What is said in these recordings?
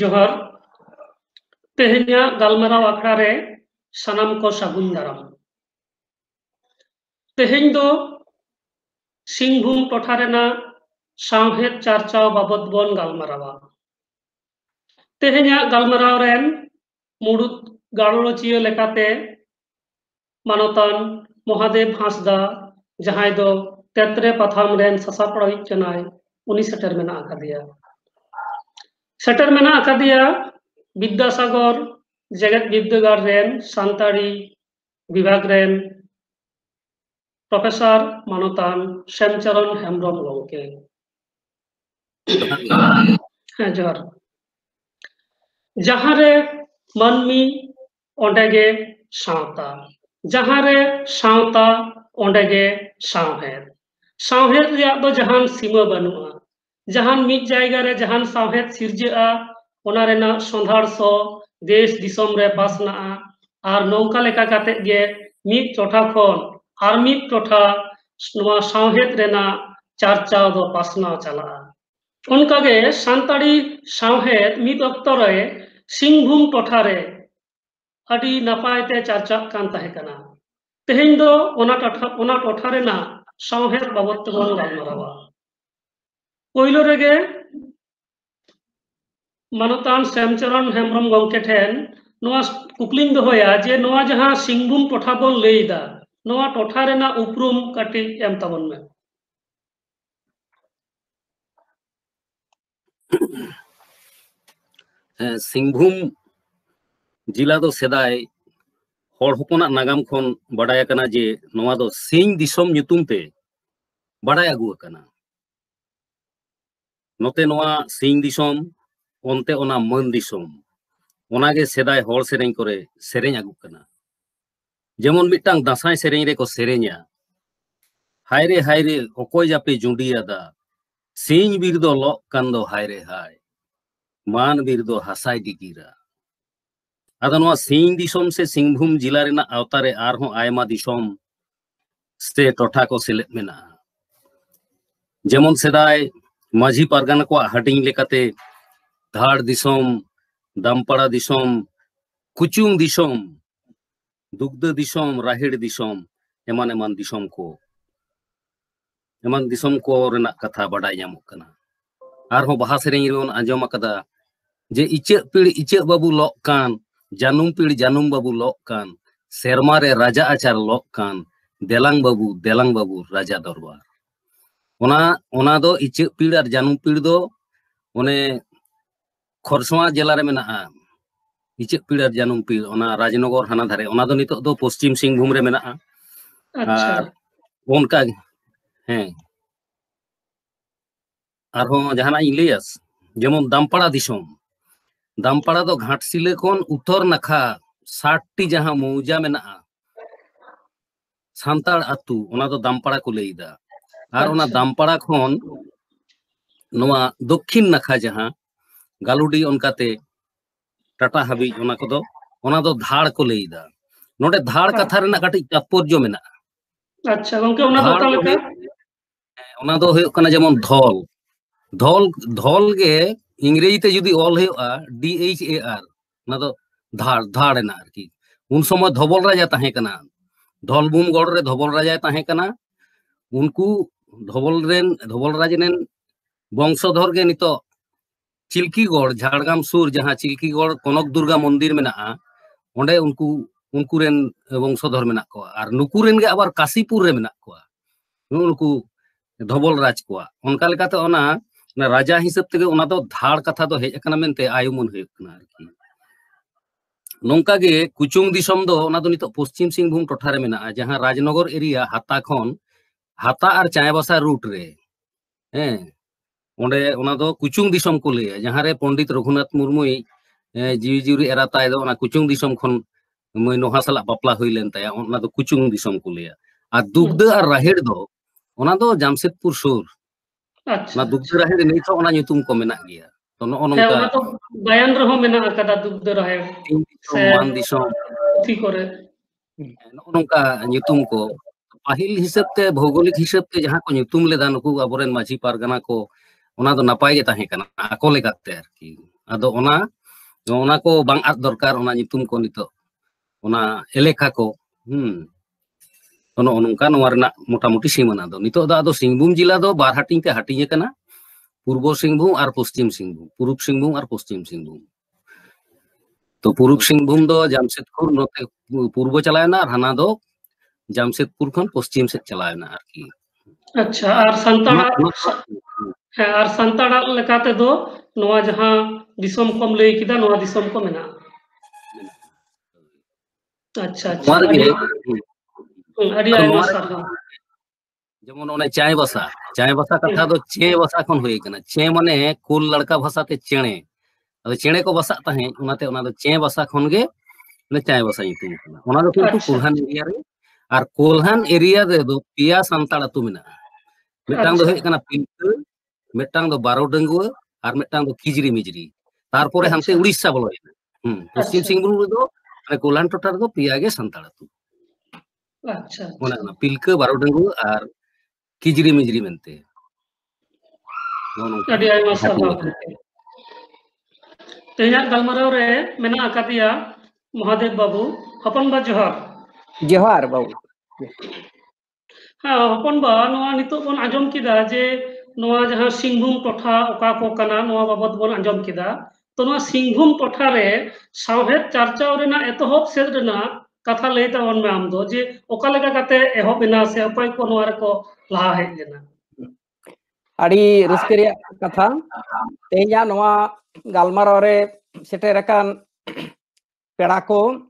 জোহর তেহনিয়া গালমেরা ওয়াখড়ারে সানাম কো সাগুন দারাম তেহেন দো সিংভূম টঠারে না সাহেব চারচাও বাবদ বন গালমারাওয়া তেহেনা গালমারাও রেন মুড়ুত গাড়রচিয় লেখাতে মানতান মহাদেব হাসদা ᱡᱟᱦᱟᱸᱭ ᱫᱚ ᱛᱮᱛᱨᱮ ᱯᱟᱛᱷᱟᱢ ᱨᱮᱱ ᱥᱟᱥᱟᱯᱲᱟᱣᱤᱡ ᱠᱟᱱᱟᱭ ᱩᱱᱤ ᱥᱮᱴᱮᱨ ᱢᱮᱱᱟᱜ ᱟᱠᱟᱫᱮᱭᱟ सेटर में ना दिया विद्यासागर जगत विद्यागर रेन सांतारी विभाग रेन प्रोफेसर मानवतान श्यामचरण हेमब्रम गौके हाँ, जहारे मनमी ओडेगे सावता जहारे सावता ओडेगे सावहेद सावहेद जहां सीमा बनुआ ᱡᱟᱦᱟᱱ ᱢᱤᱫ ᱡᱟᱭᱜᱟ ᱨᱮ ᱡᱟᱦᱟᱱ ᱥᱟᱶᱦᱮᱫ ᱥᱤᱨᱡᱟᱹᱜᱼᱟ ᱚᱱᱟ ᱨᱮᱱᱟᱜ ᱥᱚᱸᱫᱷᱟᱲ ᱥᱚ ᱫᱮᱥ ᱫᱤᱥᱚᱢ ᱨᱮ ᱯᱟᱥᱱᱟᱜᱼᱟ ᱟᱨ ᱱᱚᱝᱠᱟ ᱞᱮᱠᱟ ᱠᱟᱛᱮᱫ ᱜᱮ ᱢᱤᱫ ᱴᱚᱴᱷᱟ ᱠᱷᱚᱱ ᱟᱨ ᱢᱤᱫ ᱴᱚᱴᱷᱟ ᱱᱚᱣᱟ ᱥᱟᱶᱦᱮᱫ ᱨᱮᱱᱟᱜ ᱪᱟᱨᱪᱟᱣ ᱫᱚ ᱯᱟᱥᱱᱟᱣ ᱪᱟᱞᱟᱜᱼᱟ ᱚᱱᱠᱟᱜᱮ ᱥᱟᱱᱛᱟᱲᱤ ᱥᱟᱶᱦᱮᱫ ᱢᱤᱫ ᱚᱠᱛᱚ ᱨᱮ ᱥᱤᱝᱵᱷᱩᱢ ᱴᱚᱴᱷᱟ ᱨᱮ ᱟᱹᱰᱤ ᱱᱟᱯᱟᱭ ᱛᱮ ᱪᱟᱨᱪᱟᱜ ᱠᱟᱱ ᱛᱟᱦᱮᱸ ᱠᱟᱱᱟ ᱛᱮᱦᱮᱧ ᱫᱚ ᱚᱱᱟ ᱴᱚᱴᱷᱟ ᱚᱱᱟ ᱴᱚᱴᱷᱟ ᱨᱮᱱᱟᱜ ᱥᱟᱶᱦᱮᱫ ᱵᱟᱵᱚᱫ ᱛᱮᱵᱚᱱ ᱜᱟᱞᱢᱟᱨᱟᱣᱟ ᱯᱳᱭᱞᱳ ᱨᱮᱜᱮ ᱢᱟᱱᱚᱛᱟᱱ ᱥᱮᱢᱪᱚᱨᱚᱱ ᱦᱮᱢᱵᱨᱚᱢ ᱜᱚᱢᱠᱮ ᱴᱷᱮᱱ ᱱᱚᱣᱟ ᱠᱩᱠᱞᱤᱧ ᱫᱚᱦᱚᱭᱟ ᱡᱮ ᱱᱚᱣᱟ ᱡᱟᱦᱟᱸ ᱥᱤᱝᱵᱷᱩᱢ ᱴᱚᱴᱷᱟ ᱵᱚᱱ ᱞᱟᱹᱭᱫᱟ ᱱᱚᱣᱟ ᱴᱚᱴᱷᱟ ᱨᱮᱱᱟᱜ ᱩᱯᱨᱩᱢ ᱠᱟᱹᱴᱤᱡ ᱮᱢ ᱛᱟᱵᱚᱱ ᱢᱮ ᱥᱤᱝᱵᱷᱩᱢ ᱡᱤᱞᱟ ᱫᱚ ᱥᱮᱫᱟᱭ ᱦᱚᱲ ᱦᱚᱯᱚᱱᱟᱜ ᱱᱟᱜᱟᱢ ᱠᱷᱚᱱ ᱵᱟᱰᱟᱭ ᱟᱠᱟᱱᱟ ᱡᱮ ᱱᱚᱣᱟ ᱫᱚ ᱥᱤᱧ ᱫᱤᱥᱚᱢ ᱧᱩᱛᱩᱢ ᱛᱮ ᱵᱟᱰᱟᱭ ᱟᱹᱜᱩ ᱟᱠᱟᱱᱟ ᱱᱚᱛᱮ ᱱᱚᱣᱟ ᱥᱤᱧ ᱫᱤᱥᱚᱢ ᱚᱱᱛᱮ ᱚᱱᱟ ᱢᱟᱹᱱ ᱫᱤᱥᱚᱢ ᱚᱱᱟᱜᱮ ᱥᱮᱫᱟᱭ ᱦᱚᱲ ᱥᱮᱨᱮᱧ ᱠᱚᱨᱮ ᱥᱮᱨᱮᱧ ᱟᱹᱜᱩᱜ ᱠᱟᱱᱟ ᱡᱮᱢᱚᱱ ᱢᱤᱫᱴᱟᱝ ᱫᱟᱸᱥᱟᱭ ᱥᱮᱨᱮᱧ ᱨᱮᱠᱚ ᱥᱮᱨᱮᱧᱟ ᱦᱟᱭᱨᱮ ᱦᱟᱭᱨᱮ ᱚᱠᱚᱭ ᱡᱟᱯᱮ ᱡᱩᱸᱰᱤᱭᱟᱫᱟ ᱥᱤᱧ ᱵᱤᱨ ᱫᱚ ᱞᱚᱜ ᱠᱟᱱ ᱫᱚ ᱦᱟᱭᱨᱮ ᱦᱟᱭ ᱢᱟᱱ ᱵᱤᱨ ᱫᱚ ᱦᱟᱥᱟᱭ ᱰᱤᱜᱤᱨᱟ ᱟᱫᱚ ᱱᱚᱣᱟ ᱥᱤᱧ ᱫᱤᱥᱚᱢ ᱥᱮ ᱥᱤᱝᱵᱷᱩᱢ ᱡᱮᱞᱟ ᱨᱮᱱᱟᱜ ᱟᱣᱛᱟᱨᱮ ᱟᱨᱦᱚᱸ ᱟᱭᱢᱟ ᱫᱤᱥᱚᱢ ᱥᱮ ᱴᱚᱴᱷᱟ ᱠᱚ ᱥᱮᱞᱮᱫ ᱢᱮᱱᱟᱜᱼᱟ ᱡᱮᱢᱚᱱ ᱥᱮᱫᱟᱭ ᱢᱟᱹᱡᱷᱤ ᱯᱟᱨᱜᱟᱱᱟ ᱠᱚᱣᱟᱜ ᱦᱟᱹᱴᱤᱧ ᱞᱮᱠᱟᱛᱮ ᱫᱷᱟᱲ ᱫᱤᱥᱚᱢ ᱫᱟᱢᱯᱟᱲᱟ ᱫᱤᱥᱚᱢ ᱠᱩᱪᱩᱝ ᱫᱤᱥᱚᱢ ᱫᱩᱜᱽᱫᱟᱹ ᱫᱤᱥᱚᱢ ᱨᱟᱦᱮᱲ ᱫᱤᱥᱚᱢ ᱮᱢᱟᱱ ᱮᱢᱟᱱ ᱫᱤᱥᱚᱢ ᱠᱚ ᱮᱢᱟᱱ ᱫᱤᱥᱚᱢ ᱠᱚ ᱨᱮᱱᱟᱜ ᱠᱟᱛᱷᱟ ᱵᱟᱰᱟᱭ ᱧᱟᱢᱚᱜ ᱠᱟᱱᱟ ᱟᱨᱦᱚᱸ ᱵᱟᱦᱟ ᱥᱮᱨᱮᱧ ᱨᱮᱵᱚᱱ ᱟᱸᱡᱚᱢ ᱟᱠᱟᱫᱟ ᱡᱮ ᱤᱪᱟᱹᱜ ᱯᱤᱲ ᱤᱪᱟᱹᱜ ᱵᱟᱵᱩ ᱞᱚᱜ ᱠᱟᱱ ᱡᱟᱹᱱᱩᱢ ᱯᱤᱲ ᱡᱟᱹᱱᱩᱢ ᱵᱟᱵᱩ ᱞᱚᱜ ᱠᱟᱱ ᱥᱮᱨᱢᱟ ᱨᱮ ᱨᱟᱡᱟ ᱟᱪᱟᱨ ᱞᱚᱜ ᱠᱟᱱ ᱫᱮᱞᱟᱝ ᱵᱟᱵᱩ ᱫᱮᱞᱟᱝ ᱵᱟᱵᱩ ᱨᱟᱡᱟ ᱫᱚᱨᱵᱟᱨ ᱚᱱᱟ ᱚᱱᱟ ᱫᱚ ᱤᱪᱟᱹᱜ ᱯᱤᱲ ᱟᱨ ᱡᱟᱹᱱᱩᱢ ᱯᱤᱲ ᱫᱚ ᱚᱱᱮ ᱠᱷᱚᱨᱥᱚᱣᱟ ᱡᱮᱞᱟ ᱨᱮ ᱢᱮᱱᱟᱜᱼᱟ ᱤᱪᱟᱹᱜ ᱯᱤᱲ ᱟᱨ ᱡᱟᱹᱱᱩᱢ ᱯᱤᱲ ᱚᱱᱟ ᱨᱟᱡᱽᱱᱚᱜᱚᱨ ᱦᱟᱱᱟ ᱫᱷᱟᱨᱮ ᱚᱱᱟ ᱫᱚ ᱱᱤᱛᱚᱜ ᱫᱚ ᱯᱚᱥᱪᱤᱢ ᱥᱤᱝᱵᱷᱩᱢ ᱨᱮ ᱢᱮᱱᱟᱜᱼᱟ ᱟᱨ ᱚᱱᱠᱟ ᱜᱮ ᱦᱮᱸ ᱟᱨᱦᱚᱸ ᱡᱟᱦᱟᱱᱟᱜ ᱤᱧ ᱞᱟᱹᱭᱟ ᱡᱮᱢᱚᱱ ᱫᱟᱢᱯᱟᱲᱟ ᱫᱤᱥᱚᱢ দামপাড়া তো ঘাটশিলে কোন উত্তর নাখা ষাটটি যাহা মৌজা মেনা সান্তাল আতু ওনা তো দামপাড়া কো লেইদা दामपाड़ा दक्षिण नाखा जहाँ गालुडी उनकाते टाटा हबी उनको दो, उना धार को लेदा नोटे धार कथा कटी तात्पर्य मेना जेमन धल धोल धल के इंग्रेजी से जदी ऑल डी एच ए आर धार धार उन समय धोबल राजा तहे कना धोल बूम गोड राजा तहे कना ᱫᱷᱚᱵᱚᱞ ᱨᱮᱱ ᱫᱷᱚᱵᱚᱞ ᱨᱟᱡᱽ ᱨᱮᱱ ᱵᱚᱝᱥᱚᱫᱷᱚᱨ ᱜᱮ ᱱᱤᱛᱚᱜ ᱪᱤᱞᱠᱤᱜᱚᱲ ᱡᱷᱟᱲᱜᱨᱟᱢ ᱥᱩᱨ ᱡᱟᱦᱟᱸ ᱪᱤᱞᱠᱤᱜᱚᱲ ᱠᱚᱱᱚᱠ ᱫᱩᱨᱜᱟ ᱢᱚᱱᱫᱤᱨ ᱢᱮᱱᱟᱜᱼᱟ ᱚᱸᱰᱮ ᱩᱱᱠᱩ ᱩᱱᱠᱩ ᱨᱮᱱ ᱵᱚᱝᱥᱚᱫᱷᱚᱨ ᱢᱮᱱᱟᱜ ᱠᱚᱣᱟ ᱟᱨ ᱱᱩᱠᱩ ᱨᱮᱱ ᱜᱮ ᱟᱵᱟᱨ ᱠᱟᱥᱤᱯᱩᱨ ᱨᱮ ᱢᱮᱱᱟᱜ ᱠᱚᱣᱟ ᱱᱩᱠᱩ ᱫᱷᱚᱵᱚᱞ ᱨᱟᱡᱽ ᱠᱚᱣᱟᱜ ᱚᱱᱠᱟ ᱞᱮᱠᱟᱛᱮ ᱚᱱᱟ ᱨᱟᱡᱟ ᱦᱤᱥᱟᱹᱵ ᱛᱮᱜᱮ ᱚᱱᱟ ᱫᱚ ᱫᱷᱟᱲ ᱠᱟᱛᱷᱟ ᱫᱚ ᱦᱮᱡ ᱟᱠᱟᱱᱟ ᱢᱮᱱᱛᱮ ᱟᱭᱩᱢᱟᱹᱱ ᱦᱩᱭᱩᱜ ᱠᱟᱱᱟ ᱟᱨᱠᱤ ᱱᱚᱝᱠᱟ ᱜᱮ ᱠᱩᱪᱩᱝ ᱫᱤᱥᱚᱢ ᱫᱚ ᱚᱱᱟ ᱫᱚ ᱱᱤᱛᱚᱜ ᱯᱚᱥᱪᱤᱢ ᱥᱤᱝᱵᱷᱩᱢ ᱴᱚᱴᱷᱟ ᱨᱮ ᱢᱮᱱᱟᱜᱼᱟ ᱡᱟᱦᱟᱸ ᱨᱟᱡᱽᱱᱚᱜᱚᱨ ᱮᱨᱤᱭᱟ ᱦᱟᱛᱟ ᱠᱷᱚᱱ ᱦᱟᱛᱟ ᱟᱨ ᱪᱟᱭᱵᱟᱥᱟ ᱨᱩᱴ ᱨᱮ ᱦᱮᱸ ᱚᱸᱰᱮ ᱚᱱᱟ ᱫᱚ ᱠᱩᱪᱩᱝ ᱫᱤᱥᱚᱢ ᱠᱚ ᱞᱟᱹᱭᱟ ᱡᱟᱦᱟᱸ ᱨᱮ ᱯᱚᱱᱰᱤᱛ ᱨᱚᱜᱷᱩᱱᱟᱛᱷ ᱢᱩᱨᱢᱩᱭ ᱡᱤᱣᱤ ᱡᱤᱣᱤ ᱮᱨᱟ ᱛᱟᱭ ᱫᱚ ᱚᱱᱟ ᱠᱩᱪᱩᱝ ᱫᱤᱥᱚᱢ ᱠᱷᱚᱱ ᱱᱚᱦᱟ ᱥᱟᱞᱟᱜ ᱵᱟᱯᱞᱟ ᱦᱩᱭ ᱞᱮᱱ ᱛᱟᱭᱟ ᱚᱱᱟ ᱫᱚ ᱠᱩᱪᱩᱝ ᱫᱤᱥᱚᱢ ᱠᱚ ᱞᱟᱹᱭᱟ ᱟᱨ ᱫᱩᱜᱽᱫᱟᱹ ᱟᱨ ᱨᱟᱦᱮᱲ ᱫᱚ ᱚᱱᱟ ᱫᱚ ᱡᱟᱢᱥᱮᱫᱯᱩর ᱥᱩᱨ ᱚᱱᱟ ᱫᱩᱜᱽᱫᱟᱹ ᱨᱟᱦᱮᱲ ᱱᱤᱛ ᱦᱚᱸ ᱚᱱᱟ ᱧᱩᱛᱩᱢ ᱠᱚ ᱢᱮᱱᱟᱜ ᱜᱮᱭᱟ ᱛᱚ ᱱᱚᱜᱼᱚ ᱱᱚᱝᱠᱟ ᱚᱱᱟ ᱫᱚ ᱵᱟᱭᱟᱱ ᱨᱮᱦᱚᱸ ᱢᱮᱱᱟᱜ ᱟᱠᱟᱫᱟ ᱫᱩᱜᱽᱫᱟᱹ ᱨᱟᱦᱮᱲ ᱥᱮ ᱢᱟᱱ ᱫᱤᱥᱚᱢ ᱠᱚᱨᱮ ᱱᱚᱜᱼᱚ ᱱᱚᱝᱠᱟ ᱧᱩᱛᱩᱢ ᱠᱚ पाहिल हिसाब से भौगोलिक हिसाब से जहाँ लेदा नुक अब माझी पारगाना को नपाये आकते आद दरकार एलेखा को मोटामुटी सीमाना नितो सिंहभूम जिला बार हाटिंग हाटिंग पूर्व सिंहभूम और पश्चिम सिंहभूम पूर्व सिंहभूम और पश्चिम सिंहभूम तो पूर्व सिंहभूम जामशेदपुर पूर्व चलाना और हाना ᱡᱟᱢᱥᱮᱫᱯᱩᱨ ᱠᱷᱚᱱ ᱯᱚᱥᱪᱤᱢ ᱥᱮᱫ ᱪᱟᱞᱟᱣᱮᱱᱟ ᱟᱨᱠᱤ ᱟᱪᱪᱷᱟ ᱟᱨ ᱥᱟᱱᱛᱟᱲᱟᱜ ᱦᱮᱸ ᱟᱨ ᱥᱟᱱᱛᱟᱲᱟᱜ ᱞᱮᱠᱟᱛᱮ ᱫᱚ ᱱᱚᱣᱟ ᱡᱟᱦᱟᱸ ᱫᱤᱥᱚᱢ ᱠᱚᱢ ᱞᱟᱹᱭ ᱠᱮᱫᱟ ᱱᱚᱣᱟ ᱫᱤᱥᱚم ᱠᱚ ᱢᱮᱱᱟᱜᱼᱟ ᱟᱪᱪᱷᱟ ᱟᱪᱪᱷᱟ ᱟᱹᱰᱤ ᱟᱭᱢᱟ ᱥᱟᱨᱦᱟᱣ जेमन ओने चाय बसा चाय बसा कथा दो छे बसा खन हुई कना छे माने कुल लड़का भाषा ते चेणे अब चेणे को बसा तहे उनाते उना दो छे बसा खन गे ने चाय बसा इतु उना दो किंतु कुल्हान एरिया रे और कोल्हान एरिया दे दो पिया संताल अतु मिना मिटांग दो है कना पिंटू मिटांग दो बारो डंगुआ और मिटांग दो किजरी मिजरी तार परे हमसे उड़ीसा बोलो है हम्म पश्चिम सिंहभूम दो अने कोल्हान टोटार दो पिया के संताल अतु अच्छा ओना पिलके बारो डंगुआ और किजरी मिजरी बनते ᱟᱹᱰᱤ ᱟᱭᱢᱟ ᱥᱟᱨᱦᱟᱣ ᱛᱮᱦᱮᱧᱟᱜ ᱜᱟᱞᱢᱟᱨᱟᱣ ᱨᱮ ᱢᱮᱱᱟᱜ ᱡᱚᱦᱟᱨ ᱵᱟᱹᱵᱩ ᱦᱮᱸ ᱦᱚᱯᱚᱱ ᱵᱟ ᱱᱚᱣᱟ ᱱᱤᱛᱚᱜ ᱵᱚᱱ ᱟᱸᱡᱚᱢ ᱠᱮᱫᱟ ᱡᱮ ᱱᱚᱣᱟ ᱡᱟᱦᱟᱸ ᱥᱤᱝᱵᱷᱩᱢ ᱴᱚᱴᱷᱟ ᱚᱠᱟ ᱠᱚ ᱠᱟᱱᱟ ᱱᱚᱣᱟ ᱵᱟᱵᱚᱫ ᱵᱚᱱ ᱟᱸᱡᱚম ᱠᱮᱫᱟ ᱛᱚ ᱱᱚᱣᱟ ᱥᱤᱝᱵᱷᱩᱢ ᱴᱚᱴᱷᱟ ᱨᱮ ᱥᱟᱶᱦᱮᱫ ᱪᱟᱨᱪᱟᱣ ᱨᱮᱱᱟᱜ ᱮᱛᱚᱦᱚᱵ ᱥᱮᱫ ᱨᱮᱱᱟᱜ ᱠᱟᱛᱷᱟ ᱞᱟᱹᱭ ᱛᱟᱵᱚᱱ ᱢᱮ ᱟᱢ ᱫᱚ ᱡᱮ ᱚᱠᱟ ᱞᱮᱠᱟ ᱠᱟᱛᱮ ᱮᱦᱚᱵ ᱮᱱᱟ ᱥᱮ ᱚᱠᱚᱭ ᱠᱚ ᱱᱚᱣᱟ ᱨᱮᱠᱚ ᱞᱟᱦᱟ ᱦᱮᱡ ᱞᱮᱱᱟ ᱟᱹᱰᱤ ᱨᱟᱹᱥᱠᱟᱹ ᱨᱮᱭᱟᱜ ᱠᱟᱛᱷᱟ ᱛᱮᱦᱮᱧᱟᱜ ᱱᱚᱣᱟ ᱜᱟᱞᱢᱟᱨᱟᱣ ᱨᱮ ᱥᱮᱴᱮᱨ ᱟᱠᱟᱱ ᱯᱮᱲᱟ ᱠᱚ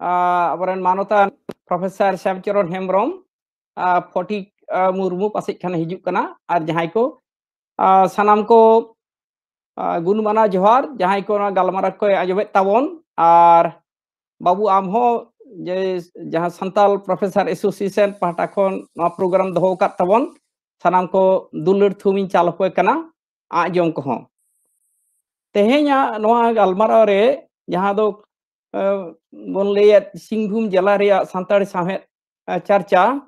ᱟᱵᱚᱨᱮᱱ ᱢᱟᱱᱚᱛᱟᱱ ᱯᱨᱚᱯᱷᱮᱥᱟᱨ ᱥᱮᱢᱪᱚᱨᱚᱱ ᱦᱮᱢᱵᱨᱚᱢ ᱯᱷᱚᱴᱤᱠ ᱢᱩᱨᱢᱩ ᱯᱟᱥᱮᱡ ᱠᱷᱟᱱ ᱦᱤᱡᱩᱜ ᱠᱟᱱᱟ ᱟᱨ ᱡᱟᱦᱟᱸᱭ ᱠᱚ ᱥᱟᱱᱟᱢ ᱠᱚ ᱜᱩᱱᱢᱟᱱᱟ ᱡᱚᱦᱟᱨ ᱡᱟᱦᱟᱸᱭ ᱠᱚ ᱚᱱᱟ ᱜᱟᱞᱢᱟᱨᱟᱣ ᱠᱚ ᱟᱸᱡᱚᱢᱮᱫ ᱛᱟᱵᱚᱱ ᱟᱨ ᱵᱟᱵᱩ ᱟᱢ ᱦᱚᱸ ᱡᱮ ᱡᱟᱦᱟᱸ ᱥᱟᱱᱛᱟᱞ ᱯᱨᱚᱯᱷᱮᱥᱟᱨ ᱮᱥᱳᱥᱤᱭᱮᱥᱚᱱ ᱯᱟᱦᱴᱟ ᱠᱷᱚᱱ ᱱᱚᱣᱟ ᱯᱨᱳᱜᱨᱟᱢ ᱫᱚᱦᱚ ᱟᱠᱟᱫ ᱛᱟᱵᱚᱱ ᱥᱟᱱᱟᱢ ᱠᱚ ᱫᱩᱞᱟᱹᱲ ᱛᱷᱩᱢᱤᱧ ᱪᱟᱞ ᱟᱯᱮ ᱠᱟᱱᱟ ᱟᱸᱡᱚᱢ ᱠᱚᱦᱚᱸ ᱛᱮᱦᱮᱧᱟᱜ ᱱᱚᱣᱟ ᱜᱟᱞᱢᱟᱨᱟᱣ ᱨᱮ ᱡᱟᱦᱟᱸ ᱫᱚ ᱵᱚᱱ ᱞᱟᱹᱭᱟ ᱥᱤᱝᱵᱷᱩᱢ ᱡᱮᱞᱟ ᱨᱮᱭᱟᱜ ᱥᱟᱱᱛᱟᱲ ᱥᱟᱶᱦᱮᱫ ᱪᱟᱨᱪᱟ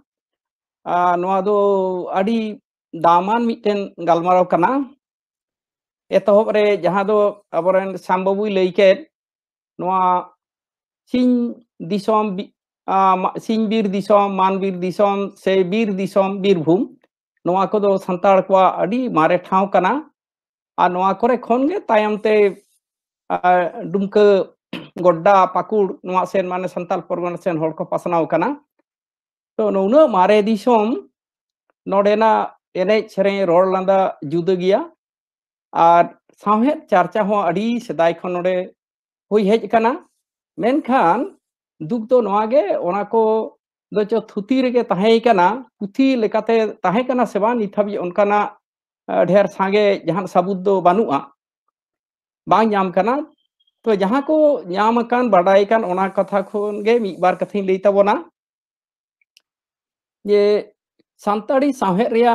ᱱᱚᱣᱟ ᱫᱚ ᱟᱹᱰᱤ ᱫᱟᱢᱟᱱ ᱢᱤᱫᱴᱮᱱ ᱜᱟᱞᱢᱟᱨᱟᱣ ᱠᱟᱱᱟ ᱮᱛᱚᱦᱚᱵ ᱨᱮ ᱡᱟᱦᱟᱸ ᱫᱚ ᱟᱵᱚᱨᱮᱱ ᱥᱟᱢᱵᱟᱵᱩᱭ ᱞᱟᱹᱭ ᱠᱮᱫ ᱱᱚᱣᱟ ᱥᱤᱧ ᱫᱤᱥᱚᱢ ᱥᱤᱧ ᱵᱤᱨ ᱫᱤᱥᱚᱢ ᱢᱟᱱᱵᱤᱨ ᱫᱤᱥᱚᱢ ᱥᱮ ᱵᱤᱨ ᱫᱤᱥᱚᱢ ᱵᱤᱨᱵᱷᱩᱢ ᱱᱚᱣᱟ ᱠᱚᱫᱚ ᱥᱟᱱᱛᱟᱲ ᱠᱚᱣᱟᱜ ᱟᱹᱰᱤ ᱢᱟᱨᱮ ᱴᱷᱟᱶ ᱠᱟᱱᱟ ᱟᱨ ᱱᱚᱣᱟ ᱠᱚᱨᱮ ᱠᱷᱚᱱ ᱜᱮ ᱛᱟᱭᱚᱢ ᱛᱮ ᱰᱩᱢᱠᱟᱹ गोडा पाकुड़ सेन माने संताल परगना सेन को पासना तो नुन मारे दिशोम नोडेना एने सेरे रोड लंदा जुदा गिया आर सामे चर्चा हो अड़ी सदाई खन नोडे हुई हेज कना मेन खान दुख तो नागे ओना को दो चो थुती रेगे तहे कना पुथी लेकाते तहे कना सेवा निथाबी ओनकाना ढेर सांगे जहां सबूत दो बानुआ बांग जाम कना तो जहाँ को नामकान अकान ओना कथा खन गे बार कथा लई तबना जे सांताड़ी साहे रिया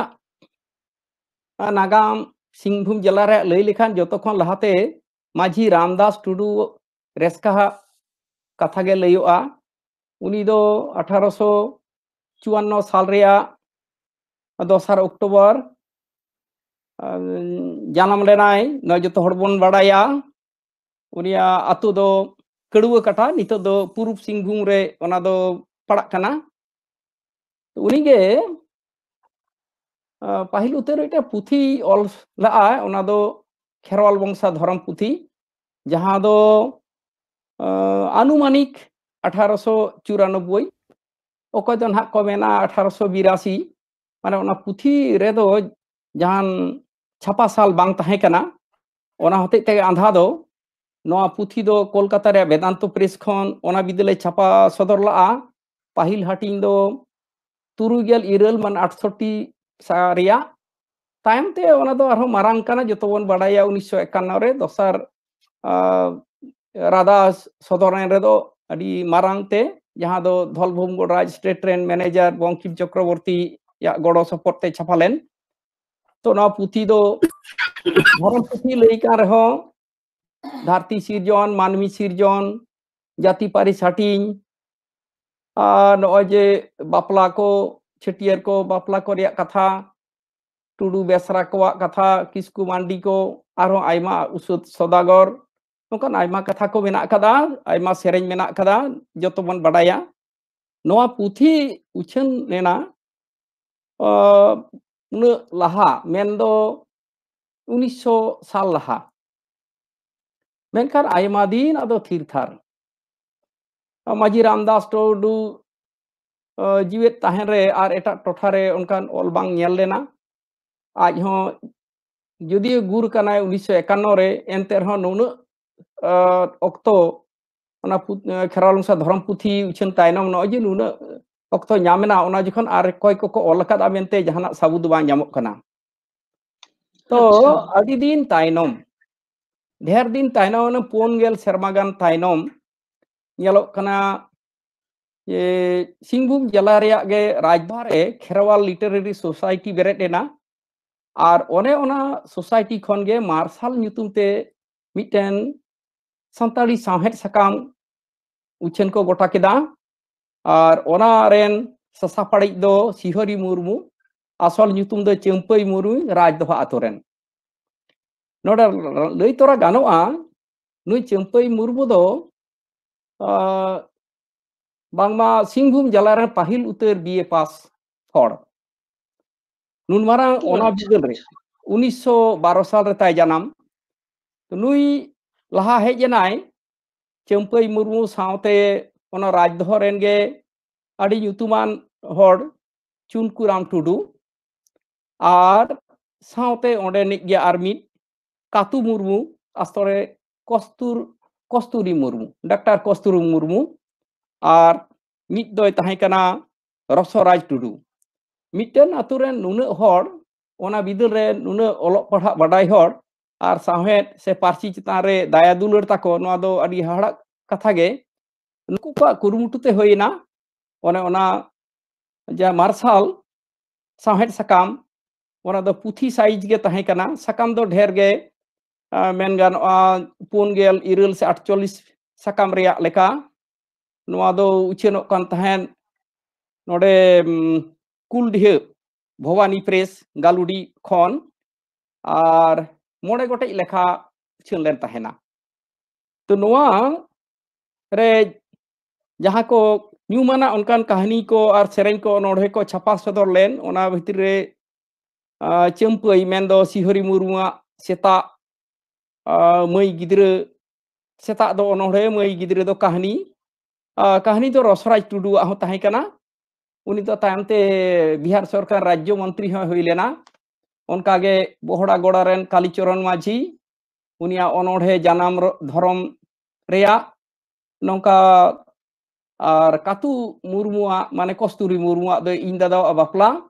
नागाम सिंहभूम जिला रे लई लेखान जतो खन लहाते माझी रामदास टुडू रेसका कथा गे लईआ उनी दो 1854 साल रिया दसार अक्टोबर जन्म लेनाय न जतो हड़बन बाडाया ᱩᱱᱤᱭᱟᱜ ᱟᱛᱳ ᱫᱚ ᱠᱟᱹᱲᱣᱟᱹ ᱠᱟᱴᱟ ᱱᱤᱛᱚᱜ ᱫᱚ ᱯᱩᱨᱩᱵ ᱥᱤᱝᱵᱷᱩᱢ ᱨᱮ ᱚᱱᱟ ᱫᱚ ᱯᱟᱲᱟᱜ ᱠᱟᱱᱟ ᱩᱱᱤ ᱜᱮ ᱯᱟᱹᱦᱤᱞ ᱩᱛᱟᱹᱨ ᱢᱤᱫᱴᱟᱝ ᱯᱩᱛᱷᱤ ᱚᱞ ᱞᱟᱜᱼᱟ ᱚᱱᱟ ᱫᱚ ᱠᱷᱮᱨᱣᱟᱞ ᱵᱚᱝᱥᱟ ᱫᱷᱚᱨᱚᱢ ᱯᱩᱛᱷᱤ ᱡᱟᱦᱟᱸ ᱫᱚ আনুমানিক আঠারোশো চুরানব্বই ᱚᱠᱚᱭ ᱫᱚ ᱱᱟᱦᱟᱜ ᱠᱚ ᱢᱮᱱᱟ ᱟᱴᱷᱟᱨᱚᱥᱚ ᱵᱤᱨᱟᱥᱤ ᱢᱟᱱᱮ ᱚᱱᱟ ᱯᱩᱛᱷᱤ ᱨᱮᱫᱚ ᱡᱟᱦᱟᱱ ᱪᱷᱟᱯᱟ ᱥᱟᱞ ᱵᱟᱝ ᱛᱟᱦᱮᱸ ᱠᱟᱱᱟ ᱚᱱᱟ ᱦᱚᱛᱮᱡ ᱛᱮᱜᱮ ᱟᱸধᱟ ᱫᱚ ᱱᱚᱣᱟ ᱯᱩᱛᱷᱤ ᱫᱚ ᱠᱳᱞᱠᱟᱛᱟ ᱨᱮ ᱵᱮᱫᱟᱱᱛᱚ ᱯᱨᱮᱥ ᱠᱷᱚᱱ ᱚᱱᱟ ᱵᱤᱫᱟᱹᱞᱮ ᱪᱷᱟᱯᱟ ᱥᱚᱫᱚᱨ ᱞᱟᱜᱼᱟ ᱯᱟᱹᱦᱤᱞ ᱦᱟᱹᱴᱤᱧ ᱫᱚ ᱛᱩᱨᱩᱭᱜᱮᱞ ᱤᱨᱟᱹᱞ ᱢᱟᱱ ᱟᱴᱥᱚᱴᱤ ᱨᱮᱭᱟᱜ ᱛᱟᱭᱚᱢᱛᱮ ᱚᱱᱟ ᱫᱚ ᱟᱨᱦᱚᱸ ᱢᱟᱨᱟᱝ ᱠᱟᱱᱟ ᱡᱚᱛᱚ ᱵᱚᱱ ᱵᱟᱰᱟᱭᱟ ᱩᱱᱤᱥᱥᱚ ᱮᱠᱟᱱᱱᱚ ᱨᱮ ᱫᱚᱥᱟᱨ ᱨᱟᱫᱟ ᱥᱚᱫᱚᱨᱮᱱ ᱨᱮᱫᱚ ᱟᱹᱰᱤ ᱢᱟᱨᱟᱝ ᱛᱮ ᱡᱟᱦᱟᱸ ᱫᱚ ᱫᱷᱚᱞᱵᱷᱩᱢᱜᱚᱲ ᱨᱟᱡᱽ ᱥᱴᱮᱴ ᱨᱮᱱ ᱢᱮᱱᱮᱡᱟᱨ ᱵᱚᱝᱠᱤᱢ ᱪᱚᱠᱨᱚᱵᱚᱨᱛᱤᱭᱟᱜ ᱜᱚᱲᱚ ᱥᱚᱯᱚᱦᱚᱫ ᱛᱮ ᱪᱷᱟᱯᱟ ᱞᱮᱱ ᱛᱚ ᱱᱚᱣᱟ ᱯᱩᱛᱷᱤ ᱫᱚ ᱫᱷᱚᱨᱚᱢ ᱯᱩᱛᱷᱤ ᱞᱟᱹᱭ ᱠᱟᱱ ᱨᱮᱦᱚᱸ धरती सृजन मानवी सिरजन जाति पारी हाटी नजे बापला को छटियर को बापला को कथा टुडू बेसरा को कथा किसकु मांडी को आमा उसद सदागर नौकान कथा को मेकमा से जो बनाया ना पुथी उछन लेना नहा उन्नीस साल लहा ᱢᱮᱱᱠᱷᱟᱱ ᱟᱭᱢᱟ ᱫᱤᱱ ᱟᱫᱚ ᱛᱷᱤᱨ ᱛᱷᱟᱨ ᱢᱟᱹᱡᱷᱤ ᱨᱟᱢᱫᱟᱥ ᱴᱩᱰᱩ ᱡᱤᱣᱮᱫ ᱛᱟᱦᱮᱱ ᱨᱮ ᱟᱨ ᱮᱴᱟᱜ ᱴᱚᱴᱷᱟᱨᱮ ᱚᱱᱠᱟᱱ ᱚᱞ ᱵᱟᱝ ᱧᱮᱞ ᱞᱮᱱᱟ ᱟᱡ ᱦᱚᱸ ᱡᱩᱫᱤᱭᱳ ᱜᱩᱨ ᱠᱟᱱᱟᱭ ᱩᱱᱤᱥᱥᱚ ᱮᱠᱟᱱᱱᱚ ᱨᱮ ᱮᱱᱛᱮ ᱨᱮᱦᱚᱸ ᱱᱩᱱᱟᱹᱜ ᱚᱠᱛᱚ ᱚᱱᱟ ᱠᱷᱮᱨᱣᱟᱞ ᱫᱷᱚᱨᱚᱢ ᱯᱩᱛᱷᱤ ᱩᱪᱷᱟᱹᱱ ᱛᱟᱭᱱᱚᱢ ᱱᱚᱜᱼᱚᱭ ᱡᱮ ᱱᱩᱱᱟᱹᱜ ᱚᱠᱛᱚ ᱧᱟᱢᱮᱱᱟ ᱚᱱᱟ ᱡᱚᱠᱷᱚᱱ ᱟᱨ ᱚᱠᱚᱭ ᱠᱚᱠᱚ ᱚᱞ ᱟᱠᱟᱫᱟ ᱢᱮᱱᱛᱮ ᱡᱟᱦᱟᱱᱟᱜ ᱥᱟᱹᱵᱩᱫ ᱵᱟᱝ ᱧᱟᱢᱚᱜ ᱠᱟᱱᱟ ᱛᱚ ᱟᱹᱰᱤ ᱫᱤᱱ ᱛᱟᱭᱱᱚᱢ ढेर दिन तायनम पोनगेल सरमागान तायनम ये सिंहभूम जिला रे गे राजभारे खेरवाल लिटरेरी सोसाइटी बेरेट और ओने सोसाइटी खन मार्शल मिटन सानी मिटेन संताली उछन को गोटा केदा और ओना रेन ससापड़ी दो सिहरी मुर्मू असल नितुम दो चंपई मुर्मू ᱱᱚᱰᱮ ᱞᱟᱹᱭ ᱛᱚᱨᱟ ᱜᱟᱱᱚᱜᱼᱟ ᱱᱩᱭ ᱪᱟᱹᱢᱯᱟᱹᱭ ᱢᱩᱨᱢᱩ ᱫᱚ ᱵᱟᱝᱢᱟ ᱥᱤᱝᱵᱷᱩᱢ ᱡᱮᱞᱟ ᱨᱮᱱ ᱯᱟᱹᱦᱤᱞ ᱩᱛᱟᱹᱨ ᱵᱤᱮ ᱯᱟᱥ ᱦᱚᱲ ᱱᱩᱱ ᱢᱟᱨᱟᱝ ᱚᱱᱟ ᱵᱤᱫᱟᱹᱞ ᱨᱮ ᱩᱱᱤᱥᱥᱚ ᱵᱟᱨᱚ ᱥᱟᱞ ᱨᱮ ᱛᱟᱭ ᱡᱟᱱᱟᱢ ᱱᱩᱭ ᱞᱟᱦᱟ ᱦᱮᱡ ᱮᱱᱟᱭ ᱪᱟᱹᱢᱯᱟᱹᱭ ᱢᱩᱨᱢᱩ ᱥᱟᱶᱛᱮ ᱚᱱᱟ ᱨᱟᱡᱽᱫᱚᱦᱚ ᱨᱮᱱ ᱜᱮ ᱟᱹᱰᱤ ᱧᱩᱛᱩᱢᱟᱱ ᱦᱚᱲ ᱪᱩᱱᱠᱩ ᱨᱟᱢ ᱴᱩᱰᱩ ᱟᱨ ᱥᱟᱶᱛᱮ ᱚᱸᱰᱮᱱᱤᱡ ᱜᱮ ᱟᱨ ᱢᱤᱫ কাতু মুর্মু আসরে কস্তুর কস্তুরি মুর্মু ডাক্তার কস্তুরি মুর্মু আর ᱢᱤᱫ ᱫᱚᱭ ᱛᱟᱦᱮᱸ ᱠᱟᱱᱟ ᱨᱚᱥᱚᱨᱟᱡᱽ ᱴᱩᱰᱩ ᱢᱤᱫᱴᱮᱱ ᱟᱛᱳ ᱨᱮᱱ ᱱᱩᱱᱟᱹᱜ ᱦᱚᱲ ᱚᱱᱟ ᱵᱤᱫᱟᱹᱞ ᱨᱮ ᱱᱩᱱᱟᱹᱜ ᱚᱞᱚᱜ ᱯᱟᱲᱦᱟᱜ ᱵᱟᱰᱟᱭ ᱦᱚᱲ ᱟᱨ ᱥᱟᱶᱦᱮᱫ ᱥᱮ ᱯᱟᱹᱨᱥᱤ ᱪᱮᱛᱟᱱ ᱨᱮ ᱫᱟᱭᱟ ᱫᱩᱞᱟᱹᱲ ᱛᱟᱠᱚ ᱱᱚᱣᱟ ᱫᱚ ᱟᱹᱰᱤ ᱦᱟᱦᱟᱲᱟᱜ ᱠᱟᱛᱷᱟ ᱜᱮ ᱱᱩᱠᱩ ᱠᱚᱣᱟᱜ ᱠᱩᱨᱩᱢᱩᱴᱩ ᱛᱮ ᱦᱩᱭᱮᱱᱟ ᱚᱱᱮ ᱚᱱᱟ ᱡᱟ ᱢᱟᱨᱥᱟᱞ ᱥᱟᱶᱦᱮᱫ ᱥᱟᱠᱟᱢ ᱚᱱᱟ ᱫᱚ ᱯᱩᱛᱷᱤ ᱥᱟᱭᱤᱡ ᱜᱮ ᱛᱟᱦᱮᱸ ᱠᱟᱱᱟ ᱥᱟᱠᱟᱢ ᱫᱚ ᱰᱷᱮᱨ ᱜᱮ मेनगान पुनगेल इरल से आठचल्लिस साकाम लेखा उछन ने कुलडीह भवानी प्रेस गालुडी खन और मोड़े गटे लेखा उछन लेन तहना तो जहाँ को नुमाना उनकान कहानी को और सेरेंग को नोड़े को छापा सदर लेन भितर चम्पई मेन सिहरी मुरमुआ सेता ᱢᱟᱹᱭ ᱜᱤᱫᱽᱨᱟᱹ ᱥᱮᱛᱟᱜ ᱫᱚ ᱚᱱᱚᱬᱦᱮ ᱢᱟᱹᱭ ᱜᱤᱫᱽᱨᱟᱹ ᱫᱚ ᱠᱟᱹᱦᱱᱤ ᱠᱟᱹᱦᱱᱤ ᱫᱚ ᱨᱚᱥᱨᱟᱡᱽ ᱴᱩᱰᱩᱣᱟᱜ ᱦᱚᱸ ᱛᱟᱦᱮᱸ ᱠᱟᱱᱟ ᱩᱱᱤ ᱫᱚ ᱛᱟᱭᱚᱢᱛᱮ ᱵᱤᱦᱟᱨ ᱥᱚᱨᱠᱟᱨ ᱨᱟᱡᱽᱡᱚ ᱢᱚᱱᱛᱨᱤ ᱦᱚᱸ ᱦᱩᱭ ᱞᱮᱱᱟ ᱚᱱᱠᱟᱜᱮ ᱵᱚᱦᱲᱟ ᱜᱚᱲᱟ ᱨᱮᱱ ᱠᱟᱞᱤᱪᱚᱨᱚᱱ ᱢᱟᱹᱡᱷᱤ ᱩᱱᱤᱭᱟᱜ ᱚᱱᱚᱬᱦᱮ ᱡᱟᱱᱟᱢ ᱫᱷᱚᱨᱚᱢ ᱨᱮᱭᱟᱜ ᱱᱚᱝᱠᱟ আর কাতু মুরমুয়া মানে কস্তুরি মুরমুয়া দো ইন দাদা বাপলা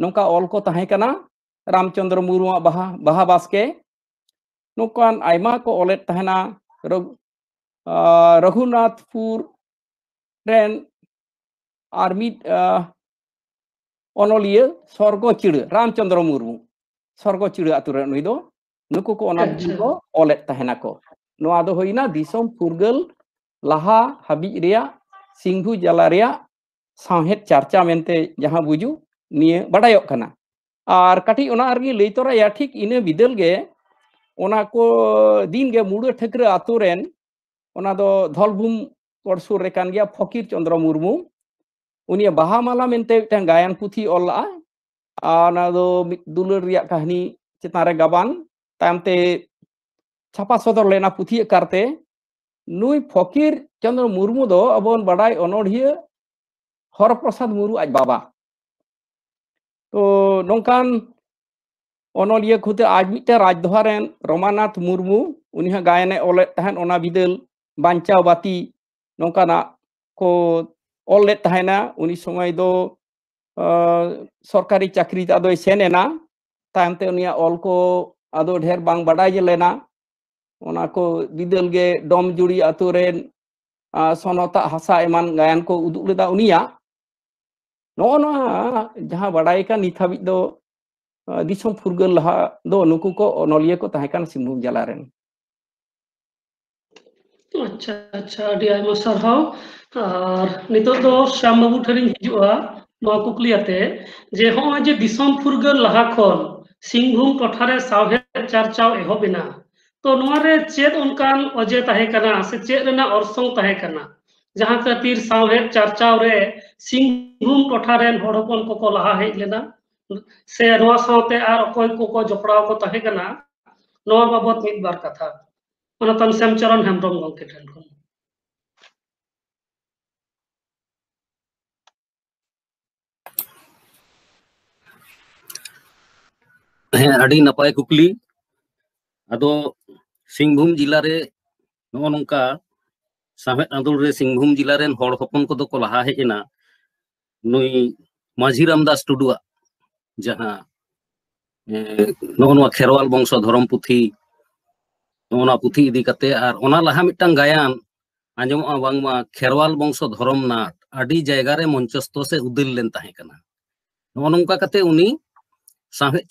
নৌকা অলক তাহে কানা রামচন্দ্র মুরমুয়া বাহা বাহা বাসকে ᱱᱚᱝᱠᱟᱱ ᱟᱭᱢᱟ ᱠᱚ ᱚᱞᱮᱫ ᱛᱟᱦᱮᱱᱟ ᱨᱚᱜᱷᱩᱱᱟᱛᱷᱯᱩᱨ ᱨᱮᱱ ᱟᱨ ᱢᱤᱫ ᱚᱱᱚᱞᱤᱭᱟᱹ ᱥᱚᱨᱜᱚ ᱪᱤᱲᱟᱹ ᱨᱟᱢᱪᱚᱱᱫᱨᱚ ᱢᱩᱨᱢᱩ ᱥᱚᱨᱜᱚ ᱪᱤᱲᱟᱹ ᱟᱛᱩ ᱨᱮᱱ ᱱᱩᱭ ᱫᱚ ᱱᱩᱠᱩ ᱠᱚ ᱚᱱᱟ ᱠᱚ ᱚᱞᱮᱫ ᱛᱟᱦᱮᱱᱟ ᱠᱚ ᱱᱚᱣᱟ ᱫᱚ ᱦᱩᱭᱱᱟ ᱫᱤᱥᱚᱢ ᱯᱷᱩᱨᱜᱟᱹᱞ ᱞᱟᱦᱟ ᱦᱟᱹᱵᱤᱡ ᱨᱮᱭᱟᱜ ᱥᱤᱝᱵᱷᱩ ᱡᱟᱞᱟ ᱨᱮᱭᱟᱜ ᱥᱟᱶᱦᱮᱫ ᱪᱟᱨᱪᱟ ᱢᱮᱱᱛᱮ ᱡᱟᱦᱟᱸ ᱵᱩᱡᱩ ᱱᱤᱭᱟᱹ ᱵᱟᱰᱟᱭᱚᱜ ᱠᱟᱱᱟ ᱟᱨ ᱠᱟᱹᱴᱤᱡ ᱚᱱᱟ ᱨᱮᱜᱮ ᱞᱟᱹᱭ ᱛᱚᱨᱟᱭᱟ ᱴᱷᱤᱠ ᱤᱱᱟᱹ ᱵᱤᱫᱟᱹᱞ ᱜᱮ ᱚᱱᱟ ᱠᱚ ᱫᱤᱱ ᱜᱮ ᱢᱩᱲᱟᱹ ᱴᱷᱟᱹᱠᱨᱟᱹ ᱟᱛᱳ ᱨᱮᱱ ᱚᱱᱟ ᱫᱚ ᱫᱷᱚᱞᱵᱷᱩᱢ ᱠᱚᱲᱥᱩᱨ ᱨᱮ ᱠᱟᱱ ᱜᱮᱭᱟ ᱯᱷᱚᱠᱤᱨ ᱪᱚᱱᱫᱨᱚ ᱢᱩᱨᱢᱩ ᱩᱱᱤ ᱵᱟᱦᱟ ᱢᱟᱞᱟ ᱢᱮᱱᱛᱮ ᱢᱤᱫᱴᱟᱝ ᱜᱟᱭᱟᱱ ᱯᱩᱛᱷᱤ ᱚᱞ ᱞᱟᱜᱼᱟ ᱟᱨ ᱚᱱᱟ ᱫᱚ ᱢᱤᱫ ᱫᱩᱞᱟᱹᱲ ᱨᱮᱭᱟᱜ ᱠᱟᱹᱦᱱᱤ ᱪᱮᱛᱟᱱ ᱨᱮ ᱜᱟᱵᱟᱱ ᱛᱟᱭᱚᱢᱛᱮ ᱪᱷᱟᱯᱟ ᱥᱚᱫᱚᱨ ᱞᱮᱱᱟ ᱯᱩᱛᱷᱤ ᱟᱠᱟᱨᱛᱮ ᱱᱩᱭ ᱯᱷᱚᱠᱤᱨ ᱪᱚᱱᱫᱨᱚ ᱢᱩᱨᱢᱩ ᱫᱚ ᱟᱵᱚᱱ ᱵᱟᱰᱟᱭ ᱚᱱᱚᱲᱦᱤᱭᱟᱹ ᱦᱚᱨ ᱯᱨᱚᱥᱟᱫ ᱢᱩᱨᱢᱩ ᱟᱡ ᱵᱟᱵᱟ ᱛᱚ ᱱᱚᱝᱠᱟᱱ ᱚᱱᱚᱞᱤᱭᱟᱹ ᱠᱷᱩᱛᱮ ᱟᱡ ᱢᱤᱫᱴᱮᱱ ᱨᱟᱡᱽᱫᱚᱦᱟ ᱨᱮᱱ ᱨᱚᱢᱟᱱᱟᱛᱷ ᱢᱩᱨᱢᱩ ᱩᱱᱤ ᱦᱚᱸ ᱜᱟᱭᱟᱱᱮ ᱚᱞᱮᱫ ᱛᱟᱦᱮᱱ ᱚᱱᱟ ᱵᱤᱫᱟᱹᱞ ᱵᱟᱧᱪᱟᱣ ᱵᱟᱹᱛᱤ ᱱᱚᱝᱠᱟᱱᱟᱜ ᱠᱚ ᱚᱞ ᱞᱮᱫ ᱛᱟᱦᱮᱱᱟ ᱩᱱᱤ ᱥᱚᱢᱚᱭ ᱫᱚ सरकारी चाकरी अद सेना तायते अल को अद ढेर बांग बड़ाई लेना उना को बिदल गे डोम जुड़ी अतु रेन सनता हसा एमान गायन को उदुक लेदा उनिया नो ना जहां बड़ाई का नित हाबिज दो ᱫᱤᱥᱚᱢ ᱯᱷᱩᱨᱜᱟᱹᱞ ᱞᱟᱦᱟ ᱫᱚ ᱱᱩᱠᱩ ᱠᱚ ᱚᱱᱚᱞᱤᱭᱟᱹ ᱠᱚ ᱛᱟᱦᱮᱸ ᱠᱟᱱᱟ ᱥᱤᱝᱵᱷᱩᱢ ᱡᱮᱞᱟ ᱨᱮᱱ अच्छा अच्छा अभी मसर हो और नितो तो श्याम बाबू ठरिंग हिजुआ नो कुकलियाते जे हो जे दिसम फुरगल लहा खन सिंहभूम टठारे सावे एहो बिना तो नवा चेत उनकान अजे ताहे कना से चेत रेना अरसंग ताहे कना जहां तीर सावहे चर्चाव रे सिंघुम टठारे हड़पन को को लहा हे लेना से साते को जपड़ा को तो बाबत मित बार कथा श्याम चरण हेम्रम ग नपाय कुकली अद सिंहभूम जिले नौका सामे आदुरे सिंहभूम जिले हपन को तो लहा हेना नई माझीराम दास टुडुआ जहाँ नौनवा खेरवाल वंश धर्म पुथी नौना पुथी इदीकते लहा मिट्टान गायन आजमा खेरवाल वंश धर्म नाट आडी जैगारे मंचस्थ से उदिल लेन तहेकना नौनका कते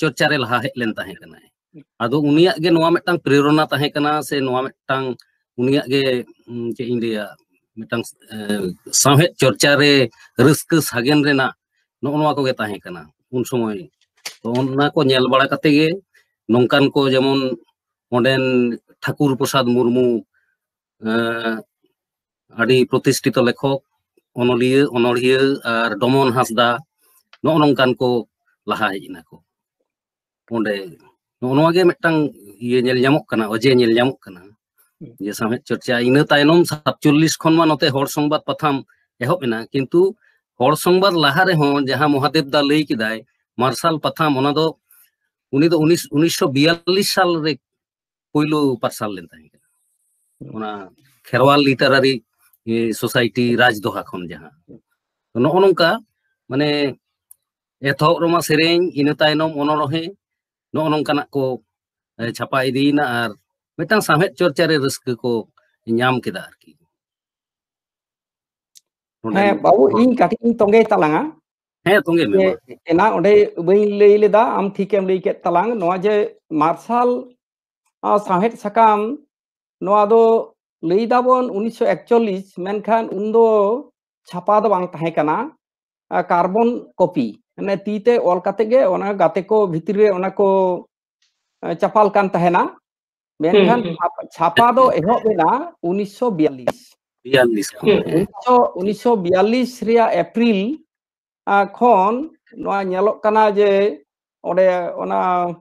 चर्चा रे लहा हेलेन तहेकना अदो उनिया गे नोवा प्रेरणा तहेकना से नोवा मिट्टान उनिया गे चर्चा रे रिस्क सागेन रेना नौनवा को ᱩᱱ ᱥᱚᱢᱚᱭ ᱛᱚ ᱚᱱᱟ ᱠᱚ ᱧᱮᱞ ᱵᱟᱲᱟ ᱠᱟᱛᱮ ᱜᱮ ᱱᱚᱝᱠᱟᱱ ᱠᱚ ᱡᱮᱢᱚᱱ ᱚᱸᱰᱮᱱ ᱴᱷᱟᱹᱠᱩᱨ ᱯᱨᱚᱥᱟᱫ ᱢᱩᱨᱢᱩ ᱟᱹᱰᱤ ᱯᱨᱚᱛᱤষ্ঠিᱛ লেখক অনলীয় অনড়িয়া আর ডমন হাসদা নও নংকান কো লাহা হেজ না কো ওঁডে নোয়া গে মিটটাং ইয়ে নেল জামক কানা অজে নেল জামক কানা যে সামে চর্চা ইনা তাইনম 47 খন মা নতে হর সংবাদ প্রথম এহব এনা কিন্তু ᱦᱚᱲ ᱥᱚᱝᱵᱟᱫ ᱞᱟᱦᱟ ᱨᱮᱦᱚᱸ ᱡᱟᱦᱟᱸ ᱢᱚᱦᱟᱫᱮᱵ ᱫᱟ ᱞᱟᱹᱭ ᱠᱮᱫᱟᱭ ᱢᱟᱨᱥᱟᱞ ᱯᱟᱛᱷᱟᱢ ᱚᱱᱟ ᱫᱚ ᱩᱱᱤ ᱫᱚ ᱩᱱᱤᱥ ᱩᱱᱤᱥᱥᱚ ᱵᱤᱭᱟᱞᱞᱤᱥ ᱥᱟᱞ ᱨᱮ ᱯᱳᱭᱞᱳ ᱯᱟᱨᱥᱟᱞ ᱞᱮᱱ ᱛᱟᱦᱮᱸ ᱠᱟᱱᱟ ᱚᱱᱟ ᱠᱷᱮᱨᱣᱟᱞ ᱞᱤᱴᱟᱨᱟᱨᱤ ᱥᱳᱥᱟᱭᱴᱤ ᱨᱟᱡᱽᱫᱚᱦᱟ ᱠᱷᱚᱱ ᱡᱟᱦᱟᱸ ᱱᱚᱜᱼᱚ ᱱᱚᱝᱠᱟ ᱢᱟᱱᱮ ᱮᱛᱚᱦᱚᱵ ᱨᱮᱢᱟ ᱥᱮᱨᱮᱧ ᱤᱱᱟᱹ ᱛᱟᱭᱱᱚᱢ ᱚᱱᱚᱲᱦᱮ ᱱᱚᱜᱼᱚ ᱱᱚᱝᱠᱟᱱᱟᱜ ᱠᱚ ᱪᱷᱟᱯᱟ ᱤᱫᱤᱭᱮᱱᱟ ᱟᱨ ᱢᱤᱫᱴᱟᱝ ᱥᱟᱶᱦᱮᱫ ᱪᱚᱨᱪᱟ ᱨᱮ ᱨᱟᱹᱥᱠᱟᱹ ᱠᱚ ᱧᱟᱢ ᱠᱮᱫᱟ ᱟᱨᱠᱤ मार्शाल साहेद साकाम लैदाब उन्नीसश एकचल उनो छापा तो बाहेकना कार्बन कपी मैंने तीते ऑल कातेगे ओना गाते को भित्रे ओना को चपाल कान तहना मेन खान छापा दो एहो बेना 1942 ᱩᱱᱤᱥᱥᱚ ᱵᱤᱭᱟᱞᱞᱤᱥ ᱨᱮᱭᱟᱜ ᱮᱯᱨᱤᱞ ᱠᱷᱚᱱ ᱱᱚᱣᱟ ᱧᱮᱞᱚᱜ ᱠᱟᱱᱟ ᱡᱮ ᱚᱸᱰᱮ ᱚᱱᱟ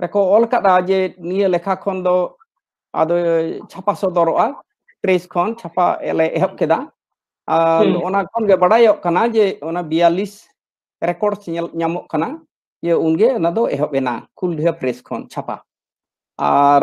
ᱨᱮᱠᱚ ᱚᱞ ᱠᱟᱫᱟ ᱡᱮ ᱱᱤᱭᱟᱹ ᱞᱮᱠᱷᱟ ᱠᱷᱚᱱ ᱫᱚ ᱟᱫᱚ ᱪᱷᱟᱯᱟ ᱥᱚᱫᱚᱨᱚᱜᱼᱟ ᱯᱨᱮᱥ ᱠᱷᱚᱱ ᱪᱷᱟᱯᱟ ᱞᱮ ᱮᱦᱚᱵ ᱠᱮᱫᱟ ᱟᱨ ᱚᱱᱟ ᱠᱷᱚᱱ ᱜᱮ ᱵᱟᱰᱟᱭᱚᱜ ᱠᱟᱱᱟ ᱡᱮ ᱚᱱᱟ ᱵᱤᱭᱟᱞᱞᱤᱥ ᱨᱮᱠᱚᱨᱰ ᱧᱮᱞ ᱧᱟᱢᱚᱜ ᱠᱟᱱᱟ ᱡᱮ ᱩᱱᱜᱮ ᱚᱱᱟ ᱫᱚ ᱮᱦᱚᱵ ᱮᱱᱟ ᱠᱩᱞᱰᱷᱤᱭᱟ ᱯᱨᱮᱥ ᱠᱷᱚᱱ ᱪᱷᱟᱯᱟ ᱟᱨ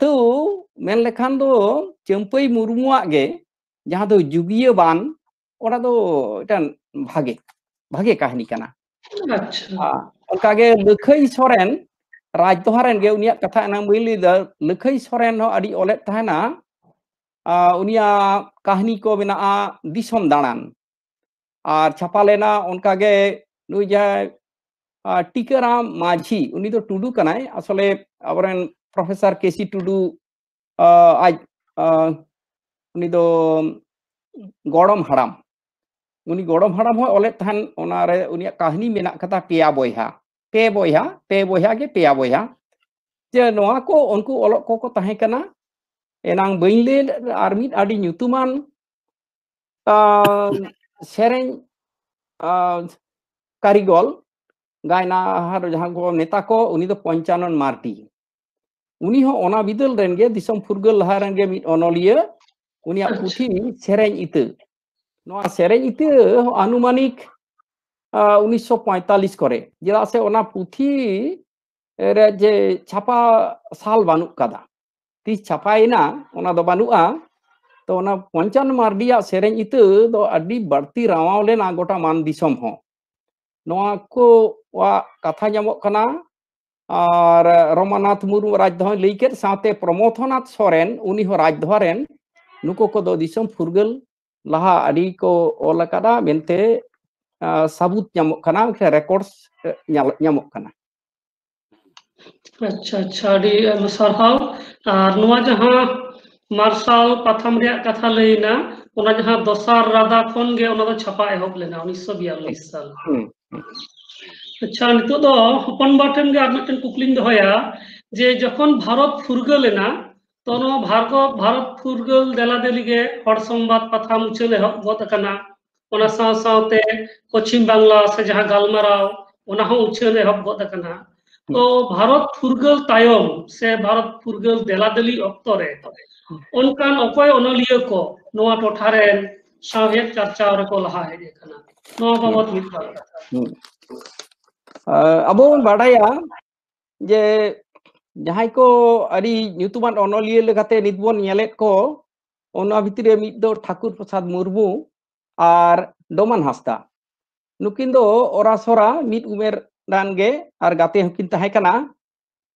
तो मन लेखान चम्पई मुर्मुआगे जहाँ तो जुगिय बन और भागे भागे कहनी का लख सरें राजदहारे कथा मिली लख सरें अलगना उनिया कहनी को दिसम लेना छापालेना उनकागे नई जहाँ टीकाराम माझी उन टूडू कसले अब ᱯᱨᱚᱯᱷᱮᱥᱟᱨ ᱠᱮᱥᱤ ᱴᱩᱰᱩ ᱟᱡ ᱩᱱᱤ ᱫᱚ ᱜᱚᱲᱚᱢ ᱦᱟᱲᱟᱢ ᱩᱱᱤ ᱜᱚᱲᱚᱢ ᱦᱟᱲᱟᱢ ᱦᱚᱸ ᱚᱞᱮᱫ ᱛᱟᱦᱮᱱ ᱚᱱᱟᱨᱮ ᱩᱱᱤᱭᱟᱜ ᱠᱟᱹᱦᱱᱤ ᱢᱮᱱᱟᱜ ᱠᱟᱫᱟ ᱯᱮᱭᱟ ᱵᱚᱭᱦᱟ ᱯᱮ ᱵᱚᱭᱦᱟ ᱯᱮ ᱵᱚᱭᱦᱟ ᱜᱮ ᱯᱮᱭᱟ ᱵᱚᱭᱦᱟ ᱡᱮ ᱱᱚᱣᱟ ᱠᱚ ᱩᱱᱠᱩ ᱚᱞᱚᱜ ᱠᱚᱠᱚ ᱛᱟᱦᱮᱸ ᱠᱟᱱᱟ ᱮᱱᱟᱝ ᱵᱟᱹᱧ ᱞᱟᱹᱭ ᱟᱨ ᱢᱤᱫ ᱟᱹᱰᱤ ᱧᱩᱛᱩᱢᱟᱱ ᱥᱮᱨᱮᱧ ᱠᱟᱹᱨᱤᱜᱚᱞ ᱜᱟᱭᱱᱟᱦᱟᱨ ᱡᱟᱦᱟᱸ ᱠᱚ ᱱᱮᱛᱟ ᱠᱚ ᱩᱱᱤ ᱫᱚ ᱯᱚᱧᱪᱟᱱᱚᱱ Mardi Uni ho ona bidal renge disom purgal laha renge mit onolia. Uni a puti ni sereng ite. Noa sereng ite ho anumanik uh, uni so pointalis kore. Jela se ona puti e, reje chapa sal banu kada. Tis chapa ina ona do banu a. To ona puancan mardia sereng ite do adi berti rawa olen anggota man disom ho. Noa ko wa katanya mo kana ᱟᱨ ᱨᱚᱢᱟᱱᱟᱛ ᱢᱩᱨᱢᱩ ᱨᱟᱡᱽᱫᱚᱦᱚᱭ ᱞᱟᱹᱭ ᱠᱮᱫ ᱥᱟᱶᱛᱮ ᱯᱨᱚᱢᱚᱛᱷᱚᱱᱟᱛ ᱥᱚᱨᱮᱱ ᱩᱱᱤ ᱦᱚᱸ ᱨᱟᱡᱽᱫᱚᱦᱟ ᱨᱮᱱ ᱱᱩᱠᱩ ᱠᱚᱫᱚ ᱫᱤᱥᱚᱢ ᱯᱷᱩᱨᱜᱟᱹᱞ ᱞᱟᱦᱟ ᱟᱹᱰᱤ ᱠᱚ ᱚᱞ ᱟᱠᱟᱫᱟ ᱢᱮᱱᱛᱮ ᱥᱟᱵᱩᱛ ᱧᱟᱢᱚᱜ ᱠᱟᱱᱟ ᱨᱮᱠᱚᱨᱰ ᱧᱟᱢᱚᱜ ᱠᱟᱱᱟ अच्छा अच्छा अभी सरहाव और नवा जहां मार्शल प्रथम रिया कथा लेना ओना जहां दोसार राधा खन गे ओना छापा एहब लेना 1942 साल আচ্ছা নিত হপন বাটেন গে আর মিটন কুকলিং দহয়া যে যখন ভারত ফুরগল না তন ভারগ ভারত ফুরগল দেলা দেলিগে হর সংবাদ পাথা মুচলে গত কানা ওনা সাও সাওতে পশ্চিম বাংলা সে যাহা গালমারাও ওনা হো উচলে হব গত কানা তো ভারত ফুরগল তায়ম সে ভারত ফুরগল দেলা দেলি অক্তরে অনকান অকয় অনলিয় কো নোয়া টঠারেন সাহেব চর্চা রকো লাহা হে কানা নোয়া বাবদ মিটবা अब बाढ़ा जे जहाँ को नित भितरे मिद ठाकुर प्रसाद मुर्मू और डोमान हास्ता नुकिन दरासरा मिद उमेर रानगे और गाते हकिन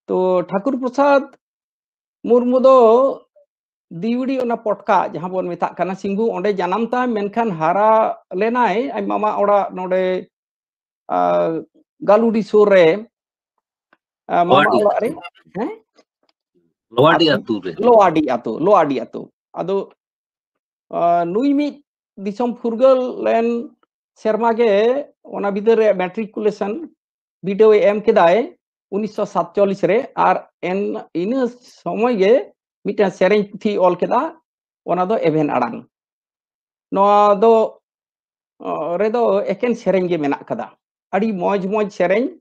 तो ठाकुर प्रसाद मुर्मू दो दिवड़ी ओना पटका जहाँ बन मत सिंगू अंडे जन्म तय मेखान हारा लेना मामा ओड़ा গালুডি সোর রে মমা লারে লোয়াডি আতো রে লোয়াডি আতো লোয়াডি আতো আদো নুইমি দিশম ফুরগল লেন শর্মা গে ওনা ভিতর ম্যাট্রিকুলেশন বিটো এম কে দায় 1947 রে আর এন ইনস সময় গে মিটা সেরিং পিথি অল কেদা ওনা দ এভেন আড়ান নো দ রে দ একেন সেরিং গে মেনাকাদা ᱟᱹᱰᱤ ᱢᱚᱡᱽ ᱢᱚᱡᱽ ᱥᱮᱨᱮᱧ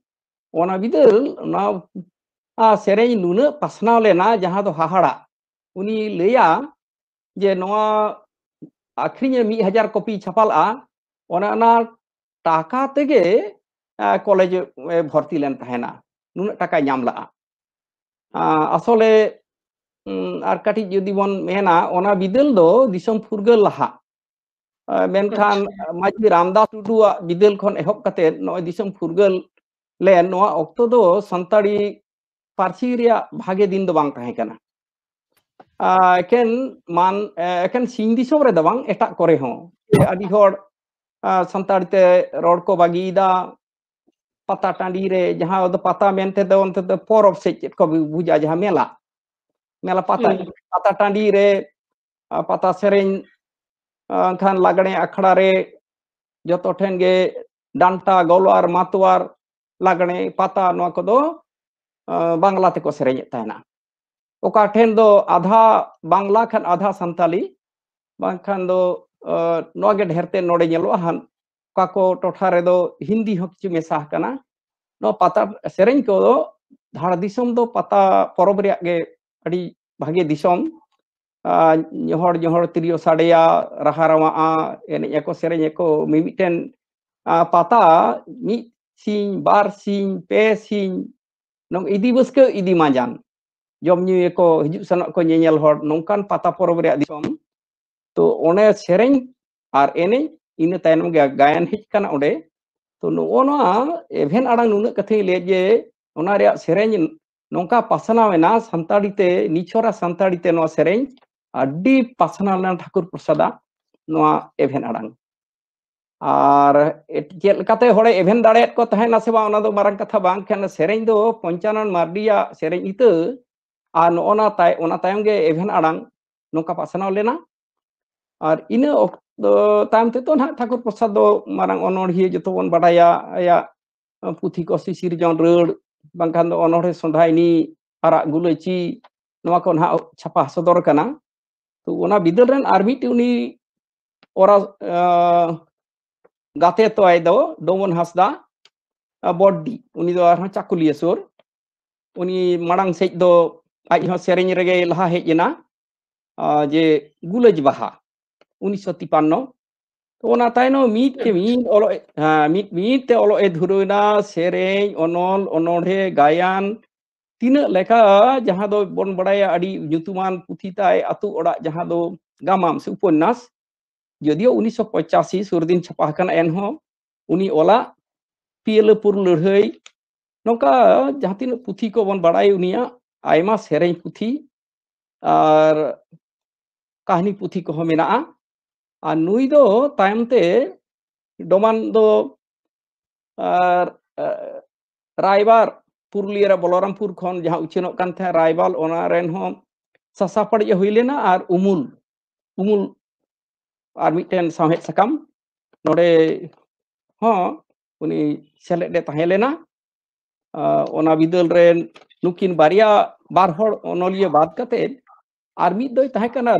ᱚᱱᱟ ᱵᱤᱫᱟᱹᱞ ᱚᱱᱟ ᱥᱮᱨᱮᱧ ᱱᱩᱱᱟᱹᱜ ᱯᱟᱥᱱᱟᱣ ᱞᱮᱱᱟ ᱡᱟᱦᱟᱸ ᱫᱚ ᱦᱟᱦᱟᱲᱟᱜ ᱩᱱᱤ ᱞᱟᱹᱭᱟ ᱡᱮ ᱱᱚᱣᱟ ᱟᱠᱷᱨᱤᱧ ᱢᱤᱫ ᱦᱟᱡᱟᱨ ᱠᱚᱯᱤ ᱪᱷᱟᱯᱟᱞᱼᱟ ᱚᱱᱟ ᱚᱱᱟ টাকা থেকে কলেজ ভর্তি লেন তাহেনা নুনাᱹᱜ টাকা ᱧᱟᱢ ᱞᱟᱜᱼᱟ আসলে আর কাটি যদি বন মেনা ওনা বিদল দো দিশম ফুরগল লাহা ᱢᱮᱱᱠᱷᱟᱱ ᱢᱟᱹᱡᱷᱤ ᱨᱟᱢᱫᱟᱥ ᱴᱩᱰᱩᱣᱟᱜ ᱵᱤᱫᱟᱹᱞ ᱠᱷᱚᱱ ᱮᱦᱚᱵ ᱠᱟᱛᱮ ᱱᱚᱜᱼᱚᱭ ᱫᱤᱥᱚᱢ ᱯᱷᱩᱨᱜᱟᱹᱞ ᱞᱮᱱ ᱱᱚᱣᱟ ᱚᱠᱛᱚ ᱫᱚ ᱥᱟᱱᱛᱟᱲᱤ ᱯᱟᱹᱨᱥᱤ ᱨᱮᱭᱟᱜ ᱵᱷᱟᱜᱮ ᱫᱤᱱ ᱫᱚ ᱵᱟᱝ ᱛᱟᱦᱮᱸ ᱠᱟᱱᱟ ᱮᱠᱮᱱ ᱢᱟᱱ ᱮᱠᱮᱱ ᱥᱤᱧ ᱫᱤᱥᱚᱢ ᱨᱮᱫᱚ ᱵᱟᱝ ᱮᱴᱟᱜ ᱠᱚᱨᱮ ᱦᱚᱸ ᱟᱹᱰᱤ ᱦᱚᱲ ᱥᱟᱱᱛᱟᱲᱤ ᱛᱮ ᱨᱚᱲ ᱠᱚ ᱵᱟᱹᱜᱤᱭᱮᱫᱟ ᱯᱟᱛᱟ ᱴᱟᱺᱰᱤ ᱨᱮ ᱡᱟᱦᱟᱸ ᱫᱚ ᱯᱟᱛᱟ ᱢᱮᱱᱛᱮ ᱫᱚ ᱚᱱᱛᱮ ᱫᱚ ᱯᱚᱨᱚᱵᱽ ᱥᱮ ᱪᱮᱫ ᱠᱚ ᱵᱩᱡᱟ ᱡᱟᱦᱟᱸ ᱢᱮᱞᱟ ᱢᱮᱞᱟ ᱯᱟᱛᱟ ᱯᱟᱛᱟ ᱴᱟᱺᱰᱤ ᱨᱮ ᱯᱟᱛᱟ ᱥᱮᱨᱮᱧ ᱠᱷᱟᱱ ᱞᱟᱜᱽᱲᱮ ᱟᱠᱷᱲᱟ ᱨᱮ ᱡᱚᱛᱚ ᱴᱷᱮᱱ ᱜᱮ ᱰᱟᱱᱴᱟ ᱜᱚᱞᱣᱟᱨ ᱢᱟᱛᱣᱟᱨ ᱞᱟᱜᱽᱲᱮ ᱯᱟᱛᱟ ᱱᱚᱣᱟ ᱠᱚᱫᱚ ᱵᱟᱝᱞᱟ ᱛᱮᱠᱚ ᱥᱮᱨᱮᱧᱮᱫ ᱛᱟᱦᱮᱱᱟ ᱚᱠᱟ ᱴᱷᱮᱱ ᱫᱚ ᱟᱫᱷᱟ ᱵᱟᱝᱞᱟ ᱠᱷᱟᱱ ᱟᱫᱷᱟ ᱥᱟᱱᱛᱟᱞᱤ ᱵᱟᱝᱠᱷᱟᱱ ᱫᱚ ᱱᱚᱣᱟ ᱜᱮ ᱰᱷᱮᱨᱛᱮ ᱱᱚᱰᱮ ᱧᱮᱞᱚᱜᱼᱟ ᱦᱟᱱ ᱚᱠᱟ ᱠᱚ ᱴᱚᱴᱷᱟ ᱨᱮᱫᱚ ᱦᱤᱱᱫᱤ ᱦᱚᱸ ᱠᱤᱪᱷᱩ ᱢᱮᱥᱟ ᱟᱠᱟᱱᱟ ᱱᱚᱣᱟ ᱯᱟᱛᱟ ᱥᱮᱨᱮᱧ ᱠᱚᱫᱚ ᱫᱷᱟᱲ ᱫᱤᱥᱚᱢ ᱫᱚ ᱯᱟᱛᱟ ᱯᱚᱨᱚᱵᱽ ᱨᱮᱭᱟᱜ ᱜᱮ ᱟᱹᱰᱤ ᱵᱷᱟᱜᱮ ᱫᱤᱥᱚᱢ तिरियो साड़े रहा रवा एन को सेरे को मिमिटन पता सी बार पे सी नम माजान जम को हिजु सन को नेल हर नोंकान तो ओने सेरे एने इन गायन हिच कन ओडे तो नोनवा एवेन आडा नुन कथे ले से ओना रे सेरे निछोरा संताडीते नो ᱟᱹᱰᱤ ᱯᱟᱥᱱᱟᱣ ᱞᱮᱱᱟ ᱴᱷᱟᱹᱠᱩᱨ ᱯᱨᱚᱥᱟᱫᱟ ᱱᱚᱣᱟ ᱮᱵᱷᱮᱱ ᱟᱲᱟᱝ ᱟᱨ ᱪᱮᱫ ᱞᱮᱠᱟᱛᱮ ᱦᱚᱲᱮ ᱮᱵᱷᱮᱱ ᱫᱟᱲᱮᱭᱟᱜ ᱠᱚ ᱛᱟᱦᱮᱱᱟ ᱥᱮ ᱵᱟᱝ ᱚᱱᱟ ᱫᱚ ᱢᱟᱨᱟᱝ ᱠᱟᱛᱷᱟ ᱵᱟᱝ ᱠᱟᱱᱟ ᱥᱮᱨᱮᱧ ᱫᱚ ᱯᱚᱧᱪᱟᱱᱚᱱ ᱢᱟᱨᱰᱤᱭᱟᱜ ᱥᱮᱨᱮᱧ ᱤᱛᱟᱹ ᱟᱨ ᱱᱚᱜᱼᱚ ᱱᱟ ᱛᱟᱭ ᱚᱱᱟ ᱛᱟᱭᱚᱢ ᱜᱮ ᱮᱵᱷᱮᱱ ᱟᱲᱟᱝ ᱱᱚᱝᱠᱟ ᱯᱟᱥᱱᱟᱣ ᱞᱮᱱᱟ ᱟᱨ ᱤᱱᱟᱹ ᱚᱠᱛᱚ ᱛᱟᱭᱚᱢ ᱛᱮᱫᱚ ᱱᱟᱦᱟᱜ ᱴᱷᱟᱹᱠᱩᱨ ᱯᱨᱚᱥᱟᱫ ᱫᱚ ᱢᱟᱨᱟᱝ ᱚᱱᱚᱲᱦᱤᱭᱟᱹ ᱡᱚᱛᱚ ᱵᱚᱱ ᱵᱟᱰᱟᱭᱟ ᱟᱭᱟᱜ ᱯᱩᱛᱷᱤ ᱠᱚ ᱥᱤᱥᱤᱨᱡᱚᱱ ᱨᱟᱹᱲ ᱵᱟᱝᱠᱷᱟᱱ ᱫᱚ ᱚᱱᱚᱲᱦᱮ ᱥᱚᱸᱫᱷᱟᱭᱱᱤ ᱟᱨᱟᱜ ᱜᱩᱞᱟᱹᱪᱤ ᱱᱚᱣᱟ ᱠᱚ ᱱᱟᱦᱟᱜ ᱪᱷᱟᱯᱟ ᱥᱚᱫᱚᱨ ᱠᱟᱱᱟ ᱛᱚ ᱚᱱᱟ ᱵᱤᱫᱟᱹᱞ ᱨᱮᱱ ᱟᱨ ᱢᱤᱫᱴᱤᱡ ᱩᱱᱤ ᱚᱨᱟ ᱜᱟᱛᱮ ᱛᱚᱭ ᱫᱚ ᱰᱚᱢᱚᱱ ᱦᱟᱸᱥᱫᱟ ᱵᱚᱰᱰᱤ ᱩᱱᱤ ᱫᱚ ᱟᱨᱦᱚᱸ ᱪᱟᱠᱩᱞᱤᱭᱟᱹ ᱥᱩᱨ ᱩᱱᱤ ᱢᱟᱲᱟᱝ ᱥᱮᱡ ᱫᱚ ᱟᱡ ᱦᱚᱸ ᱥᱮᱨᱮᱧ ᱨᱮᱜᱮ ᱞᱟᱦᱟ ᱦᱮᱡ ᱮᱱᱟ ᱡᱮ ᱜᱩᱞᱟᱹᱡ ᱵᱟᱦᱟ ᱩᱱᱤᱥᱥᱚ ᱛᱤᱯᱟᱱᱱᱚ ᱛᱚ ᱚᱱᱟ ᱛᱟᱭᱱᱚᱢ ᱢᱤᱫ ᱛᱮ ᱢᱤᱫ ᱚᱞᱚᱜ ᱢᱤᱫ ᱢᱤᱫ ᱛᱮ ᱚᱞᱚᱜ ᱮ ᱫᱷᱩᱨᱟᱹᱣ ᱮᱱᱟ ᱥᱮᱨᱮᱧ ᱚᱱᱚᱞ ᱚᱱᱚᱬᱦᱮ ᱜᱟᱭᱟᱱ ᱛᱤᱱᱟᱹᱜ ᱞᱮᱠᱟ ᱡᱟᱦᱟᱸ ᱫᱚ ᱵᱚᱱ ᱵᱟᱲᱟᱭᱟ ᱟᱹᱰᱤ ᱧᱩᱛᱩᱢᱟᱱ ᱯᱩᱛᱷᱤ ᱛᱟᱭ ᱟᱛᱳ ᱚᱲᱟᱜ ᱡᱟᱦᱟᱸ ᱫᱚ ᱜᱟᱢᱟᱢ ᱥᱮ ᱩᱯᱚᱱᱱᱟᱥ যদিও উনিশশো পঁচাশি সুরদিন ছাপা হাকান এনহ উনি ওলা পিএলপুর লড়াই নকা যাহা তিন পুথি কো বন বাড়াই উনিয়া আইমা সেরেই পুথি আর কাহিনী পুথি কো মেনা আর নুই দো তায়মতে ডোমান দো আর রাইবার पुरुलिया रा बलरामपुर खन जहां उचेनो कान थे राइवल ओना उमुल उमुल आर मिटेन सहेत सकम नोडे हो उनी बिदल रे नुकिन बारिया बार हो ओनोलिए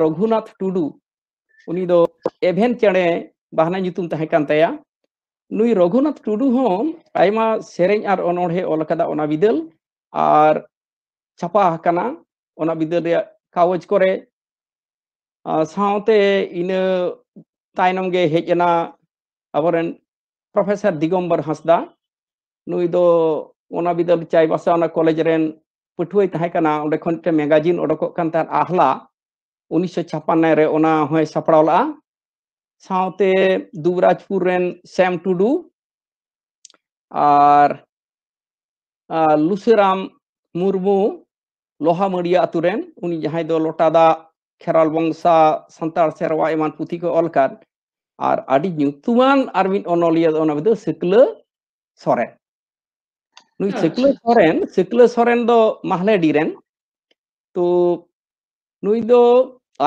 रघुनाथ टुडू उनी दो एभेन चणे बहना जितुम ताहे तया ᱱᱩᱭ ᱨᱚᱜᱷᱩᱱᱟᱛᱷ ᱴᱩᱰᱩ ᱦᱚᱸ ᱟᱭᱢᱟ ᱥᱮᱨᱮᱧ ᱟᱨ ᱚᱱᱚᱬᱦᱮ ᱚᱞ ᱟᱠᱟᱫᱟ ᱚᱱᱟ ᱵᱤᱫᱟᱹᱞ ᱟᱨ ᱪᱷᱟᱯᱟ ᱟᱠᱟᱱᱟ ᱚᱱᱟ ᱵᱤᱫᱟᱹᱞ ᱨᱮᱭᱟᱜ ᱠᱟᱜᱚᱡᱽ ᱠᱚᱨᱮ ᱥᱟᱶᱛᱮ ᱤᱱᱟᱹ ᱛᱟᱭᱱᱚᱢ ᱜᱮ ᱦᱮᱡ ᱮᱱᱟ ᱟᱵᱚᱨᱮᱱ ᱯᱨᱚᱯᱷᱮᱥᱚᱨ ᱫᱤᱜᱚᱢᱵᱚᱨ ᱦᱟᱸᱥᱫᱟ ᱱᱩᱭ ᱫᱚ ᱚᱱᱟ ᱵᱤᱫᱟᱹᱞ ᱪᱟᱭᱵᱟᱥᱟ ᱚᱱᱟ ᱠᱚᱞᱮᱡᱽ ᱨᱮᱱ ᱯᱟᱹᱴᱷᱩᱣᱟᱹᱭ ᱛᱟᱦᱮᱸ ᱠᱟᱱᱟ ᱚᱸᱰᱮ ᱠᱷᱚᱱ ᱢᱤᱫᱴᱮᱱ ᱢᱮᱜᱟᱡᱤᱱ ᱚᱰᱚᱠᱚᱜ ᱠᱟᱱ ᱛᱟᱦᱮᱸᱫ ᱟᱦᱞᱟ ᱩᱱᱤᱥᱥᱚ ᱪᱷᱟᱯᱟᱱᱱᱚ ᱨᱮ ᱚᱱᱟ ᱦᱚᱸᱭ ᱥᱟᱯᱲᱟᱣ ᱞᱟᱜᱼᱟ সাউতে দুবরাজপুর রেন শ্যাম টুডু আর লুসেরাম মুরমু লোহামড়িয়া আতু রেন উনি যাহাই দো লোটাদা খেরাল বংশা সান্তাল সেরওয়া এমান পুঁথি কো অলকান আর আডি নিউতুমান আর মিন অনলিয়া দো অনাবিদ সিকলে সরেন নুই সিকলে সরেন সিকলে সরেন দো মাহলেডি রেন তো নুই দো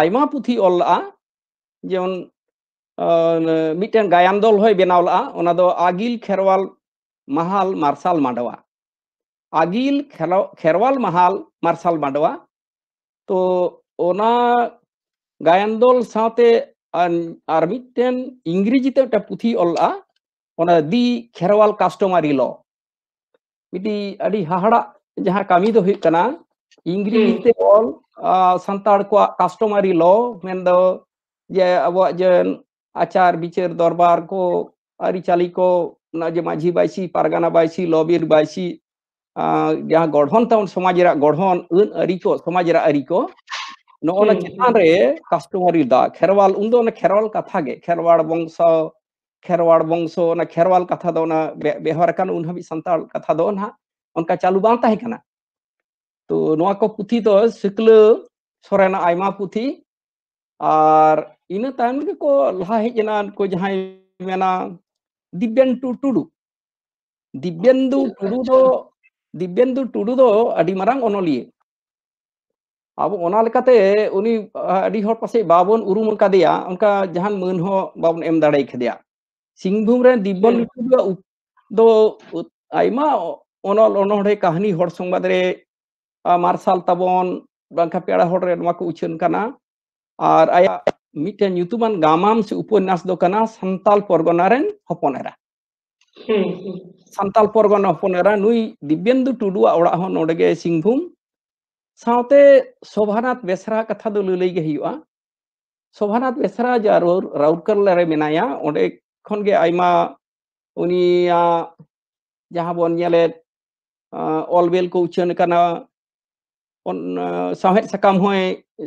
আইমা পুঁথি অলআ যেমন ᱢᱤᱫᱴᱮᱱ ᱜᱟᱭᱟᱱ ᱫᱚᱞ ᱦᱚᱸᱭ ᱵᱮᱱᱟᱣ ᱞᱟᱜᱼᱟ ᱚᱱᱟ ᱫᱚ ᱟᱜᱤᱞ ᱠᱷᱮᱨᱣᱟᱞ ᱢᱟᱦᱟᱞ ᱢᱟᱨᱥᱟᱞ ᱢᱟᱰᱣᱟ ᱟᱜᱤᱞ ᱠᱷᱮᱨᱣᱟᱞ ᱢᱟᱦᱟᱞ ᱢᱟᱨᱥᱟᱞ ᱢᱟᱰᱣᱟ ᱛᱚ ᱚᱱᱟ ᱜᱟᱭᱟᱱ ᱫᱚᱞ ᱥᱟᱶᱛᱮ ᱟᱨ ᱢᱤᱫᱴᱮᱱ ᱤᱝᱨᱮᱡᱤ ᱛᱮ ᱢᱤᱫᱴᱮᱱ ᱯᱩᱛᱷᱤ ᱚᱞ ᱞᱟᱜᱼᱟ ᱚᱱᱟ ᱫᱤ ᱠᱷᱮᱨᱣᱟᱞ ᱠᱟᱥᱴᱚᱢᱟᱨᱤ ᱞᱚ ᱢᱤᱫᱴᱤᱡ ᱟᱹᱰᱤ ᱦᱟᱦᱟᱲᱟᱜ ᱡᱟᱦᱟᱸ ᱠᱟᱹᱢᱤ ᱫᱚ ᱦᱩᱭᱩᱜ ᱠᱟᱱᱟ ᱤᱝᱨᱮᱡᱤ ᱛᱮ ᱚᱞ ᱥᱟᱱᱛᱟᱲ ᱠᱚᱣᱟᱜ ᱠᱟᱥᱴᱚᱢᱟᱨᱤ ᱞᱚ ᱢᱮᱱᱫᱚ ᱡᱮ ᱟᱵᱚᱣᱟᱜ ᱡᱮ আচার বিচার দরবার কো আরিচালিকো না যে মাঝি বাইসি পারগানা বাইসি লবির বাইসি যা গঠন তাউন সমাজের গঠন इन আরিকো সমাজের আরিকো নওলা চিতান রে কাস্টমারি দা খেরওয়াল উন্দো না খেরওয়াল কথা গে খেরওয়াল বংশ খেরওয়াল বংশ না খেরওয়াল কথা দো না ব্যবহার কান উনহাবি সান্তাল কথা দো না उनका चालू बांग ताहे कना तो नोआ को पुथी तो सिकल सोरेना आयमा पुथी और ina tan ke ko la he jena ko jahai mena dibyan tu tudu dibyendu बाबन उरुम मन बाबन एम दाड़े खेदे सिंहभूम दिव्य दो कहानी हर संबाद रे मार्शाल पेड़ा उछन और आया मिट्टान गामाम से उपन्यास सान्ताल परगनारेनरा सान्ताल परगना हपनरा नई दिव्येंदु टुडुआ नगे सिंहभूम साते शोभानाथ बेसरा कथा दो लैगे हुआ शोभानाथ बेसरा जार राउरकलारे मेना खनगे आइमा उनिया जहां बन ऑलबेल को उछन साहेद साकाम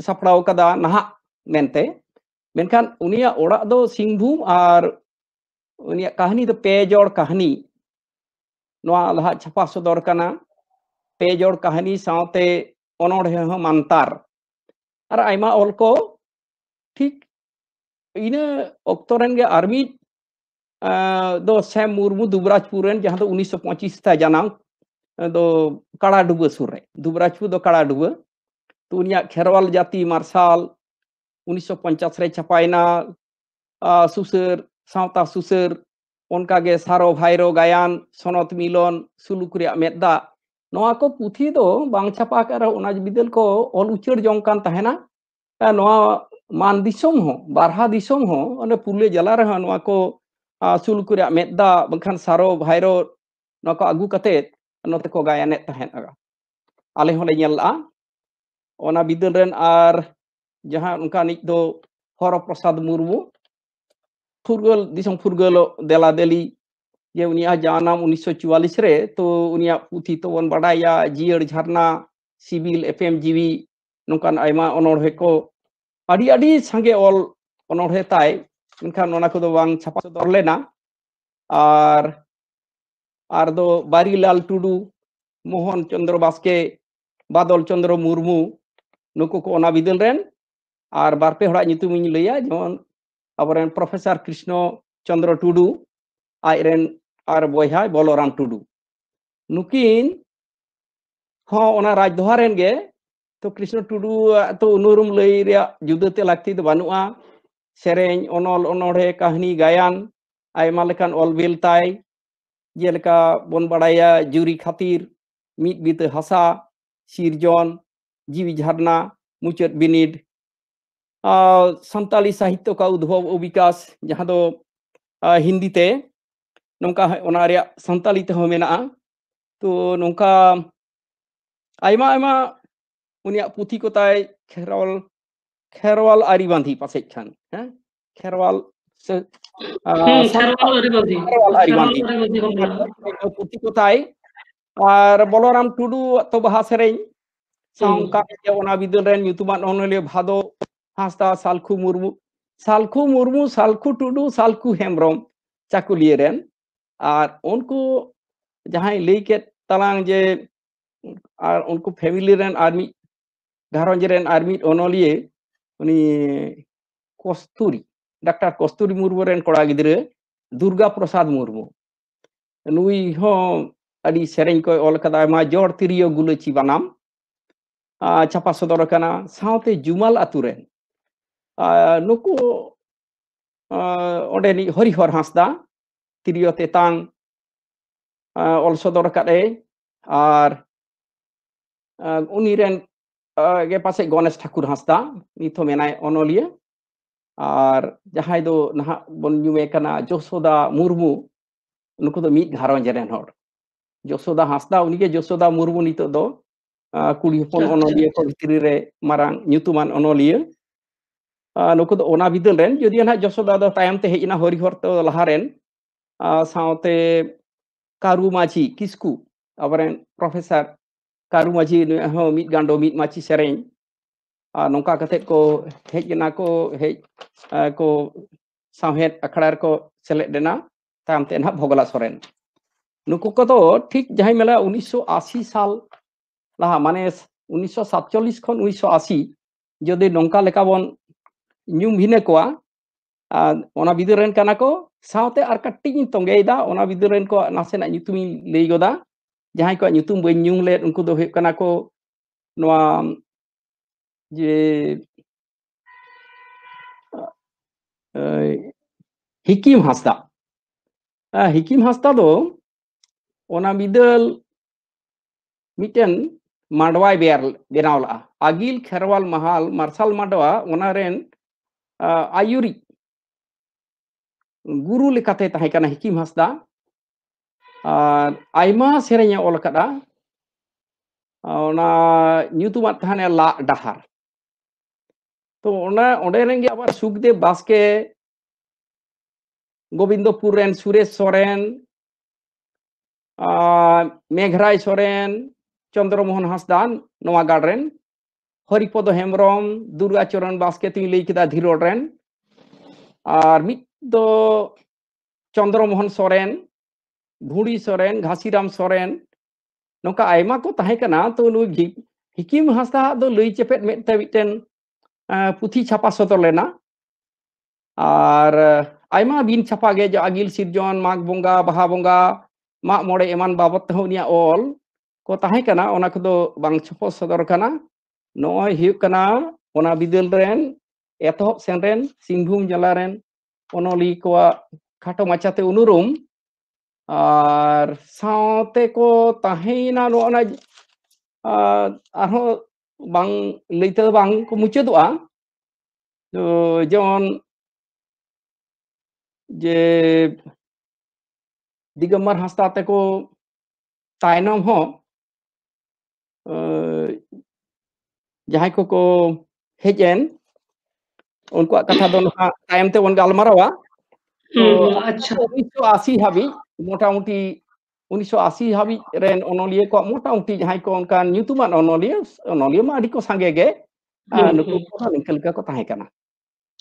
हपड़ा नहा मेखान उनिया दो सिंहभूम और उनिया कहानी दो पे जोड़ कहानी लहा छपा सदर कना पे जोड़ कहानी साथे अनोढ़े हो मानतार और आइमा ऑल को ठीक इन अक्तरन के आर्मी दो सैम मुर्मू दुबराजपुरन जहां तो 1925 ता जनाम दो काड़ा डुबा सुर दुबराजपुर दो काड़ा डुबा तो उनिया खेरवाल जाति मार्शाल ᱩᱱᱤᱥᱥᱚ ᱯᱚᱧᱪᱟᱥ ᱨᱮ ᱪᱷᱟᱯᱟᱭᱱᱟ ᱥᱩᱥᱟᱹᱨ ᱥᱟᱶᱛᱟ ᱥᱩᱥᱟᱹᱨ ᱚᱱᱠᱟᱜᱮ ᱥᱟᱨᱚ ᱵᱷᱟᱭᱨᱚ ᱜᱟᱭᱟᱱ ᱥᱚᱱᱚᱛ ᱢᱤᱞᱚᱱ ᱥᱩᱞᱩᱠ ᱨᱮᱭᱟᱜ ᱢᱮᱫ ᱫᱟᱜ ᱱᱚᱣᱟ ᱠᱚ ᱯᱩᱛᱷᱤ ᱫᱚ ᱵᱟᱝ ᱪᱷᱟᱯᱟ ᱟᱠᱟᱫ ᱨᱮᱦᱚᱸ ᱚᱱᱟ ᱵᱤᱫᱟᱹᱞ ᱠᱚ ᱚᱞ ᱩᱪᱟᱹᱲ ᱡᱚᱝ ᱠᱟᱱ ᱛᱟᱦᱮᱱᱟ ᱱᱚᱣᱟ ᱢᱟᱱ ᱫᱤᱥᱚᱢ ᱦᱚᱸ ᱵᱟᱨᱦᱟ ᱫᱤᱥᱚᱢ ᱦᱚᱸ ᱚᱱᱮ ᱯᱩᱨᱩᱞᱤᱭᱟᱹ ᱡᱮᱞᱟ ᱨᱮᱦᱚᱸ ᱱᱚᱣᱟ ᱠᱚ ᱥᱩᱞᱩᱠ ᱨᱮᱭᱟᱜ ᱢᱮᱫ ᱫᱟᱜ ᱵᱟᱝᱠᱷᱟᱱ ᱥᱟᱨᱚ ᱵᱷᱟᱭᱨᱚ ᱱᱚᱣᱟ ᱠᱚ ᱟᱹᱜᱩ ᱠᱟᱛᱮᱫ ᱱᱚᱛᱮ ᱠᱚ ᱜᱟᱭᱟᱱᱮᱫ ᱛᱟᱦᱮᱸᱫ ᱟᱞᱮ ᱦᱚᱸᱞᱮ ᱧᱮᱞ ᱞᱟᱜᱼᱟ ᱚᱱᱟ ᱵᱤᱫᱟᱹᱞ ᱨᱮᱱ ᱟᱨ ᱡᱟᱦᱟᱸ ᱚᱱᱠᱟᱱᱤᱡ ᱫᱚ ᱦᱚᱨᱚᱯᱨᱚᱥᱟᱫ ᱢᱩᱨᱢᱩ ᱯᱷᱩᱨᱜᱟᱹᱞ ᱫᱤᱥᱚᱢ ᱯᱷᱩᱨᱜᱟᱹᱞ ᱫᱮᱞᱟ ᱫᱮᱞᱤ ᱡᱮ ᱩᱱᱤᱭᱟᱜ ᱡᱟᱱᱟᱢ ᱩᱱᱤᱥᱥᱚ ᱪᱩᱣᱟᱞᱤᱥ ᱨᱮ ᱛᱚ ᱩᱱᱤᱭᱟᱜ ᱯᱩᱛᱷᱤ ᱛᱚᱵᱚᱱ ᱵᱟᱰᱟᱭᱟ ᱡᱤᱭᱟᱹᱲ ᱡᱷᱟᱨᱱᱟ ᱥᱤᱵᱤᱞ ᱮᱯᱮᱢ ᱡᱤᱣᱤ ᱱᱚᱝᱠᱟᱱ ᱟᱭᱢᱟ ᱚᱱᱚᱬᱦᱮ ᱠᱚ ᱟᱹᱰᱤ ᱟᱹᱰᱤ ᱥᱟᱸᱜᱮ ᱚᱞ ᱚᱱᱚᱬᱦᱮ ᱛᱟᱭ ᱢᱮᱱᱠᱷᱟᱱ ᱚᱱᱟ ᱠᱚᱫᱚ ᱵᱟᱝ ᱪᱷᱟᱯᱟ ᱥᱚᱫᱚᱨ ᱞᱮᱱᱟ ᱟᱨ ᱟᱨ ᱫᱚ ᱵᱟᱨᱤᱞᱟᱞ ᱴᱩᱰᱩ ᱢᱳᱦᱚᱱ ᱪᱚᱱᱫᱨᱚ ᱵᱟᱥᱠᱮ ᱵᱟᱫᱚᱞ ᱪᱚᱱᱫᱨᱚ ᱢᱩᱨᱢᱩ ᱱᱩᱠᱩ ᱠᱚ ᱚᱱᱟ ᱵᱤᱫᱟᱹᱞ ᱨᱮᱱ ar barpe hora nyitu min leya jemon aboren profesor krishna chandra tudu ai ren ar boihai boloram tudu nukin ho ona rajdhohar ren ge to krishna tudu to unurum lei re yuddha te lagti to banua sereng onol onore kahani gayan ai malikan ol bil tai jelka bon badaya juri khatir mit bit hasa sirjon jiwi jharna mucet binid Santali ᱥᱟᱦᱤᱛᱛᱚ ᱠᱟ ᱩᱫᱽᱵᱷᱚᱵ ᱚ ᱵᱤᱠᱟᱥ ᱡᱟᱦᱟᱸ ᱫᱚ ᱦᱤᱱᱫᱤ ᱛᱮ ᱱᱚᱝᱠᱟ ᱚᱱᱟ ᱨᱮᱭᱟᱜ ᱥᱟᱱᱛᱟᱞᱤ ᱛᱮᱦᱚᱸ ᱢᱮᱱᱟᱜᱼᱟ ᱛᱚ ᱱᱚᱝᱠᱟ ᱟᱭᱢᱟ ᱟᱭᱢᱟ ᱩᱱᱤᱭᱟᱜ ᱯᱩᱛᱷᱤ ᱠᱚ ᱛᱟᱭ ᱠᱷᱮᱨᱣᱟᱞ ᱠᱷᱮᱨᱣᱟᱞ ᱟᱹᱨᱤ ᱵᱟᱸᱫᱷᱤ ᱯᱟᱥᱮᱡ ᱠᱷᱟᱱ ᱦᱮᱸ ᱠᱷᱮᱨᱣᱟᱞ ᱥᱮ ᱠᱷᱮᱨᱣᱟᱞ ᱟᱹᱨᱤ ᱵᱟᱸᱫᱷᱤ ᱯᱩᱛᱷᱤ ᱠᱚ ᱛᱟᱭ ᱟᱨ ᱵᱚᱞᱚᱨᱟᱢ ᱴᱩᱰᱩ ᱛᱚ ᱵᱟᱦᱟ ᱥᱮᱨᱮᱧ ᱥᱟᱶ ᱚᱱᱠᱟ ᱚᱱᱟ ᱵᱤᱫᱟᱹᱞ ᱨᱮᱱ ᱧᱩᱛᱩᱢᱟᱱ ᱚᱱᱚᱞᱤᱭᱟᱹ ᱵᱷᱟᱫᱚ hasta Salku Murmu. Salku Murmu, Salku Tudu, Salku Hemrom Chakulia ᱨᱮᱱ ᱟᱨ ᱩᱱᱠᱩ ᱡᱟᱦᱟᱸᱭ ᱞᱟᱹᱭ ᱠᱮᱫ ᱛᱟᱞᱟᱝ ᱡᱮ ᱟᱨ ᱩᱱᱠᱩ ᱯᱷᱮᱢᱤᱞᱤ ᱨᱮᱱ ᱟᱨ ᱢᱤᱫ ᱜᱷᱟᱨᱚᱸᱡᱽ ᱨᱮᱱ ᱟᱨ ᱢᱤᱫ ᱚᱱᱚᱞᱤᱭᱟᱹ ᱩᱱᱤ ᱠᱚᱥᱛᱩᱨᱤ ᱰᱟᱠᱛᱟᱨ ᱠᱚᱥᱛᱩᱨᱤ ᱢᱩᱨᱢᱩ ᱨᱮᱱ ᱠᱚᱲᱟ ᱜᱤᱫᱽᱨᱟᱹ ᱫᱩᱨᱜᱟ ᱯᱨᱚᱥᱟᱫ ᱢᱩᱨᱢᱩ ᱱᱩᱭ ᱦᱚᱸ ᱟᱹᱰᱤ ᱥᱮᱨᱮᱧ ᱠᱚᱭ ᱚᱞ ᱠᱟᱫᱟ ᱟᱭᱢᱟ ᱡᱚᱲ ᱛᱤᱨᱭᱳ ᱜᱩᱞᱟᱹᱪᱤ ᱵᱟᱱᱟᱢ ᱪᱷᱟᱯᱟ ᱥᱚᱫᱚᱨ ᱟᱠᱟᱱᱟ ᱥᱟᱶᱛᱮ ᱡᱩᱢᱟᱞ ᱟᱛᱩ ᱨᱮᱱ ᱱᱩᱠᱩ ᱚᱸᱰᱮᱱᱤᱡ ᱦᱚᱨᱤᱦᱚᱨ ᱦᱟᱸᱥᱫᱟ ᱛᱤᱨᱭᱳ ᱛᱮᱛᱟᱝ ᱚᱞ ᱥᱚᱫᱚᱨ ᱟᱠᱟᱫᱼᱮ ᱟᱨ ᱩᱱᱤᱨᱮᱱ ᱜᱮ ᱯᱟᱥᱮᱡ ᱜᱚᱱᱮᱥ ᱴᱷᱟᱠᱩᱨ ᱦᱟᱸᱥᱫᱟ ᱱᱤᱛ ᱦᱚᱸ ᱢᱮᱱᱟᱭ ᱚᱱᱚᱞᱤᱭᱟᱹ ᱟᱨ ᱡᱟᱦᱟᱸᱭ ᱫᱚ ᱱᱟᱦᱟᱜ ᱵᱚᱱ ᱧᱩᱢᱮ ᱠᱟᱱᱟ ᱡᱚᱥᱳᱫᱟ ᱢᱩᱨᱢᱩ ᱱᱩᱠᱩ ᱫᱚ ᱢᱤᱫ ᱜᱷᱟᱨᱚᱸᱡᱽ ᱨᱮᱱ ᱦᱚᱲ ᱡᱚᱥᱳᱫᱟ ᱦᱟᱸᱥᱫᱟ ᱩᱱᱤᱜᱮ ᱡᱚᱥᱳᱫᱟ ᱢᱩᱨᱢᱩ ᱱᱤᱛᱚᱜ ᱫᱚ ᱠᱩᱲᱤ ᱦᱚᱯᱚᱱ ᱚᱱᱚᱞᱤᱭᱟᱹ ᱠᱚ ᱵᱷᱤᱛᱨᱤ ᱨᱮ ᱢᱟᱨᱟᱝ ᱧᱩᱛᱩᱢᱟᱱ ᱚᱱᱚᱞᱤᱭᱟᱹ ᱱᱩᱠᱩ ᱫᱚ ᱚᱱᱟ ᱵᱤᱫᱟᱹᱞ ᱨᱮᱱ ᱡᱩᱫᱤ ᱱᱟᱦᱟᱜ ᱡᱚᱥᱳᱫᱟ ᱫᱚ ᱛᱟᱭᱚᱢᱛᱮ ᱦᱮᱡ ᱮᱱᱟ ᱦᱚᱨᱤᱦᱚᱨ ᱛᱚ ᱞᱟᱦᱟ ᱨᱮᱱ ᱥᱟᱶᱛᱮ ᱠᱟᱨᱩ ᱢᱟᱹᱡᱷᱤ ᱠᱤᱥᱠᱩ ᱟᱵᱚᱨᱮᱱ ᱯᱨᱚᱯᱷᱮᱥᱟᱨ ᱠᱟᱨᱩ ᱢᱟᱹᱡᱷᱤ ᱱᱩᱭᱟᱜ ᱦᱚᱸ ᱢᱤᱫ ᱜᱟᱱᱰᱚ ᱢᱤᱫ ᱢᱟᱹᱪᱷᱤ ᱥᱮᱨᱮᱧ ᱟᱨ ᱱᱚᱝᱠᱟ ᱠᱟᱛᱮᱫ ᱠᱚ ᱦᱮᱡ ᱮᱱᱟ ᱠᱚ ᱦᱮᱡ ᱠᱚ ᱥᱟᱶᱦᱮᱫ ᱟᱠᱷᱲᱟ ᱨᱮᱠᱚ ᱥᱮᱞᱮᱫ ᱞᱮᱱᱟ ᱛᱟᱭᱚᱢᱛᱮ ᱱᱟᱦᱟᱜ ᱵᱷᱚᱜᱽᱞᱟ ᱥᱚᱨᱮᱱ ᱱᱩᱠᱩ ᱠᱚᱫᱚ ᱴᱷᱤᱠ ᱡᱟᱦᱟᱸᱭ ᱢᱮᱱᱟ ᱩᱱᱤᱥᱥᱚ ᱟᱥᱤ ᱥᱟᱞ ᱞᱟᱦᱟ ᱢᱟᱱᱮ ᱩᱱᱤᱥᱥᱚ ᱥᱟᱛᱪᱚᱞᱞᱤᱥ ᱠᱷᱚᱱ ᱩᱱᱤᱥᱥᱚ ᱟᱥᱤ ᱡᱩᱫᱤ ᱱᱚᱝᱠᱟ লেখা বন ᱧᱩᱢ ᱵᱷᱤᱱᱟᱹ ᱠᱚᱣᱟ ᱟᱨ ᱚᱱᱟ ᱵᱤᱫᱟᱹᱞ ᱨᱮᱱ ᱠᱟᱱᱟ ᱠᱚ ᱥᱟᱶᱛᱮ ᱟᱨ ᱠᱟᱹᱴᱤᱡ ᱤᱧ ᱛᱚᱸᱜᱮᱭᱮᱫᱟ ᱚᱱᱟ ᱵᱤᱫᱟᱹᱞ ᱨᱮᱱ ᱠᱚᱣᱟᱜ ᱱᱟᱥᱮᱱᱟᱜ ᱧᱩᱛᱩᱢᱤᱧ ᱞᱟᱹᱭ ᱜᱚᱫᱟ ᱡᱟᱦᱟᱸᱭ ᱠᱚᱣᱟᱜ ᱧᱩᱛᱩᱢ ᱵᱟᱹᱧ ᱧᱩᱢ ᱞᱮᱫ ᱩᱱᱠᱩ ᱫᱚ ᱦᱩᱭᱩᱜ ᱠᱟᱱᱟ ᱠᱚ ᱱᱚᱣᱟ ᱡᱮ ᱦᱟᱸᱥᱫᱟ ᱦᱤᱠᱤᱢ ᱦᱟᱸᱥᱫᱟ ᱫᱚ ᱚᱱᱟ ᱵᱤᱫᱟᱹᱞ ᱢᱤᱫᱴᱮᱱ ᱢᱟᱰᱣᱟᱭ মাডওয়াই বেয়ার বেনাওলা আগিল খেরওয়াল মাহাল মার্শাল মাডওয়া ওনারেন අයුරි ගුරු ලෙකතේ තහයි කන හිකිම් හස්දා අයිමා සෙරෙන ඔල කඩා ᱚᱱᱟ ᱧᱩᱛᱩᱢᱟᱜ ᱛᱟᱦᱮᱱᱟ ᱞᱟᱜ ᱰᱟᱦᱟᱨ ᱛᱚ ᱚᱱᱟ ᱚᱸᱰᱮ ᱨᱮᱱ ᱜᱮ ᱟᱵᱟᱨ ᱥᱩᱠᱫᱮᱵ ᱵᱟᱥᱠᱮ গোবিন্দপুর রেন সুরেশ সরেন মেঘরাই সরেন চন্দ্রমোহন হাসদান নোয়াগাড় রেন ᱦᱚᱨᱤᱯᱚᱫ ᱦᱮᱢᱵᱨᱚᱢ ᱫᱩᱨᱜᱟᱪᱚᱨᱚᱱ ᱵᱟᱥᱠᱮ ᱛᱤᱧ ᱞᱟᱹᱭ ᱠᱮᱫᱟ ᱫᱷᱤᱨᱚᱲ ᱨᱮᱱ ᱟᱨ ᱢᱤᱫ ᱫᱚ ᱪᱚᱱᱫᱨᱚᱢᱳᱦᱚᱱ ᱥᱚᱨᱮᱱ ᱵᱷᱩᱲᱤ ᱥᱚᱨᱮᱱ ᱜᱷᱟᱥᱤᱨᱟᱢ ᱥᱚᱨᱮᱱ ᱱᱚᱝᱠᱟ ᱟᱭᱢᱟ ᱠᱚ ᱛᱟᱦᱮᱸ ᱠᱟᱱᱟ ᱛᱚ ᱱᱩᱭ ᱦᱤᱠᱤᱢ ᱦᱟᱸᱥᱫᱟ ᱫᱚ ᱞᱟᱹᱭ ᱪᱮᱯᱮᱫ ᱢᱤᱫᱴᱮᱱ ᱢᱤᱫᱴᱮᱱ ᱯᱩᱛᱷᱤ ᱪᱷᱟᱯᱟ ᱥᱚᱫᱚᱨ ᱞᱮᱱᱟ ᱟᱨ ᱟᱭᱢᱟ ᱵᱤᱱ ᱪᱷᱟᱯᱟ ᱜᱮ ᱟᱹᱜᱤᱞ ᱥᱤᱨᱡᱚᱱ ᱢᱟᱜᱽ ᱵᱚᱸᱜᱟ ᱵᱟᱦᱟ ᱵᱚᱸᱜᱟ ᱢᱟᱜ ᱢᱚᱬᱮ ᱮᱢᱟᱱ ᱵᱟᱵᱚᱫ ᱛᱮᱦᱚᱸ ᱩᱱᱤᱭᱟᱜ ᱚᱞ ᱠᱚ ᱛᱟᱦᱮᱸ ᱠᱟᱱᱟ ᱚᱱᱟ ᱠᱚᱫᱚ ᱵᱟᱝ ᱪᱷᱟᱯᱟ ᱥᱚᱫᱚᱨ ᱠᱟᱱᱟ ᱱᱚᱜᱼᱚᱭ ᱦᱩᱭᱩᱜ ᱠᱟᱱᱟ ᱚᱱᱟ ᱵᱤᱫᱟᱹᱞ ᱨᱮᱱ ᱮᱛᱚᱦᱚᱵ ᱥᱮᱱ ᱨᱮᱱ ᱥᱤᱝᱵᱷᱩᱢ ᱡᱮᱞᱟ ᱨᱮᱱ ᱚᱱᱚᱞᱤ ᱠᱚᱣᱟᱜ ᱠᱷᱟᱴᱚ ᱢᱟᱪᱷᱟᱛᱮ ᱩᱱᱩᱨᱩᱢ ᱟᱨ ᱥᱟᱶᱛᱮ ᱠᱚ ᱛᱟᱦᱮᱸᱭᱮᱱᱟ ᱱᱚᱜᱼᱚᱱᱟ ᱟᱨᱦᱚᱸ ᱵᱟᱝ ᱞᱟᱹᱭᱛᱮ ᱵᱟᱝ ᱠᱚ ᱢᱩᱪᱟᱹᱫᱚᱜᱼᱟ ᱡᱮᱢᱚᱱ ᱡᱮ ᱫᱤᱜᱚᱢᱵᱚᱨ ᱦᱟᱸᱥᱫᱟ ᱛᱮᱠᱚ ᱛᱟᱭᱱᱚᱢ ᱦᱚᱸ ᱡᱟᱦᱟᱸᱭ ᱠᱚᱠᱚ ᱦᱮᱡ ᱮᱱ ᱩᱱᱠᱩᱣᱟᱜ ᱠᱟᱛᱷᱟ ᱫᱚ ᱱᱟᱦᱟᱜ ᱛᱟᱭᱚᱢ ᱛᱮᱵᱚᱱ ᱜᱟᱞᱢᱟᱨᱟᱣᱟ ᱩᱱᱤᱥᱥᱚ ᱟᱥᱤ ᱦᱟᱹᱵᱤᱡ ᱢᱚᱴᱟᱢᱩটি ᱩᱱᱤᱥᱥᱚ ᱟᱥᱤ ᱦᱟᱹᱵᱤᱡ ᱨᱮᱱ ᱚᱱᱚᱞᱤᱭᱟᱹ ᱠᱚᱣᱟᱜ ᱢᱚᱴᱟᱢᱩᱴᱤ ᱡᱟᱦᱟᱸᱭ ᱠᱚ ᱚᱱᱠᱟᱱ ᱧᱩᱛᱩᱢᱟᱱ ᱚᱱᱚᱞᱤᱭᱟᱹ ᱚᱱᱚᱞᱤᱭᱟᱹ ᱢᱟ ᱟᱹᱰᱤ ᱠᱚ ᱥᱟᱸᱜᱮ ᱜᱮ ᱱᱩᱠᱩ ᱠᱚ ᱱᱤᱝᱠᱟᱹ ᱞᱮᱠᱟ ᱠᱚ ᱛᱟᱦᱮᱸ ᱠᱟᱱᱟ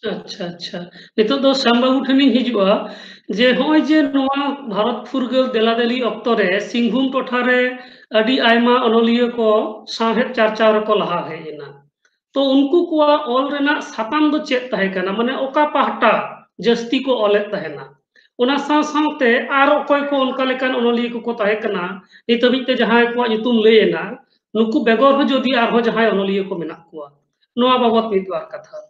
ᱟᱪᱪᱷᱟ ᱟᱪᱪᱷᱟ ᱱᱤᱛᱚᱜ ᱫᱚ ᱥᱟᱢᱵᱟᱵᱩ ᱴᱷᱮᱱᱤᱧ ᱦᱤᱡᱩᱜᱼᱟ ᱡᱮ ᱱᱚᱜᱼᱚᱭ ᱡᱮ ᱱᱚᱣᱟ ᱵᱷᱟᱨᱚᱛ ᱯᱷᱩᱨᱜᱟᱹᱞ ᱫᱮᱞᱟᱫᱮᱞᱤ ᱚᱠᱛᱚ ᱨᱮ ᱥᱤᱝᱵᱷᱩᱢ ᱴᱚᱴᱷᱟ ᱨᱮ ᱟᱹᱰᱤ ᱟᱭᱢᱟ ᱚᱱᱚᱞᱤᱭᱟᱹ ᱠᱚ ᱥᱟᱶᱦᱮᱫ ᱪᱟᱨᱪᱟᱣ ᱨᱮᱠᱚ ᱞᱟᱦᱟ ᱦᱮᱡ ᱮᱱᱟ ᱛᱚ ᱩᱱᱠᱩ ᱠᱚᱣᱟᱜ ᱚᱞ ᱨᱮᱱᱟᱜ ᱥᱟᱛᱟᱢ ᱫᱚ ᱪᱮᱫ ᱛᱟᱦᱮᱸ ᱠᱟᱱᱟ ᱢᱟᱱᱮ ᱚᱠᱟ ᱯᱟᱦᱴᱟ ᱡᱟᱹᱥᱛᱤ ᱠᱚ ᱚᱞᱮᱫ ᱛᱟᱦᱮᱱᱟ ᱚᱱᱟ ᱥᱟᱶ ᱥᱟᱶᱛᱮ ᱟᱨ ᱚᱠᱚᱭ ᱠᱚ ᱚᱱᱠᱟ ᱞᱮᱠᱟᱱ ᱚᱱᱚᱞᱤᱭᱟᱹ ᱠᱚᱠᱚ ᱛᱟᱦᱮᱸ ᱠᱟᱱᱟ ᱱᱤᱛ ᱦᱟᱹᱵᱤᱡ ᱛᱮ ᱡᱟᱦᱟᱸᱭ ᱠᱚᱣᱟᱜ ᱧᱩᱛᱩᱢ ᱞᱟᱹᱭ ᱮᱱᱟ ᱱᱩᱠᱩ ᱵᱮᱜᱚᱨ ᱦᱚᱸ ᱡᱩᱫᱤ ᱟᱨᱦᱚᱸ ᱡᱟᱦᱟᱸᱭ ᱚᱱᱚᱞᱤᱭᱟᱹ ᱠᱚ ᱢᱮᱱᱟᱜ ᱠᱚᱣᱟ ᱱᱚᱣᱟ ᱵᱟᱵᱚᱫ ᱢᱤᱫ ᱵᱟᱨ ᱠᱟᱛᱷᱟ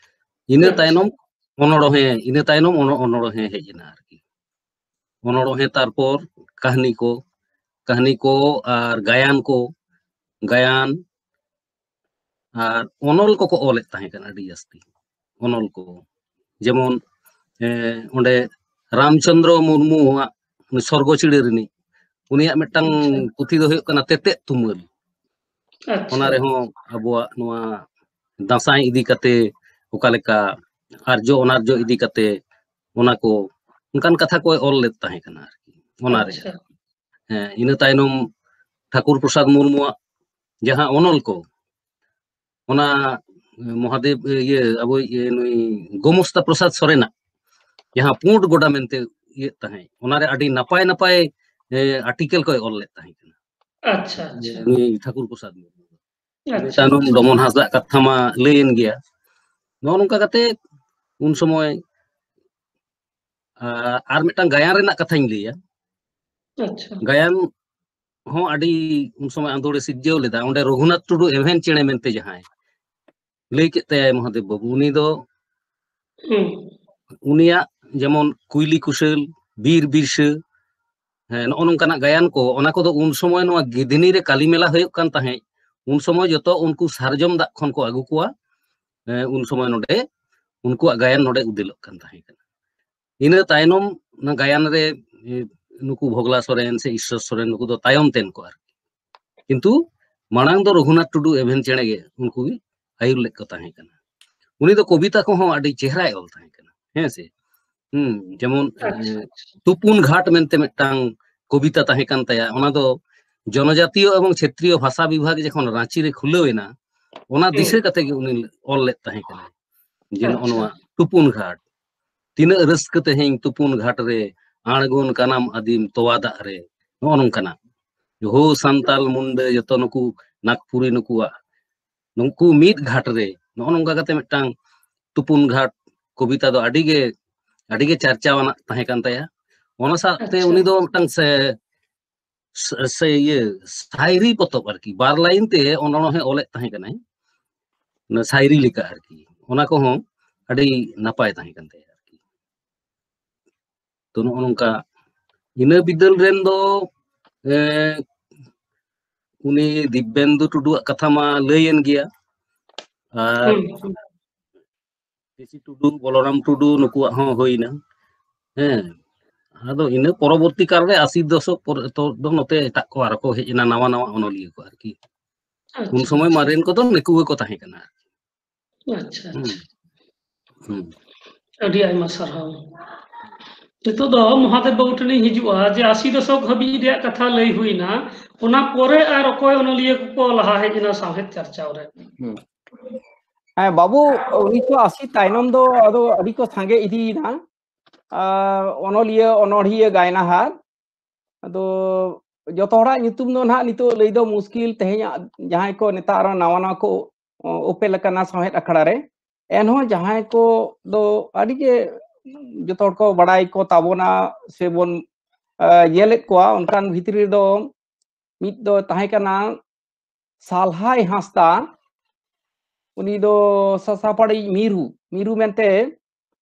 ᱤᱱᱟᱹ ᱛᱟᱭᱱᱚᱢ ᱚᱱᱚᱲᱦᱮᱸ ᱤᱱᱟᱹ ᱛᱟᱭᱱᱚᱢ ᱚᱱᱚᱲᱦᱮᱸ ᱦᱮᱡ ᱮᱱᱟ ᱟᱨᱠᱤ ᱚᱱᱚᱲᱦᱮᱸ ᱛᱟᱨᱯᱚᱨ ᱠᱟᱹᱦᱱᱤ ᱠᱚ ᱠᱟᱹᱦᱱᱤ ᱠᱚ ᱟᱨ ᱜᱟᱭᱟᱱ ᱠᱚ ᱜᱟᱭᱟᱱ ᱟᱨ ᱚᱱᱚᱞ ᱠᱚᱠᱚ ᱚᱞᱮᱫ ᱛᱟᱦᱮᱸ ᱠᱟᱱᱟ ᱟᱹᱰᱤ ᱡᱟᱹᱥᱛᱤ ᱚᱱᱚᱞ ᱠᱚ ᱡᱮᱢᱚᱱ ᱚᱸᱰᱮ ᱨᱟᱢᱪᱚᱱᱫᱨᱚ ᱢᱩᱨᱢᱩᱣᱟᱜ ᱥᱚᱨᱜᱚᱪᱤᱲᱤ ᱨᱤᱱᱤᱡ ᱩᱱᱤᱭᱟᱜ ᱢᱤᱫᱴᱟᱝ ᱯᱩᱛᱷᱤ ᱫᱚ ᱦᱩᱭᱩᱜ ᱠᱟᱱᱟ ᱛᱮᱛᱮᱫ ᱛᱩᱢᱟᱹᱞ ᱚᱱᱟ ᱨᱮᱦᱚᱸ ᱟᱵᱚᱣᱟᱜ ᱱᱚᱣᱟ ᱫᱟᱸᱥᱟᱭ ᱤᱫᱤ ᱠᱟᱛᱮ आर्जो अनार्जो इदीकते कथा इन ठाकुर प्रसाद मुर्मू जहाँ अनल को महादेव ये अब गोमस्ता प्रसाद सरना जहाँ पुट गोडा मनते नपाय नपाय आर्टिकल को ऑल लेत ठाकुर प्रसाद मुर्मू डमन हजार कथा मा लयन गया उन समय गायन कथा लिया गायन उन समय आंदोड़े सिज्जो लेदा अंडे रघुनाथ टुडु एवं चेड़े मेनते जहाँ लैकता महादेव बाबू उनिया जेमन कुली कुशल बीर बीर्ष नौनकान गायन को ओना को उन समय गिदिनी रे काली मेला उन समय जो उनको सार्जम दाग खन को आगू कोआ ᱩᱱ ᱥᱚᱢᱚᱭ ᱱᱚᱰᱮ ᱩᱱᱠᱩᱣᱟᱜ ᱜᱟᱭᱟᱱ ᱱᱚᱰᱮ ᱩᱫᱮᱞᱚᱜ ᱠᱟᱱ ᱛᱟᱦᱮᱸ ᱠᱟᱱᱟ ᱤᱱᱟᱹ ᱛᱟᱭᱱᱚᱢ ᱚᱱᱟ ᱜᱟᱭᱟᱱ ᱨᱮ ᱱᱩᱠᱩ ᱵᱷᱚᱜᱽᱞᱟ ᱥᱚᱨᱮᱱ ᱥᱮ ᱤᱥᱥᱚᱨ ᱥᱚᱨᱮᱱ ᱱᱩᱠᱩ ᱫᱚ ᱛᱟᱭᱚᱢ ᱛᱮᱱ ᱠᱚ ᱟᱨᱠᱤ ᱠᱤᱱᱛᱩ ᱢᱟᱲᱟᱝ ᱫᱚ ᱨᱚᱜᱷᱩᱱᱟᱛᱷ ᱴᱩᱰᱩ ᱮᱵᱷᱮᱱ ᱪᱮᱬᱮ ᱜᱮ ᱩᱱᱠᱩ ᱜᱮ ᱟᱹᱭᱩᱨ ᱞᱮᱫ ᱠᱚ ᱛᱟᱦᱮᱸ ᱠᱟᱱᱟ ᱩᱱᱤ ᱫᱚ ᱠᱚᱵᱤᱛᱟ ᱠᱚᱦᱚᱸ ᱟᱹᱰᱤ ᱪᱮᱦᱨᱟᱭ ᱚᱞ ᱛᱟᱦᱮᱸ ᱠᱟᱱᱟ ᱦᱮᱸ ᱥᱮ ᱦᱩᱸ ᱡᱮᱢᱚᱱ ᱛᱩᱯᱩᱱ ᱜᱷᱟᱴ ᱢᱮᱱᱛᱮ ᱢᱤᱫᱴᱟᱝ ᱠᱚᱵᱤᱛᱟ ᱛᱟᱦᱮᱸ ᱠᱟᱱ ᱛᱟᱭᱟ ᱚᱱᱟ ᱫᱚ জনজাতীয় এবং ক্ষেত্রীয় ভাষা বিভাগ যখন রাঁচিরে খুলেও এনা ओना ऑल लेत तहे के घाट तिन रही तुपन हे तुपुन घाट रे आणगोन कनाम आदिम तोवादा रे जो संताल मुंडे जतो नुकु नागपुरी नुकुआ नुकु घाट रे ओनंगा कते मिटांग घाट कविता दो अडीगे अडीगे चर्चावना से ये सायरी पत्व आ बार लाइन ते अनहे अलग तहकना सायरी नपाय इन विद्याल दिव्यन्दु टुडु कथा मा लयन गया टुडु बलराम टुडु नुकुआ हाँ, हो ᱟᱫᱚ ᱤᱱᱟᱹ ᱯᱚᱨᱚᱵᱚᱨᱛᱤ ᱠᱟᱞᱨᱮ ᱟᱥᱤ ᱫᱚᱥᱚᱠ ᱯᱚᱨᱮ ᱫᱚ ᱱᱚᱛᱮ ᱮᱴᱟᱜ ᱠᱚ ᱟᱨᱠᱚ ᱦᱮᱡ ᱮᱱᱟ ᱱᱟᱣᱟ ᱱᱟᱣᱟ ᱚᱱᱚᱞᱤᱭᱟᱹ ᱠᱚ ᱟᱨᱠᱤ ᱩᱱ ᱥᱚᱢᱚᱭ ᱢᱟᱨᱮᱱ ᱠᱚᱫᱚ ᱱᱩᱠᱩ ᱜᱮᱠᱚ ᱛᱟᱦᱮᱸ ᱠᱟᱱᱟ ᱟᱪᱪᱷᱟ ᱟᱹᱰᱤ ᱟᱭᱢᱟ ᱥᱟᱨᱦᱟᱣ ᱱᱤᱛᱚᱜ ᱫᱚ ᱢᱚᱦᱟᱫᱮᱵ ᱵᱟᱹᱵᱩ ᱴᱷᱮᱱᱤᱧ ᱦᱤᱡᱩᱜᱼᱟ ᱡᱮ ᱟᱥᱤ ᱫᱚᱥᱚᱠ ᱦᱟᱹᱵᱤᱡ ᱨᱮᱭᱟᱜ ᱠᱟᱛᱷᱟ ᱞᱟᱹᱭ ᱦᱩᱭᱱᱟ ᱚᱱᱟ ᱯᱚᱨᱮ ᱟᱨ ᱚᱠᱚᱭ ᱚᱱᱚᱞᱤᱭᱟᱹ ᱠᱚᱠᱚ ᱞᱟᱦᱟ ᱦᱮᱡ ᱮᱱᱟ ᱥᱟᱶᱦᱮᱫ ᱪᱟᱨᱪᱟᱣ ᱨᱮ ᱦᱮᱸ ᱵᱟᱵᱩ ᱩᱱᱤᱥᱥᱚ ᱟᱥᱤ ᱛᱟᱭᱱᱚᱢ ᱫᱚ ᱟᱫᱚ ᱟᱹᱰᱤ ᱠᱚ ᱥᱟᱸᱜᱮ ᱤᱫᱤᱭᱮᱱᱟ अनलिए अनहिए गायना हार जो हम लई दो मुश्किल तेज जहां को नेता और नवा नवा को उपेल सहेद अखड़ा एनह जहां को दो जो को बड़ा को ताबना से बन भ्रीदना सालहाई हास्ता उन सापाड़ी मिरु मिरु मिरुते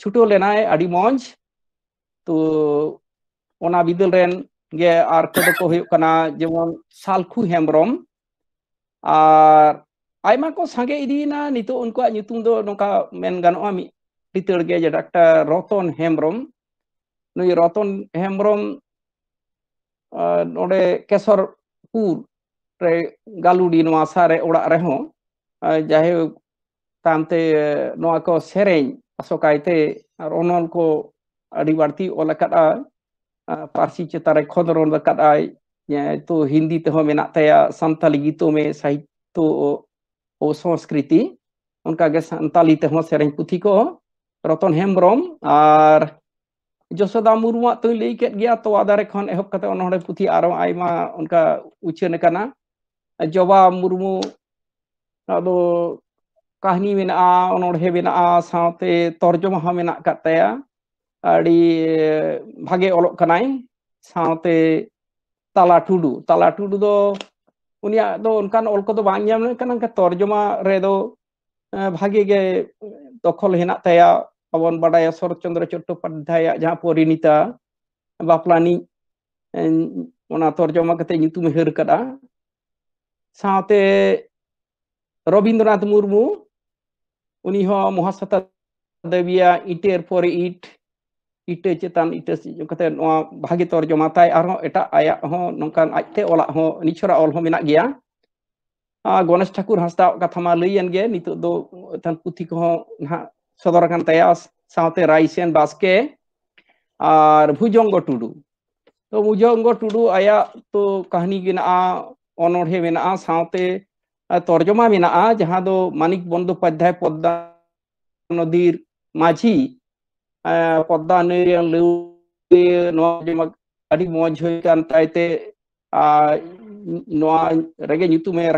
ᱪᱷᱩᱴᱟᱹᱣ ᱞᱮᱱᱟᱭ ᱟᱹᱰᱤ ᱢᱚᱡᱽ ᱛᱚ ᱚᱱᱟ ᱵᱤᱫᱟᱹᱞ ᱨᱮᱱ ᱜᱮ ᱟᱨ ᱠᱚᱫᱚ ᱠᱚ ᱦᱩᱭᱩᱜ ᱠᱟᱱᱟ ᱡᱮᱢᱚᱱ ᱥᱟᱞᱠᱷᱩ ᱦᱮᱢᱵᱨᱚᱢ ᱟᱨ ᱟᱭᱢᱟ ᱠᱚ ᱥᱟᱸᱜᱮ ᱤᱫᱤᱭᱮᱱᱟ ᱱᱤᱛᱚᱜ ᱩᱱᱠᱩᱣᱟᱜ ᱧᱩᱛᱩᱢ ᱫᱚ ᱱᱚᱝᱠᱟ ᱢᱮᱱ ᱜᱟᱱᱚᱜᱼᱟ ᱢᱤᱫ ᱞᱤᱛᱟᱹᱲ ᱜᱮ ᱡᱮ ᱰᱟᱠᱛᱟᱨ ᱨᱚᱛᱚᱱ ᱦᱮᱢᱵᱨᱚᱢ ᱱᱩᱭ ᱨᱚᱛᱚᱱ ᱦᱮᱢᱵᱨᱚᱢ ᱱᱚᱰᱮ ᱠᱮᱥᱚᱨᱯᱩᱨ ᱨᱮ ᱜᱟᱞᱩᱰᱤ ᱱᱚᱣᱟ ᱥᱟᱨᱮ ᱚᱲᱟᱜ ᱨᱮᱦᱚᱸ ᱡᱟᱭᱦᱳᱠ ᱛᱟᱭᱚᱢᱛᱮ ᱱᱚᱣᱟ ᱠᱚ ᱥᱮᱨᱮᱧ asokaite ronol ko adiwarti ola kadai parsi chetare khodron तो हिंदी तेह सानी सानताली गीतों में साहित्य ओ संस्कृति उनका सानी सानताली तेह पुथी को रतन हेम्ब्रम और जसोदा मुर्मू तो लई केद गया तो आधारे खन एहब पुथी और आयमा उनका उच्चारण करना जवा Murmu kahni mena a onorhe mena a saute torjomah mena kataya adi bhage olok kanai saute tala tudu tala tudu do unia do onkan olko do banyam kanang torjoma redo eh, bhage ge dokhol hena taya awon badaya sorochandra chottopadhyaya jaha porinita baplani ona torjoma kate nyutum her kada saute Robindranath Murmu, ᱩᱱᱤ ᱦᱚᱸ ᱢᱚᱦᱟᱥᱟᱛᱟ ᱫᱮᱵᱤᱭᱟ ᱤᱴᱮᱨ ᱯᱚᱨᱮ ᱤᱴ ᱤᱴᱟᱹ ᱪᱮᱛᱟᱱ ᱤᱴᱟᱹ ᱠᱟᱛᱮ ᱱᱚᱣᱟ ᱵᱷᱟᱜᱮ ᱛᱚᱨᱡᱚᱢᱟ ᱛᱟᱭ ᱟᱨᱦᱚᱸ ᱮᱴᱟᱜ ᱟᱭᱟᱜ ᱦᱚᱸ ᱱᱚᱝᱠᱟᱱ ᱟᱡᱛᱮ ᱚᱞᱟᱜ ᱦᱚᱸ ᱱᱤᱪᱷᱚᱨᱟ ᱚᱞ ᱦᱚᱸ ᱢᱮᱱᱟᱜ ᱜᱮᱭᱟ গণেশ ঠাকুর হাসদা কথা মা লইয়েন গে নিতোᱜ ᱫᱚ ᱛᱟᱱ ᱯᱩᱛᱷᱤ ᱠᱚᱦᱚᱸ ᱱᱟᱦᱟᱜ ᱥᱚᱫᱚᱨ ᱟᱠᱟᱱ ᱛᱟᱭᱟ ᱥᱟᱶᱛᱮ ᱨᱟᱭᱥᱮᱱ ᱵᱟᱥᱠᱮ ᱟᱨ ᱵᱷᱩᱡᱚᱝᱜᱚ ᱴᱩᱰᱩ ᱛᱚ ᱵᱷᱩᱡᱚᱝᱜᱚ ᱴᱩᱰᱩ ᱟᱭᱟᱜ ᱛᱚ ᱠᱟᱹᱦᱱᱤ ᱢᱮᱱᱟᱜᱼᱟ ᱚᱱᱚᱬᱦᱮ ᱢᱮᱱᱟᱜᱼᱟ ᱥᱟᱶᱛᱮ तर्जमा मेना जहाँ दो मानिक बंदोपाध्याय पद्दा नदी माझी पद्दा नदी मौज होकान तायते रेगे नितुमे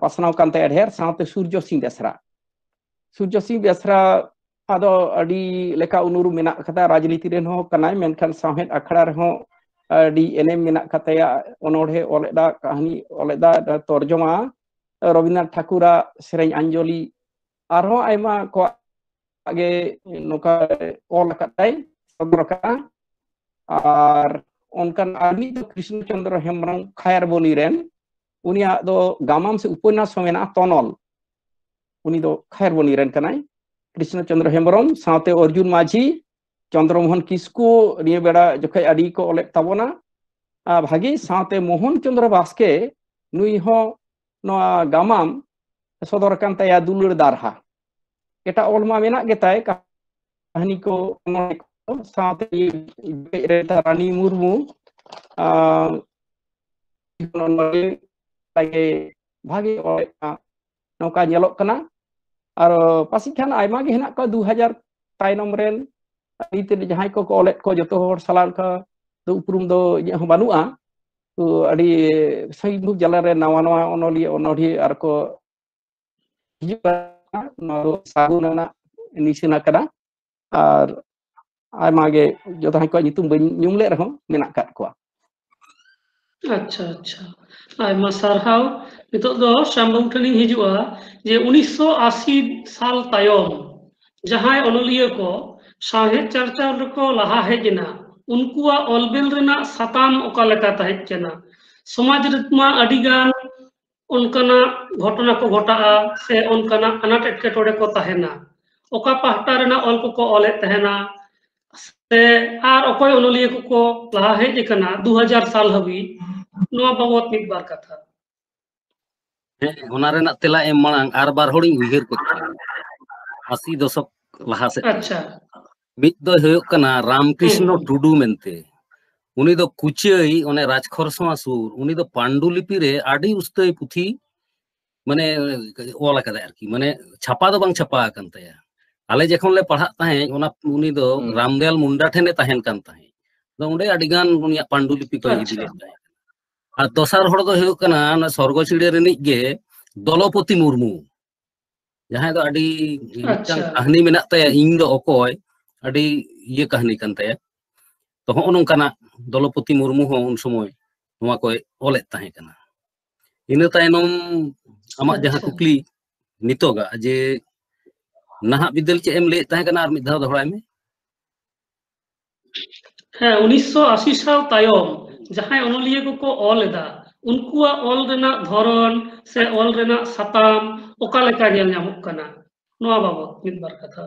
पासनाव ढेर साथे सूर्य सिंह बेसरा सूर्य सिंह बेसरा आदो अडी लेका उनुरु मेना कदा राजनीति रेन हो कनाय मेनखान साहेद अखड़ा रहो ᱟᱹᱰᱤ ᱮᱱᱮᱢ ᱢᱮᱱᱟᱜ ᱠᱟᱛᱟᱭᱟ ᱚᱱᱚᱲᱦᱮ ᱚᱞᱮᱫᱟ ᱠᱟᱹᱦᱱᱤ ᱚᱞᱮᱫᱟ ᱛᱚᱨᱡᱚᱢᱟ ᱨᱚᱵᱤᱱᱫᱨᱚᱱᱟᱛᱷ ᱴᱷᱟᱹᱠᱩᱨᱟᱜ ᱥᱮᱨᱮᱧ ᱟᱧᱡᱚᱞᱤ ᱟᱨᱦᱚᱸ ᱟᱭᱢᱟ ᱠᱚᱣᱟᱜ ᱜᱮ ᱱᱚᱝᱠᱟ ᱚᱞ ᱟᱠᱟᱫᱟᱭ ᱥᱚᱫᱚᱨ ᱟᱠᱟᱫᱟ ᱟᱨ ᱚᱱᱠᱟᱱ ᱟᱨ ᱢᱤᱫ ᱫᱚ ᱠᱨᱤᱥᱱᱚ ᱪᱚᱱᱫᱨᱚ ᱦᱮᱢᱵᱨᱚᱢ ᱠᱷᱟᱭᱟᱨᱵᱚᱱᱤ ᱨᱮᱱ ᱩᱱᱤᱭᱟᱜ ᱫᱚ ᱜᱟᱢᱟᱢ ᱥᱮ ᱩᱯᱚᱱᱱᱟᱥ ᱦᱚᱸ ᱢᱮᱱᱟᱜᱼᱟ ᱛᱚᱱᱚᱞ ᱩᱱᱤ ᱫᱚ ᱠᱷᱟᱭᱟᱨᱵᱚᱱᱤ ᱨᱮᱱ ᱠᱟᱱᱟᱭ ᱠᱨᱤᱥᱱᱚ ᱪᱚᱱᱫᱨᱚ ᱦᱮᱢᱵᱨᱚᱢ ᱥᱟᱶᱛᱮ ᱚᱨᱡᱩᱱ ᱢᱟᱹᱡᱷᱤ Chandra Mohan Kisku niya beda jokai adi ko olep tabona. Uh, bhagi saate Mohan Chandra Baske nui ho noa gamam sodorkan taya dulur darha. Eta olma mena getai kahani ko saate reta rani murmu uh, lagi bhagi olep noka nyelok kena. Aro pasikan aima gehna ko 2000 tainom ren ᱱᱤᱛ ᱡᱟᱦᱟᱸᱭ ᱠᱚ ᱚᱞᱮᱫ ᱠᱚ ᱡᱚᱛᱚ ᱦᱚᱲ ᱥᱟᱞᱟ ᱞᱮᱠᱟ ᱫᱚ ᱩᱯᱨᱩᱢ ᱫᱚ ᱤᱧᱟᱹᱜ ᱦᱚᱸ ᱵᱟᱹᱱᱩᱜᱼᱟ ᱛᱚ ᱟᱹᱰᱤ ᱥᱟᱺᱜᱤᱧ ᱡᱟᱞᱟᱨᱮ ᱱᱟᱣᱟ ᱱᱟᱣᱟ ᱚᱱᱚᱞᱤᱭᱟᱹ ᱚᱱᱚᱲᱦᱤ ᱟᱨ ᱠᱚ ᱦᱤᱡᱩᱜ ᱠᱟᱱᱟ ᱱᱚᱣᱟ ᱫᱚ ᱥᱟᱹᱜᱩᱱ ᱨᱮᱱᱟᱜ ᱱᱤᱥᱟᱹᱱᱟ ᱠᱟᱱᱟ ᱟᱨ ᱟᱭᱢᱟ ᱜᱮ ᱡᱚᱛᱚ ᱦᱚᱲ ᱠᱚᱣᱟᱜ ᱧᱩᱛᱩم ᱵᱟᱹᱧ ᱧᱩᱢ ᱞᱮᱫ ᱨᱮᱦᱚᱸ ᱢᱮᱱᱟᱜ ᱠᱟᱫ ᱠᱚᱣᱟ अच्छा अच्छा आयमा सारहाव नितोग दो श्यामबाबू ठेन हिजुआ जे 1980 साल तायम जहां अनलिया को शाहे चर्चा रुको लहा हेना उनकुआ ऑलबिल रेना समाज घटना को घटाआ से अनाट अनट एटकेटोडे को तहेना ओका पाहटा को को को को लहा हजना 2000 साल हबी नोआ बगत बार कथा तेला एम मणांग बार होडी को अच्छा रामकृष्ण टुडू मेनते कुचई उन राजखरसवा सुर उन पांडुलिपि उस्त पुथी मान ओल मान छापा तो छापाकन आले जखे पढ़ा रामदयाल मुंडा ठेन पांडुलिपि को दसार हड़कना स्वर्ग चिड़िया दलपति मुर्मू जहां कहानी मेना इनको ये कहानी कान तय तो हनोकान दलपति मुरमू उन समय ओलेना इनतम आम जहाँ कुकली नितगा जे नाहक विद्यालय चेम लैदा दौड़ा में हाँ उन्नीसशी साल तम जहाँ अनलिया को अलदा उनल धरन से अलना सातम अका बाबत मिद बार कथा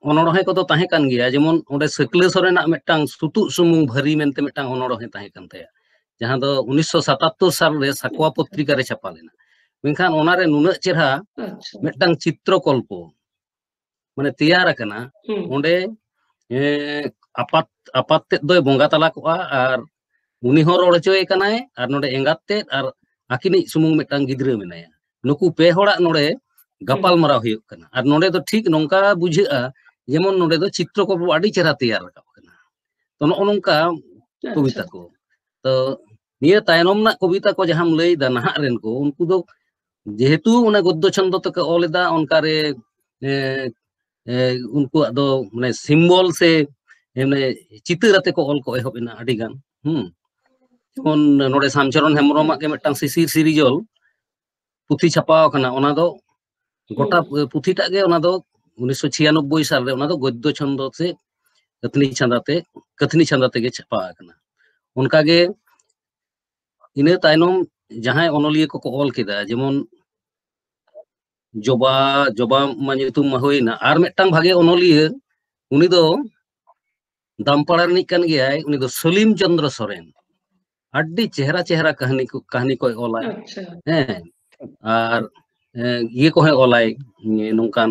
ᱚᱱᱚᱲᱦᱮ ᱠᱚᱫᱚ ᱛᱟᱦᱮᱸ ᱠᱟᱱ ᱜᱮᱭᱟ ᱡᱮᱢᱚᱱ ᱚᱸᱰᱮ ᱥᱟᱹᱠᱞᱟᱹ ᱥᱚᱨᱮᱱᱟᱜ ᱢᱤᱫᱴᱟᱝ ᱥᱩᱛᱩᱜ ᱥᱩᱢᱩᱝ ᱵᱷᱟᱹᱨᱤ ᱢᱮᱱᱛᱮ ᱢᱤᱫᱴᱟᱝ ᱚᱱᱚᱲᱦᱮ ᱛᱟᱦᱮᱸ ᱠᱟᱱ ᱛᱟᱭᱟ ᱡᱟᱦᱟᱸ ᱫᱚ ᱩᱱᱤᱥᱥᱚ ᱥᱟᱛᱟᱛᱛᱳᱨ ᱥᱟᱞᱨᱮ ᱥᱟᱠᱣᱟ ᱯᱚᱛᱨᱤᱠᱟ ᱨᱮ ᱪᱷᱟᱯᱟ ᱞᱮᱱᱟ ᱢᱮᱱᱠᱷᱟᱱ ᱚᱱᱟᱨᱮ ᱱᱩᱱᱟᱹᱜ ᱪᱮᱨᱦᱟ ᱢᱤᱫᱴᱟᱝ ᱪᱤᱛᱨᱚ ᱠᱚᱞᱯᱚ ᱢᱟᱱᱮ ᱛᱮᱭᱟᱨ ᱟᱠᱟᱱᱟ ᱚᱸᱰᱮ ᱟᱯᱟᱛ ᱟᱯᱟᱛ ᱛᱮᱫ ᱫᱚᱭ ᱵᱚᱸᱜᱟ ᱛᱟᱞᱟ ᱠᱚᱜᱼᱟ ᱟᱨ ᱩᱱᱤ ᱦᱚᱸ ᱨᱚᱲ ᱦᱚᱪᱚᱭᱮ ᱠᱟᱱᱟᱭ ᱟᱨ ᱱᱚᱰᱮ ᱮᱸᱜᱟᱛ ᱛᱮᱫ ᱟᱨ ᱟᱹᱠᱤᱱᱤᱡ ᱥᱩᱢᱩᱝ ᱢᱤᱫᱴᱟᱝ ᱜᱤᱫᱽᱨᱟᱹ ᱢᱮᱱᱟᱭᱟ ᱱᱩᱠᱩ ᱯᱮ ᱦᱚᱲᱟᱜ ᱱᱚᱰᱮ ᱜᱟᱯᱟᱞᱢᱟᱨᱟᱣ ᱦᱩᱭᱩᱜ ᱠᱟᱱᱟ ᱟᱨ ᱱᱚᱰᱮ ᱫᱚ ᱴᱷᱤᱠ ᱱᱚᱝᱠᱟ ᱵᱩᱡᱷᱟᱹᱜᱼᱟ ᱡᱮᱢᱚᱱ ᱱᱚᱰᱮ ᱫᱚ ᱪᱤᱛᱨᱚ ᱠᱚ ᱟᱹᱰᱤ ᱪᱮᱦᱨᱟ ᱛᱮᱭᱟᱨ ᱨᱟᱠᱟᱵ ᱠᱟᱱᱟ ᱛᱚ ᱱᱚᱜᱼᱚ ᱱᱚᱝᱠᱟ ᱠᱚᱵᱤᱛᱟ ᱠᱚ ᱛᱚ ᱱᱤᱭᱟᱹ ᱛᱟᱭᱱᱚᱢ ᱨᱮᱱᱟᱜ ᱠᱚᱵᱤᱛᱟ ᱠᱚ ᱡᱟᱦᱟᱸᱢ ᱞᱟᱹᱭᱫᱟ ᱱᱟᱦᱟᱜ ᱨᱮᱱ ᱠᱚ ᱩᱱᱠᱩ ᱫᱚ ᱡᱮᱦᱮᱛᱩ ᱚᱱᱟ ᱜᱚᱫᱽᱫᱚ ᱪᱷᱚᱱᱫᱚ ᱛᱮᱠᱚ ᱚᱞ ᱮᱫᱟ ᱚᱱᱠᱟᱨᱮ ᱩᱱᱠᱩᱣᱟᱜ ᱫᱚ ᱢᱟᱱᱮ ᱥᱤᱢᱵᱚᱞ ᱥᱮ ᱢᱟᱱᱮ ᱪᱤᱛᱟᱹᱨ ᱟᱛᱮ ᱠᱚ ᱚᱞ ᱠᱚ ᱮᱦᱚᱵ ᱮᱱᱟ ᱟᱹᱰᱤᱜᱟᱱ ᱦᱩᱸ ᱡᱮᱢᱚᱱ ᱱᱚᱰᱮ ᱥᱟᱢᱪᱚᱨᱚᱱ ᱦᱮᱢᱵᱨᱚᱢᱟᱜ ᱜᱮ ᱢᱤᱫᱴᱟᱝ ᱥᱤᱥᱤᱨ ᱥᱤᱨᱤᱡᱚᱞ ᱯᱩᱛᱷᱤ ᱪᱷᱟᱯᱟᱣ ᱟᱠᱟᱱᱟ ᱚᱱᱟ ᱫᱚ ᱜᱚᱴᱟ ᱯᱩᱛᱷᱤᱴᱟᱜ ᱜᱮ ᱚᱱᱟ ᱫᱚ উনিশশো ছিয়ানব্বই সালে ওনা গদ্য ছন্দ সে কথনি ছাঁদাতে কথনি ছাঁদাতে গে ছাপা আকনা অনকাগে ইনে তাইনম যাহাই অনলিয়ে কো অল কেদা যেমন জবা জবা মানে তুম হইনা আর মেটাং ভাগে অনলিয়ে উনি দো দামপাড়া রনিক কান গিয়াই উনি দো সলিম চন্দ্র সরেন আড্ডি চেহারা চেহারা কাহিনী কো কাহিনী কো অলাই আচ্ছা। হ্যাঁ আর ইয়ে কো হে অলাই ইয়ে নংকান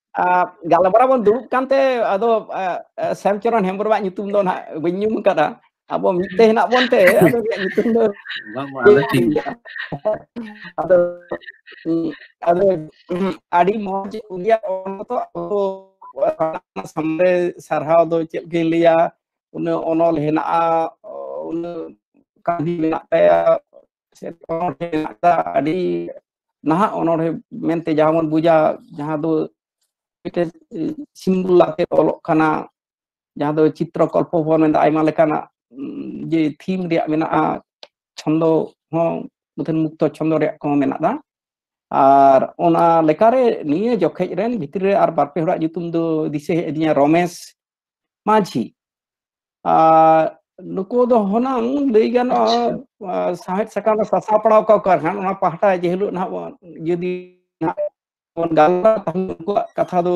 galabara bon dulub kante ado sam choron hembor ba nyutum do na benyum kada abo mite nak bon te ado nyutum do ado ado adi moj ulia on to ado samre sarha do chep ke liya una onol hena una kandi nak te set onol hena adi nah onol mente jahamon buja jaha do ᱢᱤᱫᱴᱮᱱ symbol ᱟᱛᱮ ᱚᱞᱚᱜ ᱠᱟᱱᱟ ᱡᱟᱦᱟᱸ ᱫᱚ ᱪᱤᱛᱨᱚ ᱠᱚᱞᱯᱚ ᱵᱚᱱ ᱢᱮᱱᱫᱟ ᱟᱭᱢᱟ ᱞᱮᱠᱟᱱᱟᱜ ᱡᱮ ᱛᱷᱤᱢ ᱨᱮᱭᱟᱜ ᱢᱮᱱᱟᱜᱼᱟ ᱪᱷᱚᱱᱫᱚ ᱦᱚᱸ ᱢᱩᱫᱷᱟᱹᱱ ᱢᱩᱠᱛᱚ ᱪᱷᱚᱱᱫᱚ ᱨᱮᱭᱟᱜ ᱠᱚ ᱢᱮᱱᱟᱜᱼᱟ ᱟᱨ ᱚᱱᱟ ᱞᱮᱠᱟᱨᱮ ᱱᱤᱭᱟᱹ ᱡᱚᱠᱷᱮᱡ ᱨᱮᱱ ᱵᱷᱤᱛᱨᱤ ᱨᱮ ᱟᱨ ᱵᱟᱨᱯᱮ ᱦᱚᱲᱟᱜ ᱧᱩᱛᱩᱢ ᱫᱚ ᱫᱤᱥᱟᱹ ᱦᱮᱡ ᱟᱹᱫᱤᱧᱟ ᱨᱚᱢᱮᱥ ᱢᱟᱹᱡᱷᱤ ᱟᱨ ᱱᱩᱠᱩ ᱫᱚ ᱦᱚᱱᱟᱝ ᱞᱟᱹᱭ ᱜᱟᱱᱚᱜᱼᱟ ᱥᱟᱦᱮᱫ ᱥᱟᱠᱟᱢ ᱨᱮ ᱥᱟᱥᱟᱯᱲᱟᱣ ᱠᱚ ᱠᱟᱱ ᱚᱱᱟ ᱯᱟᱦᱴᱟ ᱡᱮ ᱦᱤᱞᱳᱜ ᱱᱟᱦᱟᱜ ᱡᱩᱫᱤ ᱱᱟᱦᱟᱜ ᱵᱚᱱ ᱜᱟᱞᱢᱟᱨᱟᱣᱟ ᱛᱟᱦᱚᱞᱮ ᱩᱱᱠᱩᱣᱟᱜ ᱠᱟᱛᱷᱟ ᱫᱚ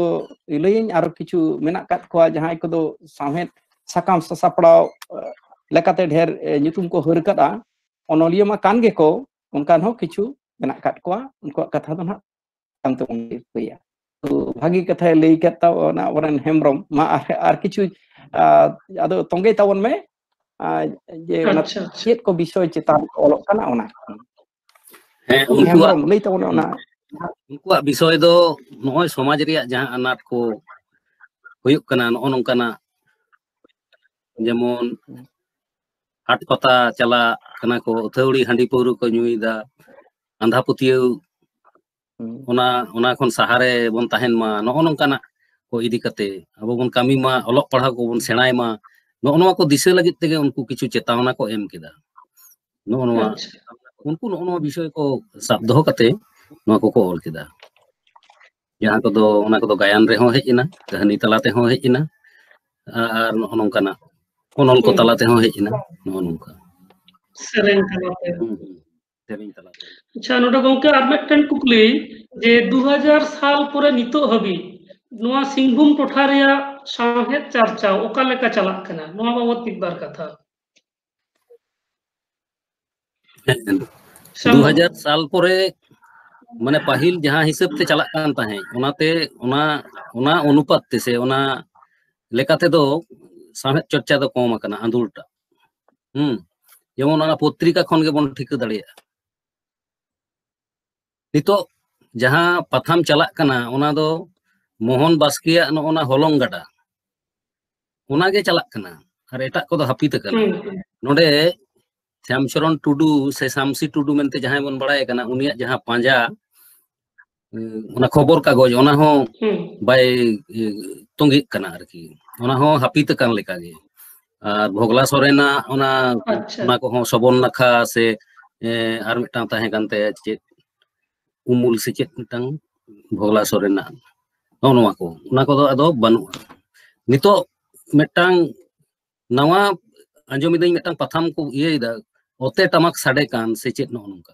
ᱞᱟᱹᱭᱟᱹᱧ ᱟᱨᱚ ᱠᱤᱪᱷᱩ ᱢᱮᱱᱟᱜ ᱠᱟᱫ ᱠᱚᱣᱟ ᱡᱟᱦᱟᱸᱭ ᱠᱚᱫᱚ ᱥᱟᱶᱦᱮᱫ ᱥᱟᱠᱟᱢ ᱥᱟᱯᱲᱟᱣ ᱞᱮᱠᱟᱛᱮ ᱰᱷᱮᱨ ᱧᱩᱛᱩᱢ ᱠᱚ ᱦᱟᱹᱨ ᱠᱟᱫᱟ ᱚᱱᱚᱞᱤᱭᱟᱹ ᱢᱟ ᱠᱟᱱ ᱜᱮᱠᱚ ᱚᱱᱠᱟᱱ ᱦᱚᱸ ᱠᱤᱪᱷু ᱢᱮᱱᱟᱜ ᱠᱟᱫ ᱠᱚᱣᱟ ᱩᱱᱠᱩᱣᱟᱜ ᱠᱟᱛᱷᱟ ᱫᱚ ᱱᱟᱜ ᱛᱟᱭᱚᱢ ᱛᱮᱵᱚᱱ ᱞᱟᱹᱭᱟ ᱛᱚ ᱵᱷᱟᱹᱜᱤ ᱠᱟᱛᱷᱟᱭ ᱞᱟᱹᱭ ᱠᱮᱫ ᱛᱟᱵᱚᱱᱟ ᱟᱵᱚᱨᱮᱱ ᱦᱮᱢᱵᱨᱚᱢ ᱢᱟ ᱟᱨ ᱠᱤᱪᱷᱩ ᱟᱫᱚ ᱛᱚᱸᱜᱮ ᱛᱟᱵᱚᱱ ᱢᱮ ᱡᱮ ᱪᱮᱫ ᱠᱚ ᱵᱤᱥᱚᱭ ᱪᱮᱛᱟᱱ ᱚᱞᱚᱜ ᱠᱟᱱᱟ ᱚᱱᱟ ᱦᱮᱸ ᱩᱱᱠᱩᱣᱟᱜ ᱞᱟᱹᱭ ᱛᱟᱵᱚᱱ ᱚᱱᱟ ᱩᱱᱠᱩᱣᱟᱜ ᱵᱤᱥᱚᱭ ᱫᱚ ᱱᱚᱜᱼᱚᱭ ᱥᱚᱢᱟᱡᱽ ᱨᱮᱭᱟᱜ ᱡᱟᱦᱟᱸ ᱟᱱᱟᱴ ᱠᱚ ᱦᱩᱭᱩᱜ ᱠᱟᱱᱟ ᱱᱚᱜᱼᱚ ᱱᱚᱝᱠᱟᱱᱟᱜ ᱡᱮᱢᱚᱱ ᱦᱟᱴ ᱯᱟᱛᱟ ᱪᱟᱞᱟᱜ ᱠᱟᱱᱟ ᱠᱚ ᱟᱹᱛᱷᱟᱹᱣᱲᱤ ᱦᱟᱺᱰᱤ ᱯᱟᱹᱣᱨᱟᱹ ᱠᱚ ᱧᱩᱭᱮᱫᱟ ᱟᱸᱫᱷᱟ ᱯᱟᱹᱛᱭᱟᱹᱣ ᱚᱱᱟ ᱚᱱᱟ ᱠᱷᱚᱱ ᱥᱟᱦᱟᱨᱮ ᱵᱚᱱ ᱛᱟᱦᱮᱱ ᱢᱟ ᱱᱚᱜᱼᱚ ᱱᱚᱝᱠᱟᱱᱟᱜ ᱠᱚ ᱤᱫᱤ ᱠᱟᱛᱮ ᱟᱵᱚ ᱵᱚᱱ ᱠᱟᱹᱢᱤ ᱢᱟ ᱚᱞᱚᱜ ᱯᱟᱲᱦᱟᱣ ᱠᱚᱵᱚᱱ ᱥᱮᱬᱟᱭ ᱢᱟ ᱱᱚᱜᱼᱚ ᱱᱚᱣᱟ ᱠᱚ ᱫᱤᱥᱟᱹ ᱞᱟᱹᱜᱤᱫ ᱛᱮᱜᱮ ᱩᱱᱠᱩ ᱠᱤᱪᱷᱩ ᱪᱮᱛᱟᱣᱱᱟ ᱠᱚ ᱮᱢ ᱠᱮᱫᱟ ᱱᱚᱜᱼᱚ ᱱᱚᱣᱟ ᱩᱱᱠᱩ ᱱᱚᱜᱼᱚ ᱱᱚᱣᱟ ᱵᱤᱥᱚᱭ ᱠᱚ ᱥᱟᱵ ᱫᱚᱦᱚ ᱠᱟᱛᱮ ᱱᱚᱣᱟ ᱠᱚᱠᱚ ᱚᱞ ᱠᱮᱫᱟ ᱡᱟᱦᱟᱸ ᱠᱚᱫᱚ ᱚᱱᱟ ᱠᱚᱫᱚ ᱜᱟᱭᱟᱱ ᱨᱮᱦᱚᱸ ᱦᱮᱡ ᱮᱱᱟ ᱠᱟᱹᱦᱱᱤ ᱛᱟᱞᱟ ᱛᱮᱦᱚᱸ ᱦᱮᱡ ᱮᱱᱟ ᱟᱨ ᱱᱚᱜᱼᱚ ᱱᱚᱝᱠᱟᱱᱟᱜ ᱚᱱᱚᱞ ᱠᱚ ᱛᱟᱞᱟ ᱛᱮᱦᱚᱸ ᱦᱮᱡ ᱮᱱᱟ ᱱᱚᱜᱼᱚ ᱱᱚᱝᱠᱟ ᱥᱮᱨᱮᱧ ᱛᱟᱞᱟᱛᱮ ᱥᱮᱨᱮᱧ ᱛᱟᱞᱟᱛᱮ ᱟᱪᱪᱷᱟ ᱱᱚᱰᱮ ᱜᱚᱝᱠᱮ ᱟᱨ ᱢᱤᱫᱴᱮᱱ ᱠᱩᱠᱞᱤ ᱡᱮ 2000 সাল পরে ᱱᱤᱛᱚᱜ ᱦᱟᱹᱵᱤᱡ ᱱᱚᱣᱟ সিংভূম ᱴᱚᱴᱷᱟ ᱨᱮᱭᱟᱜ সাᱶᱦᱮᱫ চর্চা ᱚᱠᱟ ᱞᱮᱠᱟ ᱪᱟᱞᱟᱜ ᱠᱟᱱᱟ ᱱᱚᱣᱟ ᱵᱟᱵᱚᱫ ᱢᱤᱫᱵᱟᱨ ᱠᱟᱛᱷᱟ 2000 সাল পরে ᱢᱟᱱᱮ ᱯᱟᱹᱦᱤᱞ ᱡᱟᱦᱟᱸ ᱦᱤᱥᱟᱹᱵ ᱛᱮ ᱪᱟᱞᱟᱜ ᱠᱟᱱ ᱛᱟᱦᱮᱸ ᱚᱱᱟᱛᱮ ᱚᱱᱟ ᱚᱱᱟ अनुपात ᱛᱮ ᱥᱮ ᱚᱱᱟ ᱞᱮᱠᱟᱛᱮ ᱫᱚ ᱥᱟᱶᱦᱮᱫ ᱪᱚᱨᱪᱟ ᱫᱚ ᱠᱚᱢ ᱟᱠᱟᱱᱟ ᱟᱸᱫᱩᱞᱴᱟ ᱦᱩᱸ ᱡᱮᱢᱚᱱ ᱚᱱᱟ ᱯᱚᱛᱨᱤᱠᱟ ᱠᱷᱚᱱ ᱜᱮᱵᱚᱱ ᱴᱷᱤᱠᱟᱹ ᱫᱟᱲᱮᱭᱟᱜᱼᱟ ᱱᱤᱛᱚᱜ ᱡᱟᱦᱟᱸ ᱯᱟᱛᱷᱟᱢ ᱪᱟᱞᱟᱜ ᱠᱟᱱᱟ ᱚᱱᱟ ᱫᱚ ᱢᱳᱦᱚᱱ ᱵᱟᱥᱠᱮᱭᱟᱜ ᱱᱚᱜᱼᱚᱱᱟ ᱦᱚᱞᱚᱝ ᱜᱟᱰᱟ ᱚᱱᱟᱜᱮ ᱪᱟᱞᱟᱜ ᱠᱟᱱᱟ ᱟᱨ ᱮᱴᱟᱜ ᱠᱚᱫᱚ ᱦᱟᱹᱯᱤᱫ ᱟᱠᱟᱱᱟ ᱱᱚᱰᱮ ᱥᱮᱢᱪᱚᱨᱚᱱ ᱴᱩᱰᱩ ᱥᱮ ᱥᱟᱢᱥᱤ ᱴᱩᱰᱩ ᱢᱮᱱᱛᱮ ᱡᱟᱦᱟᱸᱭ ᱵᱚᱱ ᱵᱟᱲᱟᱭ ᱠᱟᱱᱟ ᱩᱱᱤᱭᱟᱜ ᱡᱟᱦᱟᱸ ᱯᱟᱸᱡᱟ ᱚᱱᱟ ᱠᱷᱚᱵᱚᱨ ᱠᱟᱜᱚᱡ ᱚᱱᱟ ᱦᱚᱸ ᱵᱟᱭ ᱛᱚᱸᱜᱮᱜ ᱠᱟᱱᱟ ᱟᱨᱠᱤ ᱚᱱᱟ ᱦᱚᱸ ᱦᱟᱹᱯᱤᱛ ᱟᱠᱟᱱ ᱞᱮᱠᱟᱜᱮ ᱟᱨ ᱵᱷᱚᱜᱞᱟ ᱥᱚᱨᱮᱱᱟ ᱚᱱᱟ ᱚᱱᱟ ᱠᱚᱦᱚᱸ ᱥᱚᱵᱚᱱ ᱱᱟᱠᱷᱟ ᱥᱮ ᱟᱨ ᱢᱤᱫᱴᱟᱝ ᱛᱟᱦᱮᱸ ᱠᱟᱱ ᱛᱟᱭᱟ ᱪᱮᱫ ᱩᱢᱩᱞ ᱥᱮ ᱪᱮᱫ ᱢᱤᱫᱴᱟᱝ ᱵᱷᱚᱜᱞᱟ ᱥᱚᱨᱮᱱᱟ ᱱᱚᱜᱼᱚ ᱱᱚᱣᱟ ᱠᱚ ᱚᱱᱟ ᱠᱚᱫᱚ ᱟᱫᱚ ᱵᱟᱹᱱᱩᱜᱼᱟ ᱱᱤᱛᱚᱜ ᱢᱤᱫᱴᱟᱝ ᱱᱟᱣᱟ ᱟᱸᱡᱚᱢᱤᱫᱟᱹᱧ ᱢᱤᱫᱴᱟᱝ ᱯᱟᱛᱷᱟᱢ ᱠᱚ ᱤᱭᱟᱹᱭᱮᱫᱟ ᱚᱛᱮ ᱴᱟᱢᱟᱠ ᱥᱟᱰᱮ ᱠᱟᱱ ᱥᱮ ᱪᱮᱫ ᱱᱚᱜᱼᱚ ᱱᱚᱝᱠᱟ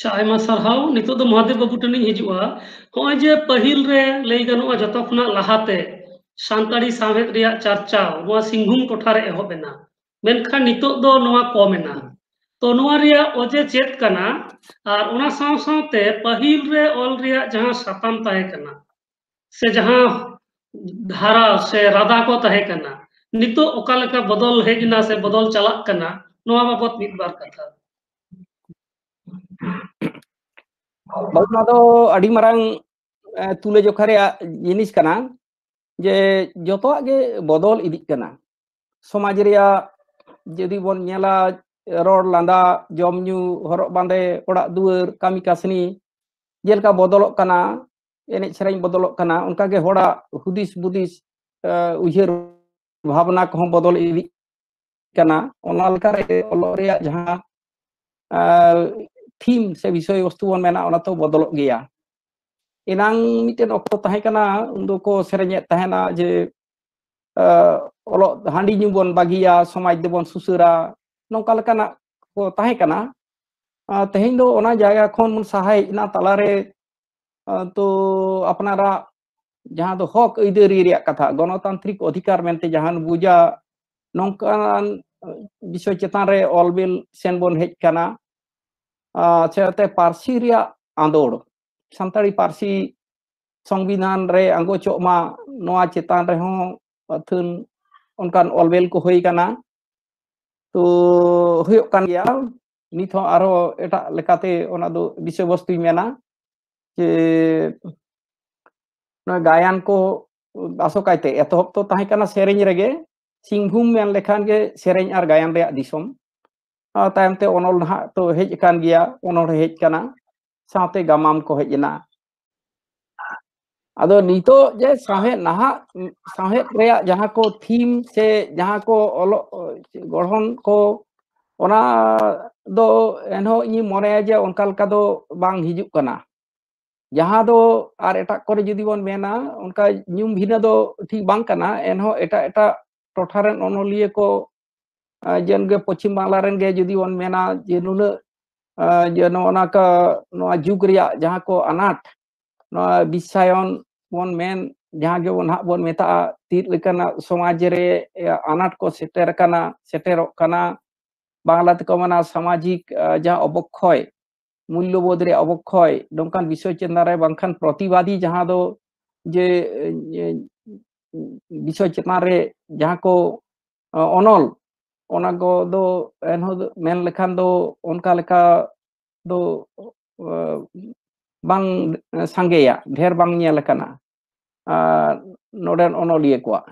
चाहे सारहा नित महादेव बाबू टी हजा हे पहल लैन जो खुना लहाते सानी सामेद चर्चा सिंहभूम टे एहबेना मनखान नित कमेना तो अजे चेत करना और साथ पहल ऑल जहाँ सातम तहकना से जहाँ धारा से रादा को तहकना नित बदल हजना से बदल चलना बाबत मिद बार कथा tule jokha rea jenis kana je joto age bodol idik kana samaj rea jadi bon nyala ror landa jomnyu horok bande orak duer kami kasni jelka bodolok kana ene sereng bodolok kana unka ge hora hudis budis ujir bhavana ko bodol idik kana onal kare olorea jaha Tim se bisoi wos tuon mena ona to botolok gea. E nang miten oko tahai kana, untuk ko serenye na je eh, handi nyumbon bagia, ya, somai dibon susura, nong kala kana ko tahai kana. Tehindo ona jaya kon sahay, ina talare Tu to ya, eh, apa nara jahan tohok, oideri riak kata. Dono tan triko o dikar mete jahan buja, nong kana eh, biso cetare olbin senbon hek kana cerita Parsi ria andor. Santari Parsi songbinan re anggo cok ma noa cetan re hong patun onkan olvel ko kana. Tu hoi okan ya nitho aro eta lekate ona do bisa bostu imena. Je noa gayan ko aso kaite eto hokto tahi kana sering rege. Singhum yang lekange ke sering ar rea disom. ᱛᱟᱭᱚᱢᱛᱮ ᱚᱱᱚᱞ ᱱᱟᱦᱟᱜ ᱛᱚ ᱦᱮᱡ ᱟᱠᱟᱱ ᱜᱮᱭᱟ ᱚᱱᱚᱲᱦᱮ ᱦᱮᱡ ᱠᱟᱱᱟ ᱥᱟᱶᱛᱮ ᱜᱟᱢᱟᱢ ᱠᱚ ᱦᱮᱡ ᱮᱱᱟ ᱟᱫᱚ ᱱᱤᱛᱚᱜ ᱡᱮ ᱥᱟᱶᱦᱮᱫ ᱱᱟᱦᱟᱜ ᱥᱟᱶᱦᱮᱫ ᱨᱮᱭᱟᱜ ᱡᱟᱦᱟᱸ ᱠᱚ ᱛᱷᱤᱢ ᱥᱮ ᱡᱟᱦᱟᱸ ᱠᱚ ᱚᱞᱚᱜ ᱜᱚᱲᱦᱚᱱ ᱠᱚ ᱚᱱᱟ ᱫᱚ ᱮᱱᱦᱚᱸ ᱤᱧ ᱢᱚᱱᱮᱭᱟ ᱡᱮ ᱚᱱᱠᱟ ᱞᱮᱠᱟ ᱫᱚ ᱵᱟᱝ ᱦᱤᱡᱩᱜ ᱠᱟᱱᱟ ᱡᱟᱦᱟᱸ ᱫᱚ ᱟᱨ ᱮᱴᱟᱜ ᱠᱚᱨᱮ ᱡᱩᱫᱤ ᱵᱚᱱ ᱢᱮᱱᱟ ᱚᱱᱠᱟ ᱧᱩᱢ ᱵᱷᱤᱱᱟᱹ ᱫᱚ ᱴᱷᱤᱠ ᱵᱟᱝ ᱠᱟᱱᱟ ᱮᱱᱦᱚᱸ ᱮᱴᱟᱜ ᱮᱴᱟᱜ ᱴᱚᱴᱷᱟ ᱨᱮᱱ ᱚᱱᱚᱞᱤᱭᱟᱹ ᱠᱚ जन गे पश्चिम बांगला रे जुदी बन मेना जे नुन जे नोना जुग रिया जहां को अनाट नोआ बिसायन बन मेन जहां गे बन बन मेता तीर लेकना समाज रे अनाट को सेटेर कना सेटेर कना बांगला को मना सामाजिक जहां अबक्षय मूल्यबोध रे अबक्षय डोंकान विषय चेतना रे बंखान प्रतिवादी जहां दो जे विषय चेतना रे जहां को अनल ᱚᱱᱟ ᱠᱚ ᱫᱚ ᱮᱱᱦᱚᱸ ᱢᱮᱱ ᱞᱮᱠᱷᱟᱱ ᱫᱚ ᱚᱱᱠᱟ ᱞᱮᱠᱟ ᱫᱚ ᱵᱟᱝ ᱥᱟᱸᱜᱮᱭᱟ ᱰᱷᱮᱨ ᱵᱟᱝ ᱧᱮᱞ ᱟᱠᱟᱱᱟ ᱱᱚᱰᱮᱱ ᱚᱱᱚᱞᱤᱭᱟᱹ ᱠᱚᱣᱟᱜ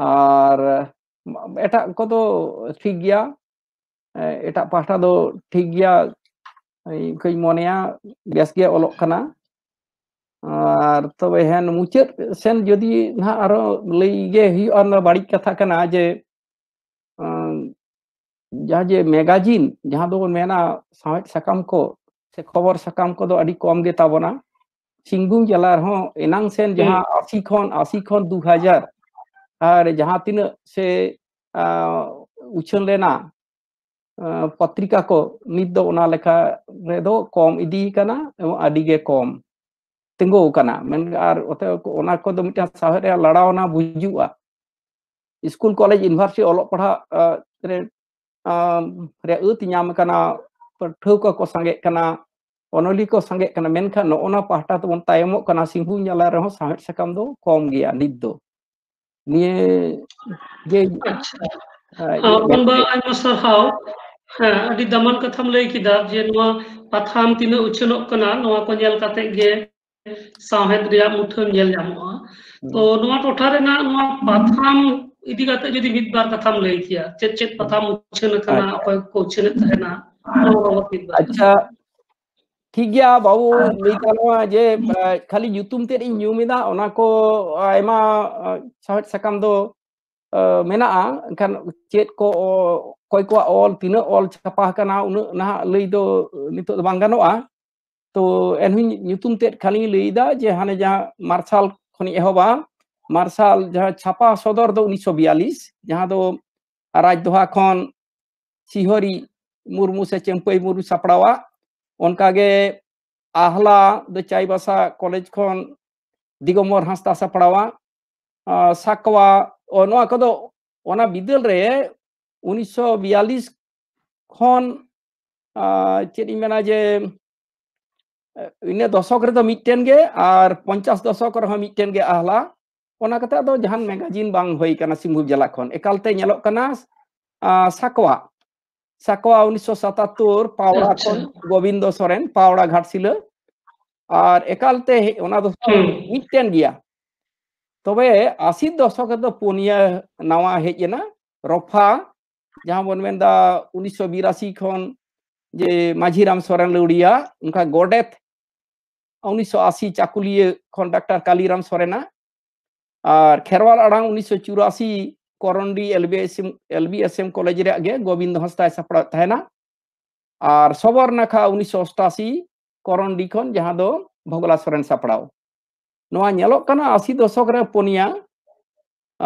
ᱟᱨ ᱮᱴᱟᱜ ᱠᱚᱫᱚ ᱴᱷᱤᱠ ᱜᱮᱭᱟ ᱮᱴᱟᱜ ᱯᱟᱦᱴᱟ ᱫᱚ ᱴᱷᱤᱠ ᱜᱮᱭᱟ ᱠᱟᱹᱡ ᱢᱚᱱᱮᱭᱟ ᱵᱮᱥ ᱜᱮ ᱚᱞᱚᱜ ᱠᱟᱱᱟ আর তবে হ্যাঁ মুচেদ সেন যদি না আরো লইগে হই অন্য বাড়ি কথা কানা যে ᱡᱟᱦᱟᱸ ᱡᱮ ᱢᱮᱜᱟᱡᱤᱱ ᱡᱟᱦᱟᱸ ᱫᱚᱵᱚᱱ ᱢᱮᱱᱟ ᱥᱟᱶᱦᱮᱫ ᱥᱟᱠᱟᱢ ᱠᱚ ᱥᱮ ᱠᱷᱚᱵᱚᱨ ᱥᱟᱠᱟᱢ ᱠᱚᱫᱚ ᱟᱹᱰᱤ ᱠᱚᱢ ᱜᱮ ᱛᱟᱵᱚᱱᱟ ᱥᱤᱝᱵᱷᱩᱢ ᱡᱮᱞᱟ ᱨᱮᱦᱚᱸ ᱮᱱᱟᱝ ᱥᱮᱱ ᱡᱟᱦᱟं 80 ᱠᱷᱚᱱ 80 ᱠᱷᱚᱱ 2000 और जहां तीन से उछन लेना पत्रिका को नित दो ओना लेखा रेदो कम इदी कना एवं आडी गे कम तिंगो कना मेन और ओते ओना को दो मिटा साहरे लड़ावना बुजुआ स्कूल कॉलेज यूनिवर्सिटी ओलो पढ़ा रे Ria uthi nyamikana, pertoko kosange kana, onoliko kosange kana menkan, no ona pahata tomon tayemo kana singhunya lareho sahetsa kamdo, kongia nido, ni gege, a komba anyo sahao, a di damon katamle kida, jenua patham tine uchino kana, no akonyel katege, sahetsriya mutham yel ya moa, to noa totare naa noa patham. इदि अच्छा।, अच्छा ठीक गया बाबू जे खाली युतुम तेर इन ओना को एमा साहट सकम दो मेना चेत को कोई को ऑल ऑल कना उन ना लई दो नितो तो एनहुन युतुम तेर खाली लेदा जे हाने जा मार्शल खनि एहोबा ᱢᱟᱨᱥᱟᱞ ᱡᱟᱦᱟᱸ ᱪᱷᱟᱯᱟ ᱥᱚᱫᱚᱨ ᱫᱚ 1942 ᱡᱟᱦᱟᱸ ᱫᱚ ᱨᱟᱡᱽᱫᱚᱦᱟ ᱠᱷᱚᱱ ᱥᱤᱦᱚᱨᱤ ᱢᱩᱨᱢᱩ ᱥᱮ ᱪᱟᱹᱢᱯᱟᱹᱭ ᱢᱩᱨᱢᱩ ᱥᱟᱯᱲᱟᱣᱟ ᱚᱱᱠᱟᱜᱮ ᱟᱦᱞᱟ ᱫᱚ ᱪᱟᱭᱵᱟᱥᱟ ᱠᱚᱞᱮᱡᱽ ᱠᱷᱚᱱ ᱫᱤᱜᱚᱢᱚᱨ ᱦᱟᱸᱥᱫᱟ ᱥᱟᱯᱲᱟᱣᱟ ᱥᱟᱠᱣᱟ ᱱᱚᱣᱟ ᱠᱚᱫᱚ ᱚᱱᱟ ᱵᱤᱫᱟᱹᱞ ᱨᱮ 1942 ᱠᱷᱚᱱ ᱪᱮᱫ ᱤᱧ ᱢᱮᱱᱟ ᱡᱮ ᱤᱱᱟᱹ ᱫᱚᱥᱚᱠ ᱨᱮᱫᱚ ᱢᱤᱫᱴᱮᱱ ᱜᱮ ᱟᱨ 50 ᱫᱚᱥᱚᱠ ᱨᱮᱦᱚᱸ ᱢᱤᱫᱴᱮᱱ ᱜᱮ ᱟᱦᱞᱟ ᱚᱱᱟ ᱠᱟᱛᱮ ᱟᱫᱚ ᱡᱟᱦᱟᱱ ᱢᱮᱜᱟᱡᱤᱱ ᱵᱟᱝ ᱦᱩᱭ ᱠᱟᱱᱟ ᱥᱤᱝᱵᱷᱩᱢ ᱡᱮᱞᱟ ᱠᱷᱚᱱ ᱮᱠᱟᱞᱛᱮ ᱧᱮᱞᱚᱜ ᱠᱟᱱᱟ ᱥᱟᱠᱣᱟ ᱥᱟᱠᱣᱟ ᱩᱱᱤᱥᱥᱚ ᱥᱟᱛᱟᱛᱛᱳᱨ ᱯᱟᱣᱲᱟ ᱠᱷᱚᱱ ᱜᱳᱵᱤᱱᱫᱚ ᱥᱚᱨᱮᱱ ᱯᱟᱣᱲᱟ ᱜᱷᱟᱴᱥᱤᱞᱟᱹ ᱟᱨ ᱮᱠᱟᱞᱛᱮ ᱚᱱᱟ ᱫᱚ ᱢᱤᱫᱴᱮᱱ ᱜᱮᱭᱟ ᱛᱚᱵᱮ ᱟᱥᱤ ᱫᱚᱥᱚᱠ ᱨᱮᱫᱚ ᱯᱩᱱᱭᱟᱹ ᱱᱟᱣᱟ ᱦᱮᱡ ᱮᱱᱟ ᱨᱚᱯᱷᱟ ᱡᱟᱦᱟᱸ ᱵᱚᱱ ᱢᱮᱱᱫᱟ ᱩᱱᱤᱥᱥᱚ ᱵᱤᱨᱟᱥᱤ ᱠᱷᱚᱱ ᱡᱮ ᱢᱟᱹᱡᱷᱤ ᱨᱟᱢ ᱥᱚᱨᱮᱱ ᱞᱟᱹᱣᱲᱤᱭᱟ ᱚᱱᱠᱟ ᱜᱚᱰᱮᱛ उन्नीस सौ अस्सी चाकुलिए डॉक्टर कालीराम सोरेना और खेरवाल आड़ उन्नीस सौ चौरासी Karandi L B S M college गोविंद हस्ता सापड़ा और सबर नाखा उन्नीस सौ अठासी करंडी खन जहां दो भगला सोरेन सापड़ा नवा नेलोग कना दशक रे पनिया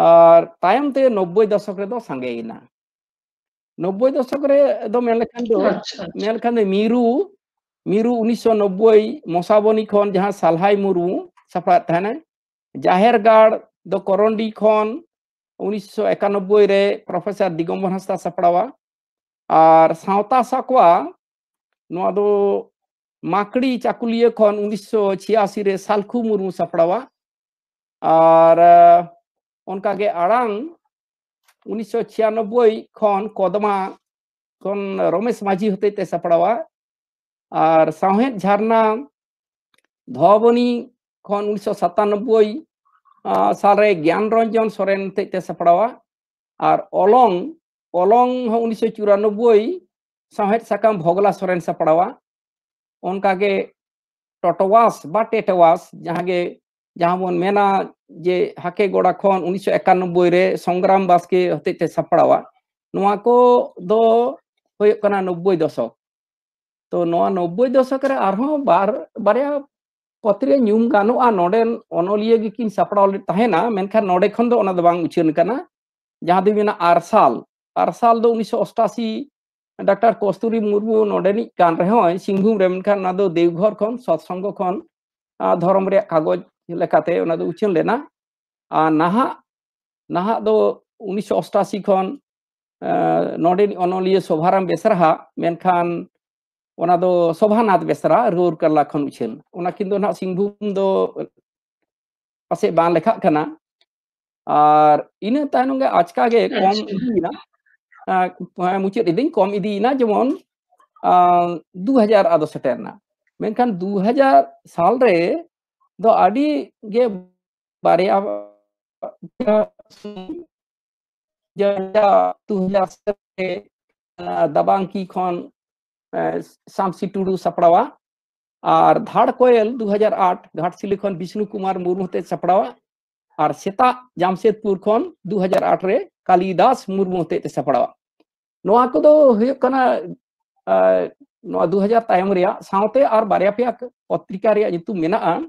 और तायम ते दशक रे दो संगे इना दशक रे मिरू मिरू लेखान दो मेन लेखान खन सालहाई मुरमु सापड़ा ᱡᱟᱦᱮᱨᱜᱟᱲ ᱫᱚ ᱠᱚᱨᱚᱱᱰᱤ ᱠᱷᱚᱱ ᱩᱱᱤᱥᱥᱚ ᱮᱠᱟᱱᱚᱵᱵᱳᱭ ᱨᱮ ᱯᱨᱚᱯᱷᱮᱥᱟᱨ ᱫᱤᱜᱚᱢᱵᱚᱨ ᱦᱟᱸᱥᱫᱟ ᱥᱟᱯᱲᱟᱣᱟ ᱟᱨ ᱥᱟᱶᱛᱟ ᱥᱟᱠᱣᱟ ᱱᱚᱣᱟ ᱫᱚ মাকড়ি চাকুলিয়া খন উনিশশো ছিয়াশি রে সালখু মুরমু সাপড়াওয়া আর অনকাগে আড়াং উনিশশো ছিয়ানব্বই খন কদমা খন রমেশ মাঝি হতেতে সাপড়াওয়া আর সাহেদ ঝারনা ধবনী ᱠᱷᱚᱱ ᱩᱱᱤᱥᱥᱚ ᱥᱟᱛᱟᱱᱚᱵᱵᱳᱭ ᱥᱟᱞᱨᱮ ᱜᱮᱭᱟᱱ ᱨᱚᱧᱡᱚᱱ ᱥᱚᱨᱮᱱ ᱛᱮ ᱥᱟᱯᱲᱟᱣᱟ ᱟᱨ ᱚᱞᱚᱝ ᱚᱞᱚᱝ ᱦᱚᱸ ᱩᱱᱤᱥᱥᱚ ᱪᱩᱨᱟᱱᱚᱵᱵᱳᱭ ᱥᱟᱶᱦᱮᱫ ᱥᱟᱠᱟᱢ ᱵᱷᱚᱜᱽᱞᱟ ᱥᱚᱨᱮᱱ ᱥᱟᱯᱲᱟᱣᱟ ᱚᱱᱠᱟᱜᱮ ᱴᱚᱴᱚᱣᱟᱥ ᱵᱟ ᱴᱮᱴᱚᱣᱟᱥ ᱡᱟᱦᱟᱸᱜᱮ ᱡᱟᱦᱟᱸ ᱵᱚᱱ ᱢᱮᱱᱟ ᱡᱮ ᱦᱟᱠᱮ ᱜᱚᱲᱟ ᱠᱷᱚᱱ ᱩᱱᱤᱥᱥᱚ ᱮᱠᱟᱱᱚᱵᱵᱳᱭ ᱨᱮ ᱥᱚᱝᱜᱨᱟᱢ ᱵᱟᱥᱠᱮ ᱦᱚᱛᱮᱡ ᱛᱮ ᱥᱟᱯᱲᱟᱣᱟ ᱱᱚᱣᱟ ᱠᱚ ᱫᱚ ᱦᱩᱭᱩᱜ ᱠᱟᱱᱟ ᱱᱚᱵᱵᱳᱭ ᱫᱚᱥᱚᱠ তো নব্বই দশকের আরো বার বারে ᱯᱚᱛᱨᱮ ᱧᱩᱢ ᱜᱟᱱᱚᱜᱼᱟ ᱱᱚᱰᱮᱱ ᱚᱱᱚᱞᱤᱭᱟᱹ ᱜᱮᱠᱤᱱ ᱥᱟᱯᱲᱟᱣ ᱞᱮᱫ ᱛᱟᱦᱮᱱᱟ ᱢᱮᱱᱠᱷᱟᱱ ᱱᱚᱰᱮ ᱠᱷᱚᱱ ᱫᱚ ᱚᱱᱟ ᱫᱚ ᱵᱟᱝ ᱩᱪᱷᱟᱹᱱ ᱟᱠᱟᱱᱟ ᱡᱟᱦᱟᱸ ᱫᱚ ᱢᱮᱱᱟ ᱟᱨᱥᱟᱞ ᱟᱨᱥᱟᱞ ᱫᱚ ᱩᱱᱤᱥᱥᱚ ᱚᱥᱴᱟᱥᱤ ᱰᱟᱠᱛᱟᱨ ᱠᱚᱥᱛᱩᱨᱤ ᱢᱩᱨᱢᱩ ᱱᱚᱰᱮᱱᱤᱡ ᱠᱟᱱ ᱨᱮᱦᱚᱸᱭ ᱥᱤᱝᱵᱷᱩᱢ ᱨᱮ ᱢᱮᱱᱠᱷᱟᱱ ᱚᱱᱟ ᱫᱚ ᱫᱮᱣᱜᱷᱚᱨ ᱠᱷᱚᱱ ᱥᱚᱛᱥᱚᱝᱜᱚ ᱠᱷᱚᱱ ᱫᱷᱚᱨᱚᱢ ᱨᱮᱭᱟᱜ ᱠᱟᱜᱚᱡᱽ ᱞᱮᱠᱟᱛᱮ ᱚᱱᱟ ᱫᱚ ᱩᱪᱷᱟᱹᱱ ᱞᱮᱱᱟ ᱟᱨ ᱱᱟᱦᱟᱜ ᱱᱟᱦᱟᱜ ᱫᱚ ᱩᱱᱤᱥᱥᱚ ᱚᱥᱴᱟᱥᱤ ᱠᱷᱚᱱ ᱱᱚᱰᱮᱱᱤᱡ ᱚᱱᱚᱞᱤᱭᱟᱹ ᱥᱚᱵᱷᱟᱨᱟᱢ ᱵᱮᱥᱨᱟᱦᱟ ᱢᱮᱱᱠᱷᱟᱱ ᱚᱱᱟ ᱫᱚ ᱥᱚᱵᱷᱟᱱᱟᱛ ᱵᱮᱥᱨᱟ ᱨᱟᱹᱣᱨ ᱠᱟᱨᱞᱟ ᱠᱷᱚᱱ ᱩᱪᱷᱟᱹᱱ ᱚᱱᱟ ᱠᱤᱱ ᱫᱚ ᱱᱟᱜ ᱥᱤᱝᱵᱷᱩᱢ ᱫᱚ ᱯᱟᱥᱮ ᱵᱟᱝ ᱞᱮᱠᱷᱟᱜ ᱠᱟᱱᱟ ᱟᱨ ᱤᱱᱟᱹ ᱛᱟᱭᱱᱚᱢ ᱜᱮ ᱟᱪᱠᱟ ᱜᱮ ᱠᱚᱢ ᱤᱫᱤᱭᱮᱱᱟ ᱢᱩᱪᱟᱹᱫ ᱤᱫᱤᱧ ᱠᱚᱢ ᱤᱫᱤᱭᱮᱱᱟ ᱡᱮᱢᱚᱱ 2000 ᱟᱫᱚ ᱥᱮᱴᱮᱨᱱᱟ ᱢᱮᱱᱠᱷᱟᱱ 2000 ᱥᱟᱞ ᱨᱮ ᱫᱚ ᱟᱹᱰᱤ ᱜᱮ ᱵᱟᱨᱭᱟ ᱡᱟ 2000 ᱥᱮ ᱫᱟᱵᱟᱝ ᱠᱤ ᱠᱷᱚᱱ शामसी टुडू सपड़ावा और धाड़ कोयल 2008 घाटसिली खन विष्णु कुमार मुर्मू ते सपड़ावा और सेता जामशेदपुर खन 2008 रे कालीदास मुर्मू ते सपड़ावा नोआ को दो हुयो कना नोआ 2000 तायम रे साउते और बारया पे पत्रिका रे जितु मेना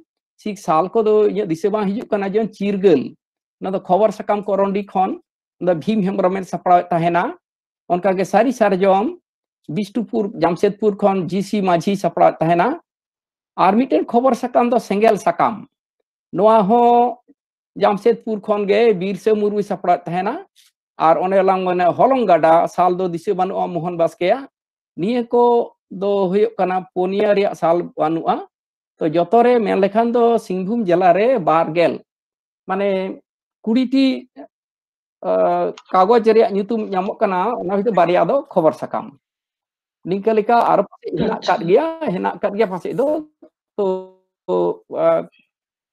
ठीक साल को दो ये दिसेबा हिजु कना जन चिरगल ना तो खबर सकाम कोरंडी खन भीम हेम्ब्रम सपड़ा तहना उनका के सारी सरजम बिष्टुपुर जामशेदपुर जी सी माझी सपड़ा और मिट्टे खबर साकाम तो सेंगल साकाम जामशेदपुर बीरसे मुरु सपड़ा और अने हलंग गाडा साल दो दिशा बनुआ मोहन बास्के पनिया साल बनू तो जोरे मन लेखान सिंहभूम जिला रे बारगेल माने कुड़ीटी कागज नाम बारे खबर साकाम ningkalika Arab pasal hinak kat dia hinak kat dia pasal itu so uh,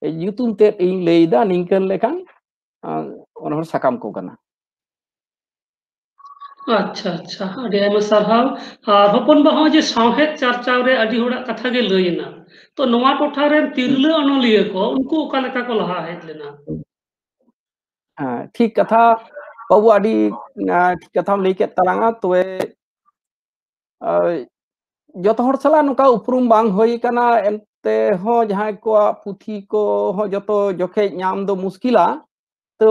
yutun te ing leida ningkal lekan onor sakam ko kana अच्छा अच्छा अभी आम सारहाव और हपन बाहा जे सावहेद चर्चाव रे अडी होड़ा कथा गे लयना तो नवा टोठा रे तिरले अनलिए को उनको ओका लेका को लहा हेद लेना हां ठीक कथा बाबू अडी ठीक कथा हम लेके तलांगा तो जो सला उपरूम बाईकना एनते पुथी को जो जोखे नाम मुश्किला तो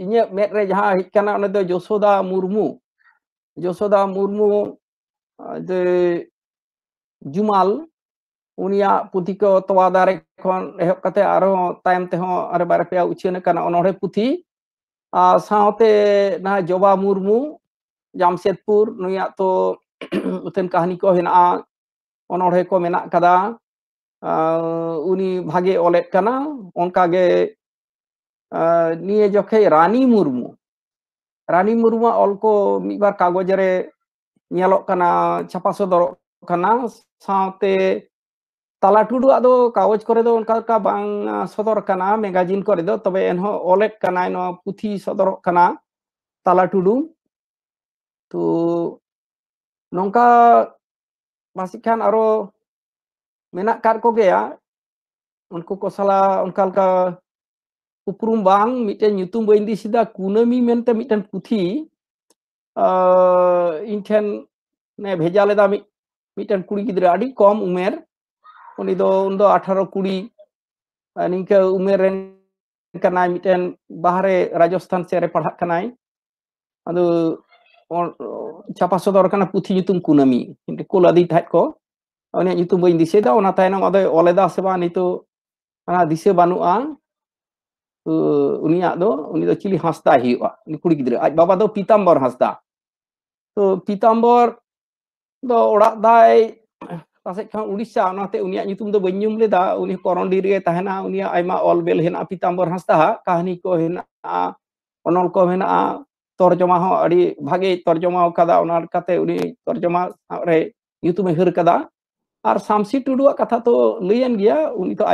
इन मेदरे जहाँ हजना जशोदा मुरमू जशोदा मुरमू जुमाल उन पुथी को तवा दारे एहबे आम बारे पे उछन पुथी साते जबा मुरमू ᱡᱟᱢᱥᱮᱫᱯᱩᱨ ᱱᱩᱭᱟᱜ ᱛᱚ ᱩᱛᱷᱟᱹᱱ ᱠᱟᱹᱦᱱᱤ ᱠᱚ ᱦᱮᱱᱟᱜᱼᱟ ᱚᱱᱚᱬᱦᱮ ᱠᱚ ᱢᱮᱱᱟᱜ ᱠᱟᱫᱟ ᱩᱱᱤ ᱵᱷᱟᱜᱮ ᱚᱞᱮᱫ ᱠᱟᱱᱟ ᱚᱱᱠᱟᱜᱮ ᱱᱤᱭᱟᱹ ᱡᱚᱠᱷᱮᱡ ᱨᱟᱱᱤ ᱢᱩᱨᱢᱩ ᱨᱟᱱᱤ ᱢᱩᱨᱢᱩᱣᱟᱜ ᱚᱞ ᱠᱚ ᱢᱤᱫᱵᱟᱨ ᱠᱟᱜᱚᱡᱽ ᱨᱮ ᱧᱮᱞᱚᱜ ᱠᱟᱱᱟ ᱪᱷᱟᱯᱟ ᱥᱚᱫᱚᱨᱚᱜ ᱠᱟᱱᱟ ᱥᱟᱶᱛᱮ ᱛᱟᱞᱟ ᱴᱩᱰᱩᱣᱟᱜ ᱫᱚ ᱠᱟᱜᱚᱡᱽ ᱠᱚᱨᱮ ᱫᱚ ᱚᱱᱠᱟ ᱞᱮᱠᱟ ᱵᱟᱝ ᱥᱚᱫᱚᱨ ᱠᱟᱱᱟ ᱢᱮᱜᱟᱡᱤᱱ ᱠᱚᱨᱮ ᱫᱚ ᱛᱚᱵᱮ ᱮᱱᱦᱚᱸ ᱚᱞᱮᱫ ᱠᱟᱱᱟᱭ ᱱᱚᱣᱟ ᱯᱩᱛᱷᱤ ᱥᱚᱫᱚᱨᱚᱜ ᱠᱟᱱᱟ ᱛᱟᱞᱟ ᱴᱩᱰᱩ ᱛᱚ ᱱᱚᱝᱠᱟ ᱢᱟᱥᱤᱠ ᱠᱷᱟᱱ ᱟᱨᱚ ᱢᱮᱱᱟᱜ ᱠᱟᱫ ᱠᱚᱜᱮᱭᱟ ᱩᱱᱠᱩ ᱠᱚ ᱥᱟᱞᱟᱜ ᱚᱱᱠᱟ ᱞᱮᱠᱟ ᱩᱯᱨᱩᱢ ᱵᱟᱝ ᱢᱤᱫᱴᱮᱱ ᱧᱩᱛᱩᱢ ᱵᱟᱹᱧ ᱫᱤᱥᱤᱫᱟ ᱠᱩᱱᱟᱹᱢᱤ ᱢᱮᱱᱛᱮ ᱢᱤᱫᱴᱮᱱ ᱯᱩᱛᱷᱤ ᱤᱧ ᱴᱷᱮᱱ ᱵᱷᱮᱡᱟ ᱞᱮᱫᱟ ᱢᱤᱫ ᱢᱤᱫᱴᱮᱱ ᱠᱩᱲᱤ ᱜᱤᱫᱽᱨᱟᱹ ᱟᱹᱰᱤ ᱠᱚᱢ ᱩᱢᱮᱨ ᱩᱱᱤ ᱫᱚ ᱩᱱ ᱫᱚ ᱟᱴᱷᱟᱨᱚ ᱠᱩᱲᱤ ᱱᱤᱝᱠᱟᱹ ᱩᱢᱮᱨ ᱨᱮᱱ ᱠᱟᱱᱟᱭ ᱢᱤᱫᱴᱮᱱ ᱵᱟᱦᱨᱮ ᱨᱟᱡᱚᱥᱛᱷᱟᱱ ᱥᱮᱫ ᱨᱮ ᱯᱟᱲᱦᱟᱜ ᱠᱟᱱᱟᱭ ᱟᱫᱚ ᱪᱟᱯᱟ ᱥᱚᱫᱚᱨ ᱠᱟᱱᱟ ᱯᱩᱛᱷᱤ ᱧᱩᱛᱩᱢ ᱠᱩᱱᱟᱹᱢᱤ ᱠᱳᱞᱟᱫᱤ ᱛᱟᱦᱮᱸᱫ ᱠᱚ ᱩᱱᱤᱭᱟᱜ ᱧᱩᱛᱩᱢ ᱵᱟᱹᱧ ᱫᱤᱥᱟᱹᱭᱮᱫᱟ ᱚᱱᱟ ᱛᱟᱭᱱᱚᱢ ᱟᱫᱚᱭ ᱚᱞᱮᱫᱟ ᱥᱮ ᱵᱟᱝ ᱱᱤᱛᱚᱜ ᱚᱱᱟ ᱫᱤᱥᱟᱹ ᱵᱟᱹᱱᱩᱜᱼᱟ উনিয়াক দো উনি দো চিলি হাসদা হিওয়া উনি কুড়ি গিদ্রে আজ বাবা দো পিতাম্বর হাসদা তো পিতাম্বর দো ওড়া দাই পাশে খান উড়িষ্যা ওনাতে উনিয়া নিতুম দো বইনুম লেদা উনি করন্ডি রে তাহেনা উনিয়া আইমা অল বেল হেনা পিতাম্বর হাসদা কাহিনী কো হেনা অনল কো হেনা तर्जमा भागे तर्जमा तर्जमा हर और सामसी टुडू कथा तो लयन गया उनी तो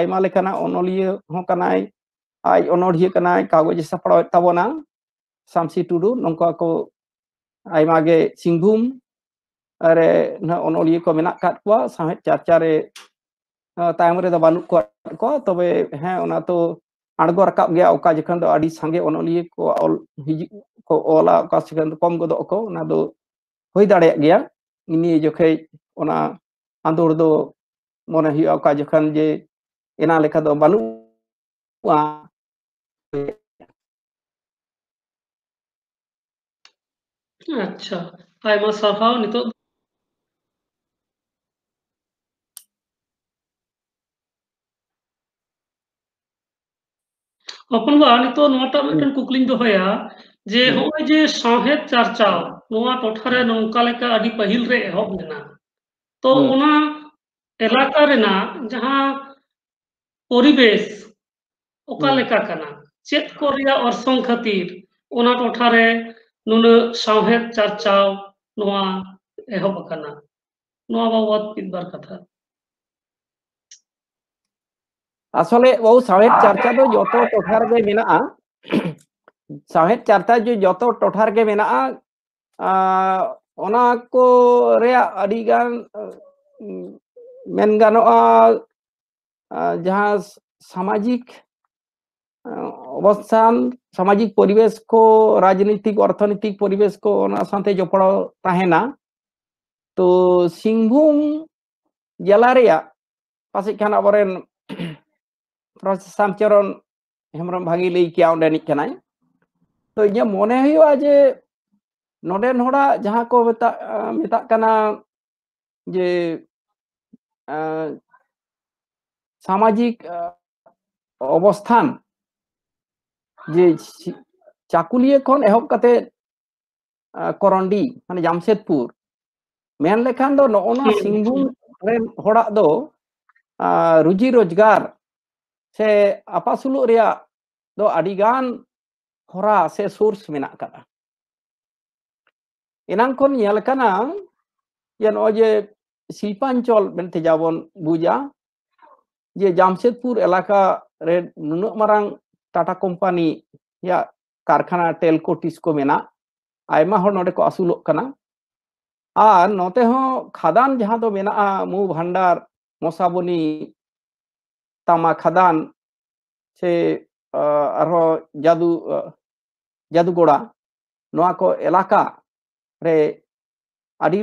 कागज सपड़ा सामसी टुडू नंका को आयमा गे सिंहभूम अरे अनलिया को मेना को साहे चर्चा तायम को तो अड़गो रकाब गया ओका जखन तो अनलिया को ᱠᱚ ᱚᱞᱟ ᱚᱠᱟ ᱥᱮᱠᱷᱟᱱ ᱫᱚ ᱠᱚᱢ ᱜᱚᱫᱚᱜ ᱟᱠᱚ ᱚᱱᱟ ᱫᱚ ᱦᱩᱭ ᱫᱟᱲᱮᱭᱟᱜ ᱜᱮᱭᱟ ᱱᱤᱭᱟᱹ ᱡᱚᱠᱷᱮᱡ ᱚᱱᱟ ᱟᱸᱫᱳᱲ ᱫᱚ ᱢᱚᱱᱮ ᱦᱩᱭᱩᱜᱼᱟ ᱚᱠᱟ ᱡᱚᱠᱷᱚᱱ ᱡᱮ ᱮᱱᱟ ᱞᱮᱠᱟ ᱫᱚ ᱵᱟᱹᱱᱩᱜᱼᱟ ᱟᱪᱪᱷᱟ ᱟᱭᱢᱟ ᱥᱟᱨᱦᱟᱣ ᱱᱤᱛᱚᱜ ᱚᱯᱚᱱ ᱵᱟ ᱱᱤᱛᱚᱜ ᱱᱚᱣᱟᱴᱟᱜ ᱢᱤᱫᱴᱮᱱ ᱠᱩᱠᱞᱤᱧ ᱫᱚᱦᱚᱭᱟ ᱡᱮ ᱦᱚᱜᱼᱚᱭ ᱡᱮ ᱥᱟᱶᱦᱮᱫ ᱪᱟᱨᱪᱟᱣ ᱱᱚᱣᱟ ᱴᱚᱴᱷᱟᱨᱮ ᱱᱚᱝᱠᱟ ᱞᱮᱠᱟ ᱟᱹᱰᱤ ᱯᱟᱹᱦᱤᱞ ᱨᱮ ᱮᱦᱚᱵ ᱞᱮᱱᱟ ᱛᱚ ᱚᱱᱟ ᱮᱞᱟᱠᱟ ᱨᱮᱱᱟᱜ ᱡᱟᱦᱟᱸ ᱯᱚᱨᱤᱵᱮᱥ ᱚᱠᱟ ᱞᱮᱠᱟ ᱠᱟᱱᱟ ᱪᱮᱫ ᱠᱚ ᱨᱮᱭᱟᱜ ᱚᱨᱥᱚᱝ ᱠᱷᱟᱹᱛᱤᱨ ᱚᱱᱟ ᱴᱚᱴᱷᱟᱨᱮ ᱱᱩᱱᱟᱹᱜ ᱥᱟᱶᱦᱮᱫ ᱪᱟᱨᱪᱟᱣ ᱱᱚᱣᱟ ᱮᱦᱚᱵ ᱟᱠᱟᱱᱟ ᱱᱚᱣᱟ বাবদ ᱢᱤᱫবার কথা আসলে ও সাহেব চর্চা তো যত কোঠার গে মেনা सहेद चारता जो जो टे जहाँ सामाजिक अवस्थान सामाजिक परिवेश को राजनीतिक अर्थनीतिक परिवेश को साथे जपड़ा तो सिंहभूम जिले पास अब प्रशांत चरण हेम्रम भागी लैके अंडेनिक ᱛᱚ ᱤᱧᱟᱹᱜ ᱢᱚᱱᱮ ᱦᱩᱭᱩᱜᱼᱟ ᱡᱮ ᱱᱚᱰᱮᱱ ᱦᱚᱲᱟᱜ ᱡᱟᱦᱟᱸ ᱠᱚ ᱢᱮᱛᱟᱜ ᱢᱮᱛᱟᱜ ᱠᱟᱱᱟ ᱡᱮ সামাজিক অবস্থান যে চাকুলিয়া খন এহব কাতে করন্ডি মানে জামশেদপুর মেন লেখান দো নওনা সিংভূম রেন হড়া দো রুজি রোজগার সে আপাসুলু রিয়া দো আডিগান होरा से सोर्स इनकन ये शिल्पांचल मेते जब बुझा जे जामशेदपुर एलका रे मरांग टाटा कंपनी या कारखाना टेलको टीसको नोडे को आसुलना और नोते हो खदान जहां तो मु भंडार मसाबनी तमा खादान से जादू जादूगोड़ा को एलाका रे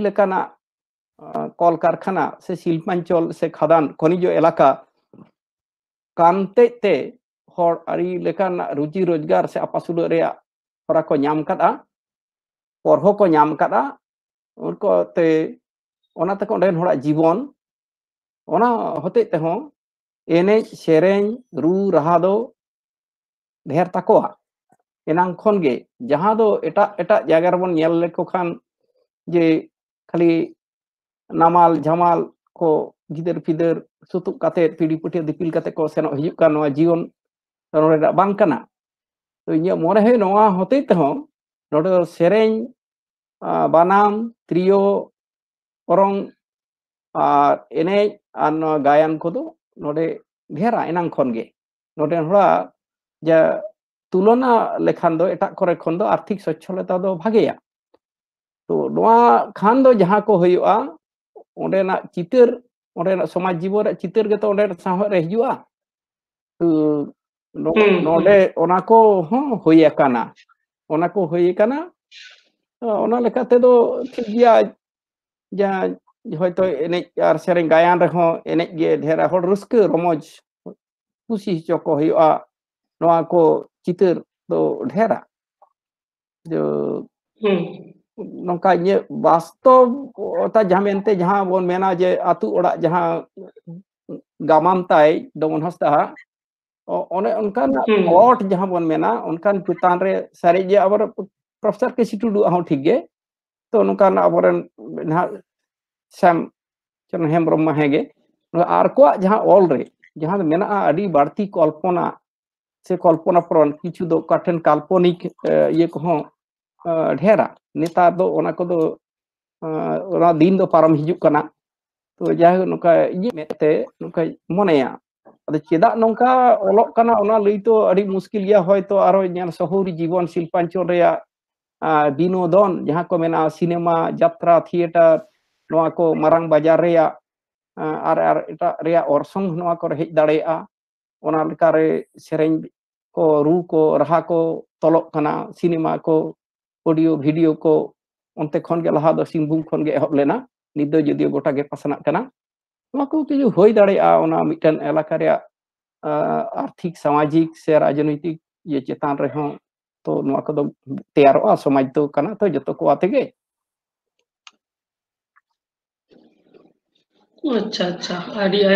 लेकाना कल कारखाना से शिल्पांचल से खदान खनिज एलाका कानते ते लेकाना रुजी रोजगार से आपासुल हरा को नाम पढ़ो को नाम कदा उनको ते जीवन ᱛᱮᱠᱚ ᱚᱸᱰᱮᱱ ᱦᱚᱲᱟᱜ रू रहा ᱦᱚᱛᱮᱡ ᱛᱮᱦᱚᱸ ᱮᱱᱟᱝ ᱠᱷᱚᱱ ᱜᱮ ᱡᱟᱦᱟᱸ ᱫᱚ ᱮᱴᱟᱜ ᱮᱴᱟᱜ ᱡᱟᱭᱜᱟ ᱨᱮᱵᱚᱱ ᱧᱮᱞ ᱞᱮᱠᱚ ᱠᱷᱟᱱ ᱡᱮ ᱠᱷᱟᱹᱞᱤ ᱱᱟᱢᱟᱞ ᱡᱷᱟᱢᱟᱞ ᱠᱚ ᱜᱤᱫᱟᱹᱨ ᱯᱤᱫᱟᱹᱨ ᱥᱩᱛᱩᱜ ᱠᱟᱛᱮ ᱯᱤᱲᱤ ᱯᱤᱴᱷᱟᱹ ᱫᱤᱯᱤᱞ ᱠᱟᱛᱮ ᱠᱚ ᱥᱮᱱᱚᱜ ᱦᱤᱡᱩᱜ ᱠᱟᱱ ᱱᱚᱣᱟ ᱡᱤᱭᱚᱱ ᱱᱚᱰᱮᱱᱟᱜ ᱵᱟᱝ ᱠᱟᱱᱟ ᱛᱚ ᱤᱧᱟᱹᱜ ᱢᱚᱱᱮ ᱦᱩᱭ ᱱᱚᱣᱟ ᱦᱚᱛᱮ ᱛᱮᱦᱚᱸ ᱱᱚᱰᱮ ᱫᱚ ᱥᱮᱨᱮᱧ ᱵᱟᱱᱟᱢ ᱛᱨᱤᱭᱳ ᱚᱨᱚᱝ ᱟᱨ ᱮᱱᱮᱡ ᱟᱨ ᱱᱚᱣᱟ ᱜᱟᱭᱟᱱ ᱠᱚᱫᱚ ᱱᱚᱰᱮ ᱰᱷᱮᱨᱟ ᱮᱱᱟᱝ ᱠᱷᱚᱱ ᱜᱮ ᱱᱚᱰᱮᱱ ᱦᱚᱲᱟᱜ ᱡᱟ તુલના લેખાન ᱫᱚ ᱮᱴᱟᱜ ᱠᱚᱨᱮ ᱠᱷᱚᱱ ᱫᱚ ᱟᱨᱛᱷᱤᱠ ᱥᱚᱪᱪᱷᱚᱞᱚᱛᱟ ᱫᱚ ᱵᱷᱟᱜᱮᱭᱟ ᱛᱚ ᱱᱚᱣᱟ ᱠᱷᱟᱱ ᱫᱚ ᱡᱟᱦᱟᱸ ᱠᱚ ᱦᱩᱭᱩᱜᱼᱟ ᱚᱸᱰᱮᱱᱟᱜ ᱪᱤᱛᱟᱹᱨ ᱚᱸᱰᱮᱱᱟᱜ ᱥᱚᱢᱟᱡᱽ ᱡᱤᱵᱚᱱ ᱨᱮᱭᱟᱜ ᱪᱤᱛᱟᱹᱨ ᱜᱮᱛᱚ ᱚᱸᱰᱮ ᱥᱟᱶᱦᱮᱫ ᱨᱮ ᱦᱤᱡᱩᱜᱼᱟ ᱛᱚ ᱱᱚᱰᱮ ᱚᱱᱟ ᱠᱚ ᱦᱚᱸ ᱦᱩᱭ ᱟᱠᱟᱱᱟ ᱚᱱᱟ ᱠᱚ ᱦᱩᱭ ᱟᱠᱟᱱᱟ ᱚᱱᱟ ᱞᱮᱠᱟᱛᱮ ᱫᱚ ᱴᱷᱤᱠ ᱜᱮᱭᱟ ᱡᱟᱦᱟᱸ হয়তো এনে আর সেরেন গায়ান রেহো এনে গে ঢেরা হড় রুস্ক রমজ খুশি হচো কো হইয়া নোয়া কো चितर तो ढेरा जो नौका ये वास्तव ता जहाँ में इंते जहाँ वो मैंना जे आतु उड़ा जहाँ गामामता है हस्ता हा उन्हें उनका ऑट जहाँ बोल मैंना उनका चितान रे सारे जे अवर प्रोफेसर के सिटु डू आउट ठीक है तो उनका ना अवरन ना सैम चन हेम ब्रह्मा है गे आर को जहाँ ऑल रे जहाँ मैंना आड़ी बढ़ती कल्पना ᱥᱮ ᱠᱚᱞᱯᱚᱱᱟ ᱯᱨᱚᱱ ᱠᱤᱪᱷᱩ ᱫᱚ ᱚᱠᱟᱴᱷᱮᱱ ᱠᱟᱞᱯᱚᱱᱤᱠ ᱤᱭᱟᱹ ᱠᱚᱦᱚᱸ ᱰᱷᱮᱨᱟ ᱱᱮᱛᱟᱨ ᱫᱚ ᱚᱱᱟ ᱠᱚᱫᱚ ᱚᱱᱟ ᱫᱤᱱ ᱫᱚ ᱯᱟᱨᱚᱢ ᱦᱤᱡᱩᱜ ᱠᱟᱱᱟ ᱛᱚ ᱡᱟᱭᱦᱳᱠ ᱱᱚᱝᱠᱟ ᱤᱭᱟᱹ ᱢᱮᱫᱛᱮ ᱱᱚᱝᱠᱟ ᱢᱚᱱᱮᱭᱟ ᱟᱫᱚ ᱪᱮᱫᱟᱜ ᱱᱚᱝᱠᱟ ᱚᱞᱚᱜ ᱠᱟᱱᱟ ᱚᱱᱟ ᱞᱟᱹᱭ ᱛᱚ ᱟᱹᱰᱤ ᱢᱩᱥᱠᱤᱞ ᱜᱮᱭᱟ ᱦᱚᱭᱛᱚ ᱟᱨᱚ ᱧᱮᱞ ᱥᱚᱦᱚᱨᱤ ᱡᱤᱵᱚᱱ ᱥᱤᱞᱯᱟᱧᱪᱚᱞ ᱨᱮᱭᱟᱜ ᱵᱤᱱᱳᱫᱚᱱ ᱡᱟᱦᱟᱸ ᱠᱚ ᱢᱮᱱᱟᱜᱼᱟ ᱥᱤᱱᱮᱢᱟ ᱡᱟᱛᱨᱟ ᱛᱷᱤᱭᱮᱴᱟᱨ ᱱᱚᱣᱟ ᱠᱚ ᱢᱟᱨᱟᱝ ᱵᱟᱡᱟᱨ ᱨᱮᱭᱟᱜ ᱟᱨ ᱟᱨ ᱮᱴᱟᱜ ᱨᱮᱭᱟᱜ ᱚᱨᱥᱚᱝ ᱱᱚᱣᱟ ᱠᱚᱨᱮ ᱦᱮᱡ ᱫᱟᱲᱮᱭᱟᱜᱼᱟ सेरेंग को रू को रहा को तलब सिनेमा को ऑडियो भिडियो को अंते लहा सिंहभूम एहब लेना निद जद गोटा पासना हो दिटन एलका आर्थिक सामाजिक से राजनैतिक ये चेतान रे तो तैयार समाज तो करना तो जो को आते अच्छा अच्छा सारह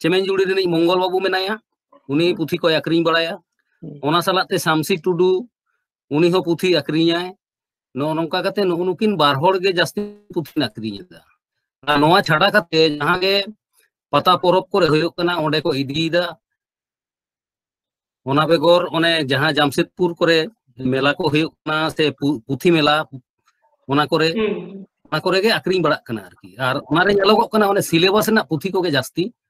ᱪᱮᱢᱮᱧᱡᱩᱲᱤ ᱨᱤᱱᱤᱡ ᱢᱚᱝᱜᱚᱞ ᱵᱟᱹᱵᱩ ᱢᱮᱱᱟᱭᱟ ᱩᱱᱤ ᱯᱩᱛᱷᱤ ᱠᱚᱭ ᱟᱠᱷᱨᱤᱧ ᱵᱟᱲᱟᱭᱟ ᱚᱱᱟ ᱥᱟᱞᱟᱜ ᱛᱮ ᱥᱟᱢᱥᱤ ᱴᱩᱰᱩ ᱩᱱᱤ ᱦᱚᱸ ᱯᱩᱛᱷᱤ ᱟᱠᱷᱨᱤᱧᱟᱭ ᱱᱚᱜᱼᱚ ᱱᱚᱝᱠᱟ ᱠᱟᱛᱮ ᱱᱩᱜᱼᱩ ᱱᱩᱠᱤᱱ ᱵᱟᱨ ᱦᱚᱲ ᱜᱮ ᱡᱟᱹᱥᱛᱤ ᱯᱩᱛᱷᱤ ᱟᱠᱷᱨᱤᱧ ᱮᱫᱟ ᱱᱚᱣᱟ ᱪᱷᱟᱰᱟ ᱠᱟᱛᱮ ᱡᱟᱦᱟᱸ ᱜᱮ ᱯᱟᱛᱟ ᱯᱚᱨᱚᱵ ᱠᱚᱨᱮ ᱦᱩᱭᱩᱜ ᱠᱟᱱᱟ ᱚᱸᱰᱮ ᱠᱚ ᱤᱫᱤᱭᱮᱫᱟ ᱚᱱᱟ ᱵᱮᱜᱚᱨ ᱚᱱᱮ ᱡᱟᱦᱟᱸ ᱡᱟᱢᱥᱮᱫᱯᱩᱨ ᱠᱚᱨᱮ ᱢᱮᱞᱟ ᱠᱚ ᱦᱩᱭᱩᱜ ᱠᱟᱱᱟ ᱥᱮ ᱯᱩᱛᱷᱤ ᱢᱮᱞᱟ ᱚᱱᱟ ᱠᱚᱨᱮ ᱚᱱᱟ ᱠᱚᱨᱮ ᱜᱮ ᱟᱠᱷᱨᱤᱧ ᱵᱟᱲᱟᱜ ᱠᱟᱱᱟ ᱟᱨᱠᱤ ᱟᱨ ᱚᱱᱟᱨᱮ ᱧᱮᱞᱚᱜᱚᱜ ᱠᱟᱱᱟ ᱚᱱᱮ ᱥᱤᱞᱮᱵᱟᱥ ᱨᱮᱱᱟᱜ ᱯᱩᱛᱷᱤ ᱠᱚᱜᱮ ᱡᱟᱹᱥᱛᱤ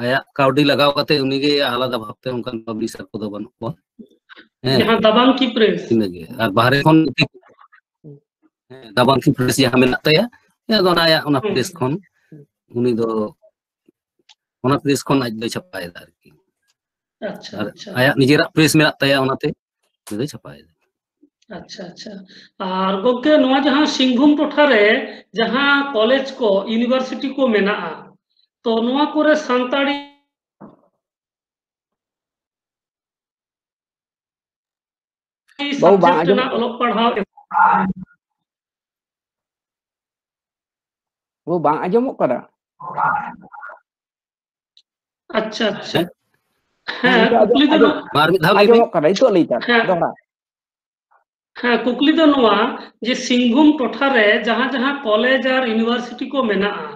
आया काउडी लगा उन्हीं के उनका को हुआ यहाँ की प्रेस और बाहर कौन की प्रेस यहाँ में नाते उन्हें हम्म। प्रेस कौन उन्हीं दो उन्हें प्रेस कौन आज छपाए दार की अच्छा अच्छा आया निजेरा प्रेस में उन्हें छपाए अच्छा अच्छा और गोके जहाँ सिंहभूम टोठा रे जहाँ कॉलेज को यूनिवर्सिटी को मेना तो सानी वो बांग आज मुक करा अच्छा अच्छा हाँ कुकली तो मुक करा ये लेता हाँ हाँ कुकली तो नुआ जी सिंगुम टोठा रहे जहाँ जहाँ कॉलेज और यूनिवर्सिटी को मेना आ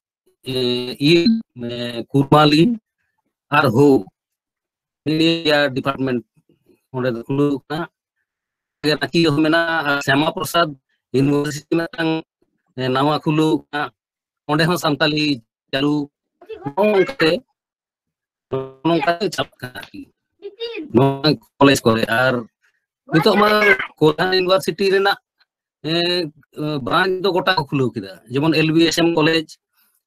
ir iya, kurmali arho ini ya departemen mulai dulu kan ya nanti yang mana eh, sama prosad universiti yang eh, nama kulu kan mulai sama santali jalu nongkrong nongkrong kan cepat nong kolej kore ar itu mah kota university rena eh, eh bahan itu kota kulu kita jaman LBSM college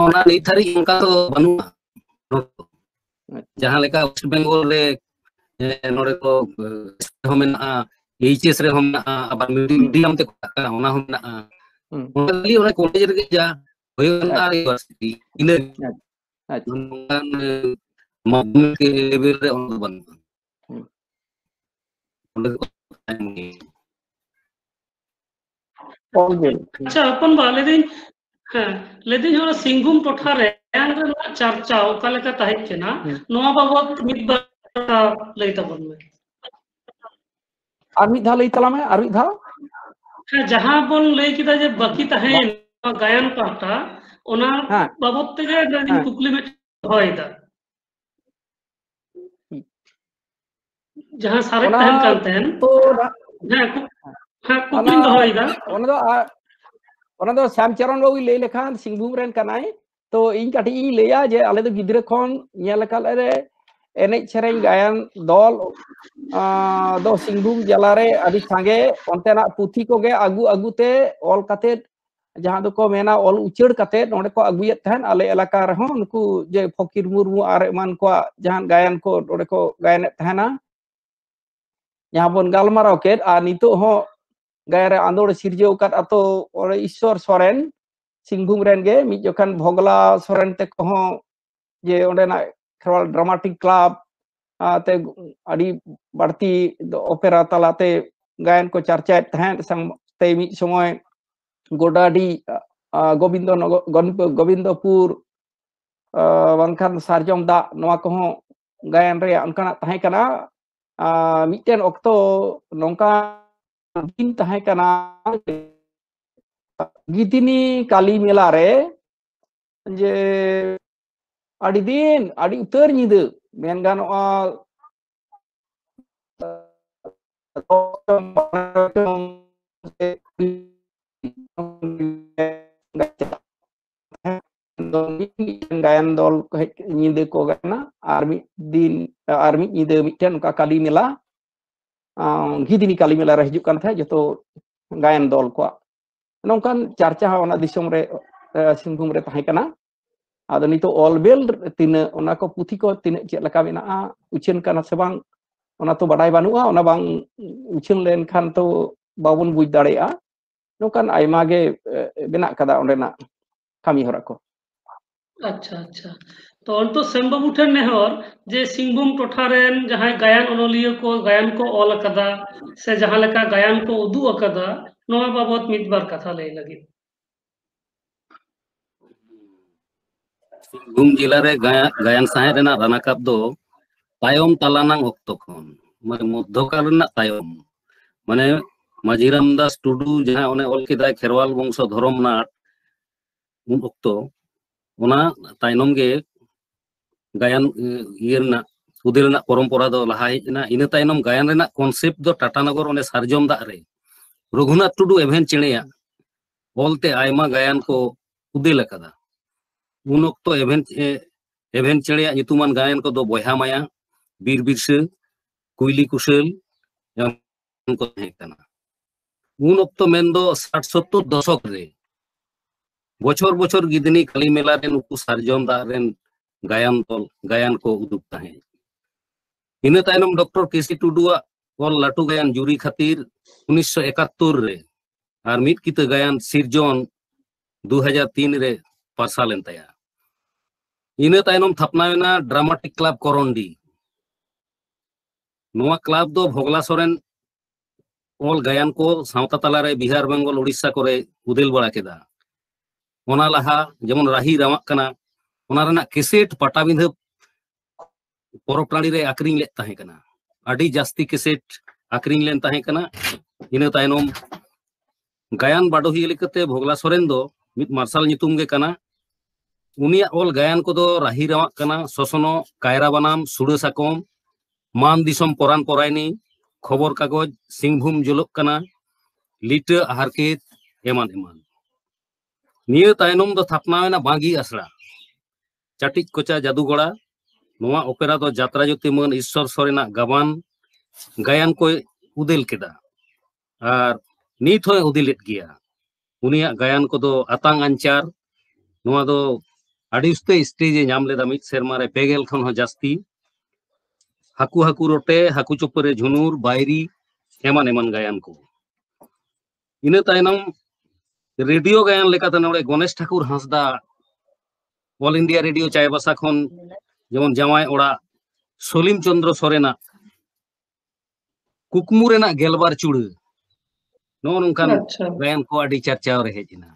ᱚᱱᱟ ᱱᱤᱛ ᱦᱟᱹᱨᱤᱡ ᱚᱱᱠᱟ ᱫᱚ ᱵᱟᱹᱱᱩᱜᱼᱟ ᱡᱟᱦᱟᱸ ᱞᱮᱠᱟ West Bengal ᱨᱮ ᱱᱚᱰᱮ ᱠᱚ ᱦᱚᱸ ᱢᱮᱱᱟᱜᱼᱟ এইচএস ᱨᱮ ᱦᱚᱸ ᱢᱮᱱᱟᱜᱼᱟ ᱟᱵᱟᱨ ᱢᱤᱰᱤᱭᱟᱢ ᱛᱮ ᱠᱚ ᱠᱟᱱᱟ ᱚᱱᱟ ᱦᱚᱸ ᱢᱮᱱᱟᱜᱼᱟ ᱚᱱᱟ ᱞᱟᱹᱜᱤᱫ ᱚᱱᱟ ᱠᱚᱞᱮᱡᱽ ᱨᱮᱜᱮ ᱡᱟ ᱦᱩᱭᱩᱜ ᱠᱟᱱᱟ ᱟᱨ ᱤᱭᱩᱱᱤᱵᱷᱟᱨᱥᱤᱴᱤ ᱤᱱᱟᱹ ᱱᱚᱝᱠᱟᱱ ᱢᱟᱫᱽᱫᱷᱚᱢᱤᱠ ᱞᱮᱵᱮᱞ ᱨᱮ ᱚᱱᱟ ᱵᱟᱹᱱᱩᱜᱼᱟ ᱚᱸᱰᱮ ᱫᱚ ᱟᱪᱪᱷᱟ ᱦᱚᱯᱚᱱ ᱵᱟ ᱞᱟᱹᱭᱫᱟᱹᱧ ᱦᱮᱸ ᱞᱟᱹᱭᱫᱟᱹᱧ ᱚᱱᱟ ᱥᱤᱝᱵᱷᱩᱢ ᱴᱚᱴᱷᱟ ᱨᱮ ᱮᱱ ᱨᱮᱱᱟᱜ ᱪᱟᱨᱪᱟ ᱚᱠᱟ ᱞᱮᱠᱟ ᱛᱟᱦᱮᱸ ᱠᱟᱱᱟ ᱱᱚᱣᱟ ᱵᱟᱵᱚᱫ ᱢᱤᱫ ᱵᱟᱨ ᱞᱟᱹᱭ ᱛᱟᱵᱚᱱ ᱢᱮ ᱟᱨ ᱢᱤᱫ ᱫᱷᱟᱣ ᱞᱟᱹᱭ ᱛᱟᱞᱟᱝ ᱢᱮ ᱟᱨ ᱢᱤᱫ ᱫᱷᱟw ᱦᱮᱸ ᱡᱟᱦᱟᱸ ᱵᱚᱱ ᱞᱟᱹᱭ ᱠᱮᱫᱟ ᱡᱮ ᱵᱟᱹᱠᱤ ᱛᱟᱦᱮᱸ ᱜᱟᱭᱟᱱ ᱯᱟᱦᱴᱟ ᱚᱱᱟ ᱵᱟᱵᱚᱫ ᱛᱮᱜᱮ ᱤᱧ ᱠᱩᱠᱞᱤ ᱢᱤᱫ ᱫᱚᱦᱚᱭᱮᱫᱟ ᱡᱟᱦᱟᱸ ᱥᱟᱨᱮᱡ ᱛᱟᱦᱮᱱ ᱠᱟᱱ ᱛᱟᱦᱮᱱ ᱦᱮᱸ ᱦᱮᱸ ᱠᱩᱠᱞᱤᱧ ᱫᱚᱦᱚᱭᱮᱫᱟ ᱚᱱᱟ ᱫᱚ ᱚᱱᱟ ᱫᱚ ᱥᱟᱢᱪᱚᱨᱚᱱ ᱵᱟᱹᱵᱩᱭ ᱞᱟᱹᱭ ᱞᱮᱠᱷᱟᱱ ᱥᱤᱝᱵᱷᱩᱢ ᱨᱮᱱ ᱠᱟᱱᱟᱭ ᱛᱚ ᱤᱧ ᱠᱟᱹᱴᱤᱡ ᱤᱧ ᱞᱟᱹᱭᱟ ᱡᱮ ᱟᱞᱮ ᱫᱚ गायन दल दो सिंहभूम जिला रे अभी पुथी को गे आगु आगुते ऑल कते जहां दो को मेना ऑल उचड़ कते नोडे को आगुयत तहन आले इलाका रहो उनको जे फकीर मुर्मू आर मान को जहां गायन को नोडे को गायन तहना यहां बन गलमारा के आ नितो हो ᱜᱟᱭᱟᱨᱮ ᱟᱸᱫᱳᱲ ᱥᱤᱨᱡᱟᱹᱣ ᱟᱠᱟᱫ ᱟᱛᱳ ᱤᱥᱥᱚᱨ ᱥᱚᱨᱮᱱ ᱥᱤᱝᱵᱷᱩᱢ ᱨᱮᱱ ᱜᱮ ᱢᱤᱫ ᱡᱚᱠᱷᱚᱱ ᱵᱷᱚᱜᱞᱟ ᱥᱚᱨᱮᱱ ᱛᱮᱠᱚ ᱦᱚᱸ ᱡᱮ ᱚᱸᱰᱮᱱᱟᱜ ᱠᱷᱮᱨᱣᱟᱞ ᱰᱨᱟᱢᱟᱴᱤᱠ ᱠᱞᱟᱵ ᱛᱮ ᱟᱹᱰᱤ ᱵᱟᱹᱲᱛᱤ ᱚᱯᱮᱨᱟ ᱛᱟᱞᱟᱛᱮ ᱜᱟᱭᱟᱱ ᱠᱚ ᱪᱟᱨᱪᱟᱭᱮᱫ ᱛᱟᱦᱮᱸᱫ ᱥᱟᱶᱛᱮ ᱢᱤᱫ ᱥᱚᱢᱚᱭ ᱜᱚᱰᱟᱰᱤ ᱜᱳᱵᱤᱱᱫᱚ ᱜᱳᱵᱤᱱᱫᱚᱯᱩᱨ ᱵᱟᱝᱠᱷᱟᱱ ᱥᱟᱨᱡᱚᱢ ᱫᱟᱜ ᱱᱚᱣᱟ ᱠᱚᱦᱚᱸ ᱜᱟᱭᱟᱱ ᱨᱮᱭᱟᱜ ᱚᱱᱠᱟᱱᱟᱜ ᱛᱟᱦᱮᱸ ᱠᱟᱱᱟ ᱢᱤᱫᱴᱮᱱ ᱚᱠᱛᱚ ᱱᱚᱝᱠᱟ gitini kali milare je adi din adi utar nyidu men gano a dol nyidu ko gana din armi nyidu mitan ka kali milare Ah, gidini kali mila rejukan teh jatuh gayan dol kwa. Nong kan charcha ona disong eh, re singgung re tahai kana. Ada nito all bill tine ona ko putih ko tine cek laka a ucin kana sebang ona to badai banu a ona bang ucin len kan to bawun buj dare a. Nong kan ai mage bina eh, kada kami horako. Acha acha. तो अंत तो सेम्बमुठे नेहर जे सिंगभूम टोटारेन जहां गायन अनलिया को गायन को all अकदा से जहां लेका गायन को उदू अकदा नोवा बाबत मित बार कथा ले लगे सिंगभूम जिला रे गायन साहेब रेना रनाकप दो तायम तालानांग ओक्तो खन मने मध्यकाल रेना तायम मने माजीराम दास टुडू जहां उने ऑल किदा खेरवाल वंश धर्मनाथ उन ओक्तो ओना तायनम के ᱜᱟᱭᱟᱱ ᱤᱭᱟᱹ ᱨᱮᱱᱟᱜ ᱥᱩᱫᱤ ᱨᱮᱱᱟᱜ ᱯᱚᱨᱚᱢᱯᱚᱨᱟ ᱫᱚ ᱞᱟᱦᱟ ᱦᱮᱡ ᱮᱱᱟ ᱤᱱᱟᱹ ᱛᱟᱭᱱᱚᱢ ᱜᱟᱭᱟᱱ ᱨᱮᱱᱟᱜ ᱠᱚᱱᱥᱮᱯᱴ ᱫᱚ ᱴᱟᱴᱟᱱᱚᱜᱚᱨ ᱚᱱᱮ ᱥᱟᱨᱡᱚᱢ ᱫᱟᱜ ᱨᱮ ᱨᱚᱜᱷᱩᱱᱟᱛᱷ ᱴᱩᱰᱩ ᱮᱵᱷᱮᱱ ᱪᱮᱬᱮᱭᱟᱜ ᱚᱞᱛᱮ ᱟᱭᱢᱟ ᱜᱟᱭᱟᱱ ᱠᱚ ᱩᱫᱮᱞ ᱟᱠᱟᱫᱟ ᱩᱱ ᱚᱠᱛᱚ ᱮᱵᱷᱮᱱ ᱮᱵᱷᱮᱱ ᱪᱮᱬᱮᱭᱟᱜ ᱧᱩᱛᱩᱢᱟᱱ ᱜᱟᱭᱟᱱ ᱠᱚᱫᱚ ᱵᱚᱭᱦᱟ ᱢᱟᱭᱟ ᱵᱤᱨ ᱵᱤᱨᱥᱟᱹ ᱠᱩᱭᱞᱤ ᱠᱩᱥᱟᱹᱞ ᱠᱚ ᱛᱟᱦᱮᱸ ᱠᱟᱱᱟ उन वक्त में साठ सत्तर दशक रे बचर बचर गिदनी काली मेला रेन उनको सारजम दारेन ᱜᱟᱭᱟᱱ ᱫᱚᱞ ᱜᱟᱭᱟᱱ ᱠᱚ ᱩᱫᱩᱜ ᱛᱟᱦᱮᱸ ᱤᱱᱟᱹ ᱛᱟᱭᱱᱚᱢ ᱰᱚᱠᱴᱚᱨ ᱠᱮᱥᱤ ᱴᱩᱰᱩᱣᱟᱜ ᱚᱞ ᱞᱟᱹᱴᱩ ᱜᱟᱭᱟᱱ ᱡᱩᱨᱤ ᱠᱷᱟᱹᱛᱤᱨ ᱩᱱᱤᱥᱥᱚ ᱮᱠᱟᱛᱛᱳᱨ ᱨᱮ ᱟᱨ ᱢᱤᱫ ᱠᱤᱛᱟᱹ ᱜᱟᱭᱟᱱ ᱥᱤᱨᱡᱚᱱ ᱫᱩ ᱦᱟᱡᱟᱨ ᱛᱤᱱ ᱨᱮ ᱯᱟᱨᱥᱟᱞ ᱮᱱ ᱛᱟᱭᱟ ᱤᱱᱟᱹ ᱛᱟᱭᱱᱚᱢ ᱛᱷᱟᱯᱱᱟᱭᱮᱱᱟ ᱰᱨᱟᱢᱟᱴᱤᱠ ᱠᱞᱟᱵ ᱠᱚᱨᱚᱱᱰᱤ ᱱᱚᱣᱟ ᱠᱞᱟᱵ ᱫᱚ ᱵᱷᱚᱜᱽᱞᱟ ᱥᱚᱨᱮᱱ ᱚᱞ ᱜᱟᱭᱟᱱ ᱠᱚ ᱥᱟᱶᱛᱟ ᱛᱟᱞᱟᱨᱮ ᱵᱤᱦᱟᱨ ᱵᱮᱝᱜᱚᱞ ᱩᱲᱤᱥᱥᱟ ᱠᱚᱨᱮ ᱩᱫᱮᱞ ᱵᱟᱲᱟ ᱠᱮᱫᱟ ᱚᱱᱟ ᱞᱟᱦᱟ ᱡᱮᱢᱚᱱ ᱨᱟᱦᱤ ᱨᱟᱢᱟᱜ ᱠᱟᱱᱟ ᱚᱱᱟ ᱨᱮᱱᱟᱜ ᱠᱮᱥᱮᱴ ᱯᱟᱴᱟᱵᱤᱸᱫᱷᱟᱹ ᱯᱚᱨᱚᱵᱽ ᱴᱟᱺᱰᱤ ᱨᱮ ᱟᱠᱷᱨᱤᱧ ᱞᱮᱫ ᱛᱟᱦᱮᱸ ᱠᱟᱱᱟ ᱟᱹᱰᱤ ᱡᱟᱹᱥᱛᱤ ᱠᱮᱥᱮᱴ ᱟᱠᱷᱨᱤᱧ ᱞᱮᱱ ᱛᱟᱦᱮᱸ ᱠᱟᱱᱟ ᱤᱱᱟᱹ ᱛᱟᱭᱱᱚᱢ ᱜᱟᱭᱟᱱ ᱵᱟᱰᱳᱦᱤᱭᱟᱹ ᱞᱮᱠᱟᱛᱮ ᱵᱷᱚᱜᱽᱞᱟ ᱥᱚᱨᱮᱱ ᱫᱚ ᱢᱤᱫ ᱢᱟᱨᱥᱟᱞ ᱧᱩᱛᱩᱢ ᱜᱮ ᱠᱟᱱᱟ ᱩᱱᱤᱭᱟᱜ ᱚᱞ ᱜᱟᱭᱟᱱ ᱠᱚᱫᱚ ᱨᱟᱦᱤ ᱨᱟᱣᱟᱜ ᱠᱟᱱᱟ ᱥᱚᱥᱚᱱᱚ ᱠᱟᱭᱨᱟ ᱵᱟᱱᱟᱢ ᱥᱩᱲᱟᱹ ᱥᱟᱠᱚᱢ ᱢᱟᱱ ᱫᱤᱥᱚᱢ ᱯᱚᱨᱟᱱ ᱯᱚᱨᱟᱭᱱᱤ ᱠᱷᱚᱵᱚᱨ ᱠᱟᱜᱚᱡᱽ ᱥᱤᱝᱵᱷᱩᱢ ᱡᱩᱞᱚᱜ ᱠᱟᱱᱟ ᱞᱤᱴᱟᱹ ᱦᱟᱨᱠᱮᱛ ᱮᱢᱟᱱ ᱮᱢᱟᱱ ᱱᱤᱭᱟᱹ ᱛᱟᱭᱱᱚᱢ ᱫᱚ ᱛᱷᱟᱯᱱᱟᱣᱮᱱᱟ ᱵᱟᱸᱜᱤ ᱟᱥᱲᱟ ᱪᱟᱹᱴᱤᱡ ᱠᱚᱪᱟ ᱡᱟᱫᱩᱜᱚᱲᱟ ᱱᱚᱣᱟ ᱚᱯᱮᱨᱟ ᱫᱚ ᱡᱟᱛᱨᱟ ᱡᱚᱛᱤ ᱢᱟᱹᱱ ᱤᱥᱥᱚᱨ ᱥᱚᱨᱮᱱᱟᱜ ᱜᱟᱵᱟᱱ ᱜᱟᱭᱟᱱ ᱠᱚᱭ ᱩᱫᱮᱞ ᱠᱮᱫᱟ ᱟᱨ ᱱᱤᱛ ᱦᱚᱸᱭ ᱩᱫᱮᱞᱮᱫ ᱜᱮᱭᱟ ᱩᱱᱤᱭᱟᱜ ᱜᱟᱭᱟᱱ ᱠᱚᱫᱚ ᱟᱛᱟᱝ ᱟᱧᱪᱟᱨ ᱱᱚᱣᱟ ᱫᱚ ᱟᱹᱰᱤ ᱩᱥᱛᱟᱹ ᱥᱴᱮᱡᱮ ᱧᱟᱢ ᱞᱮᱫᱟ ᱢᱤᱫ ᱥᱮᱨᱢᱟ ᱨᱮ ᱯᱮᱜᱮᱞ ᱠᱷᱚᱱ ᱦᱚᱸ ᱡᱟᱹᱥᱛᱤ ᱦᱟᱹᱠᱩ ᱦᱟᱹᱠᱩ ᱨᱚᱴᱮ ᱦᱟᱹᱠᱩ ᱪᱚᱯᱚᱨᱮ ᱡᱷᱩᱱᱩᱨ ᱵᱟᱭᱨᱤ ᱮᱢᱟᱱ ᱮᱢᱟᱱ ᱜᱟᱭᱟᱱ ᱠᱚ ᱤᱱᱟᱹ ᱛᱟᱭᱱᱚᱢ ᱨᱮᱰᱤᱭᱳ ᱜᱟᱭᱟᱱ ᱞᱮᱠᱟᱛᱮ ᱱᱚᱰᱮ Ganesh Thakur Hansda all India radio Chaibasa ᱠᱷᱚᱱ ᱡᱮᱢᱚᱱ ᱡᱟᱶᱟᱭ ᱚᱲᱟᱜ ᱥᱚᱞᱤᱢ ᱪᱚᱱᱫᱨᱚ ᱥᱚᱨᱮᱱᱟᱜ ᱠᱩᱠᱢᱩ ᱨᱮᱱᱟᱜ ᱜᱮᱞᱵᱟᱨ ᱪᱩᱲᱟᱹ ᱱᱚᱜᱼᱚ ᱱᱚᱝᱠᱟᱱ ᱜᱟᱭᱟᱱ ᱠᱚ ᱟᱹᱰᱤ ᱪᱟᱨᱪᱟᱣ ᱨᱮ ᱦᱮᱡ ᱮᱱᱟ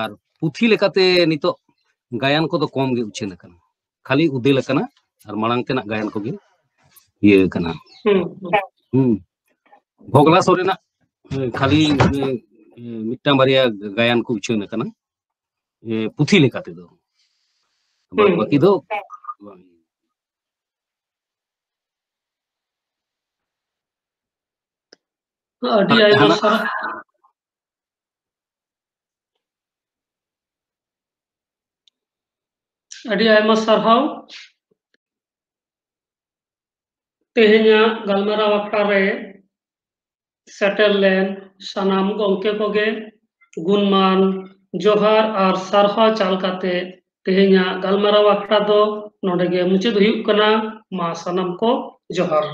ᱟᱨ ᱯᱩᱛᱷᱤ ᱞᱮᱠᱟᱛᱮ ᱱᱤᱛᱚᱜ ᱜᱟᱭᱟᱱ ᱠᱚᱫᱚ ᱠᱚᱢ ᱜᱮ ᱩᱪᱷᱟᱹᱱ ᱟᱠᱟᱱᱟ ᱠᱷᱟᱹᱞᱤ ᱩᱫᱮᱞ ᱟᱠᱟᱱᱟ ᱟᱨ ᱢᱟᱲᱟᱝ ᱛᱮᱱᱟᱜ ᱜᱟᱭᱟᱱ ᱠᱚᱜᱮ ᱤᱭᱟᱹ ᱟᱠᱟᱱᱟ ᱵᱷᱚᱜᱽᱞᱟ ᱥᱚᱨᱮᱱᱟᱜ ᱠᱷᱟᱹᱞᱤ ᱢᱤᱫᱴᱟᱝ ᱵᱟᱨᱭᱟ ᱜᱟᱭᱟᱱ ᱠᱚ ᱩᱪᱷᱟᱹᱱ ᱟᱠᱟᱱᱟ ᱯᱩᱛᱷᱤ ᱞᱮᱠᱟ ᱛᱮᱫᱚ Bueno, quedó. तेहेना गलमारा वाकारे सेटल लेन सनाम गंके कोगे गुणमान जोहार और सरह चालकाते तेज गलमारा अखड़ा दो नोड़े मुचाद होना मा सामान को जोहार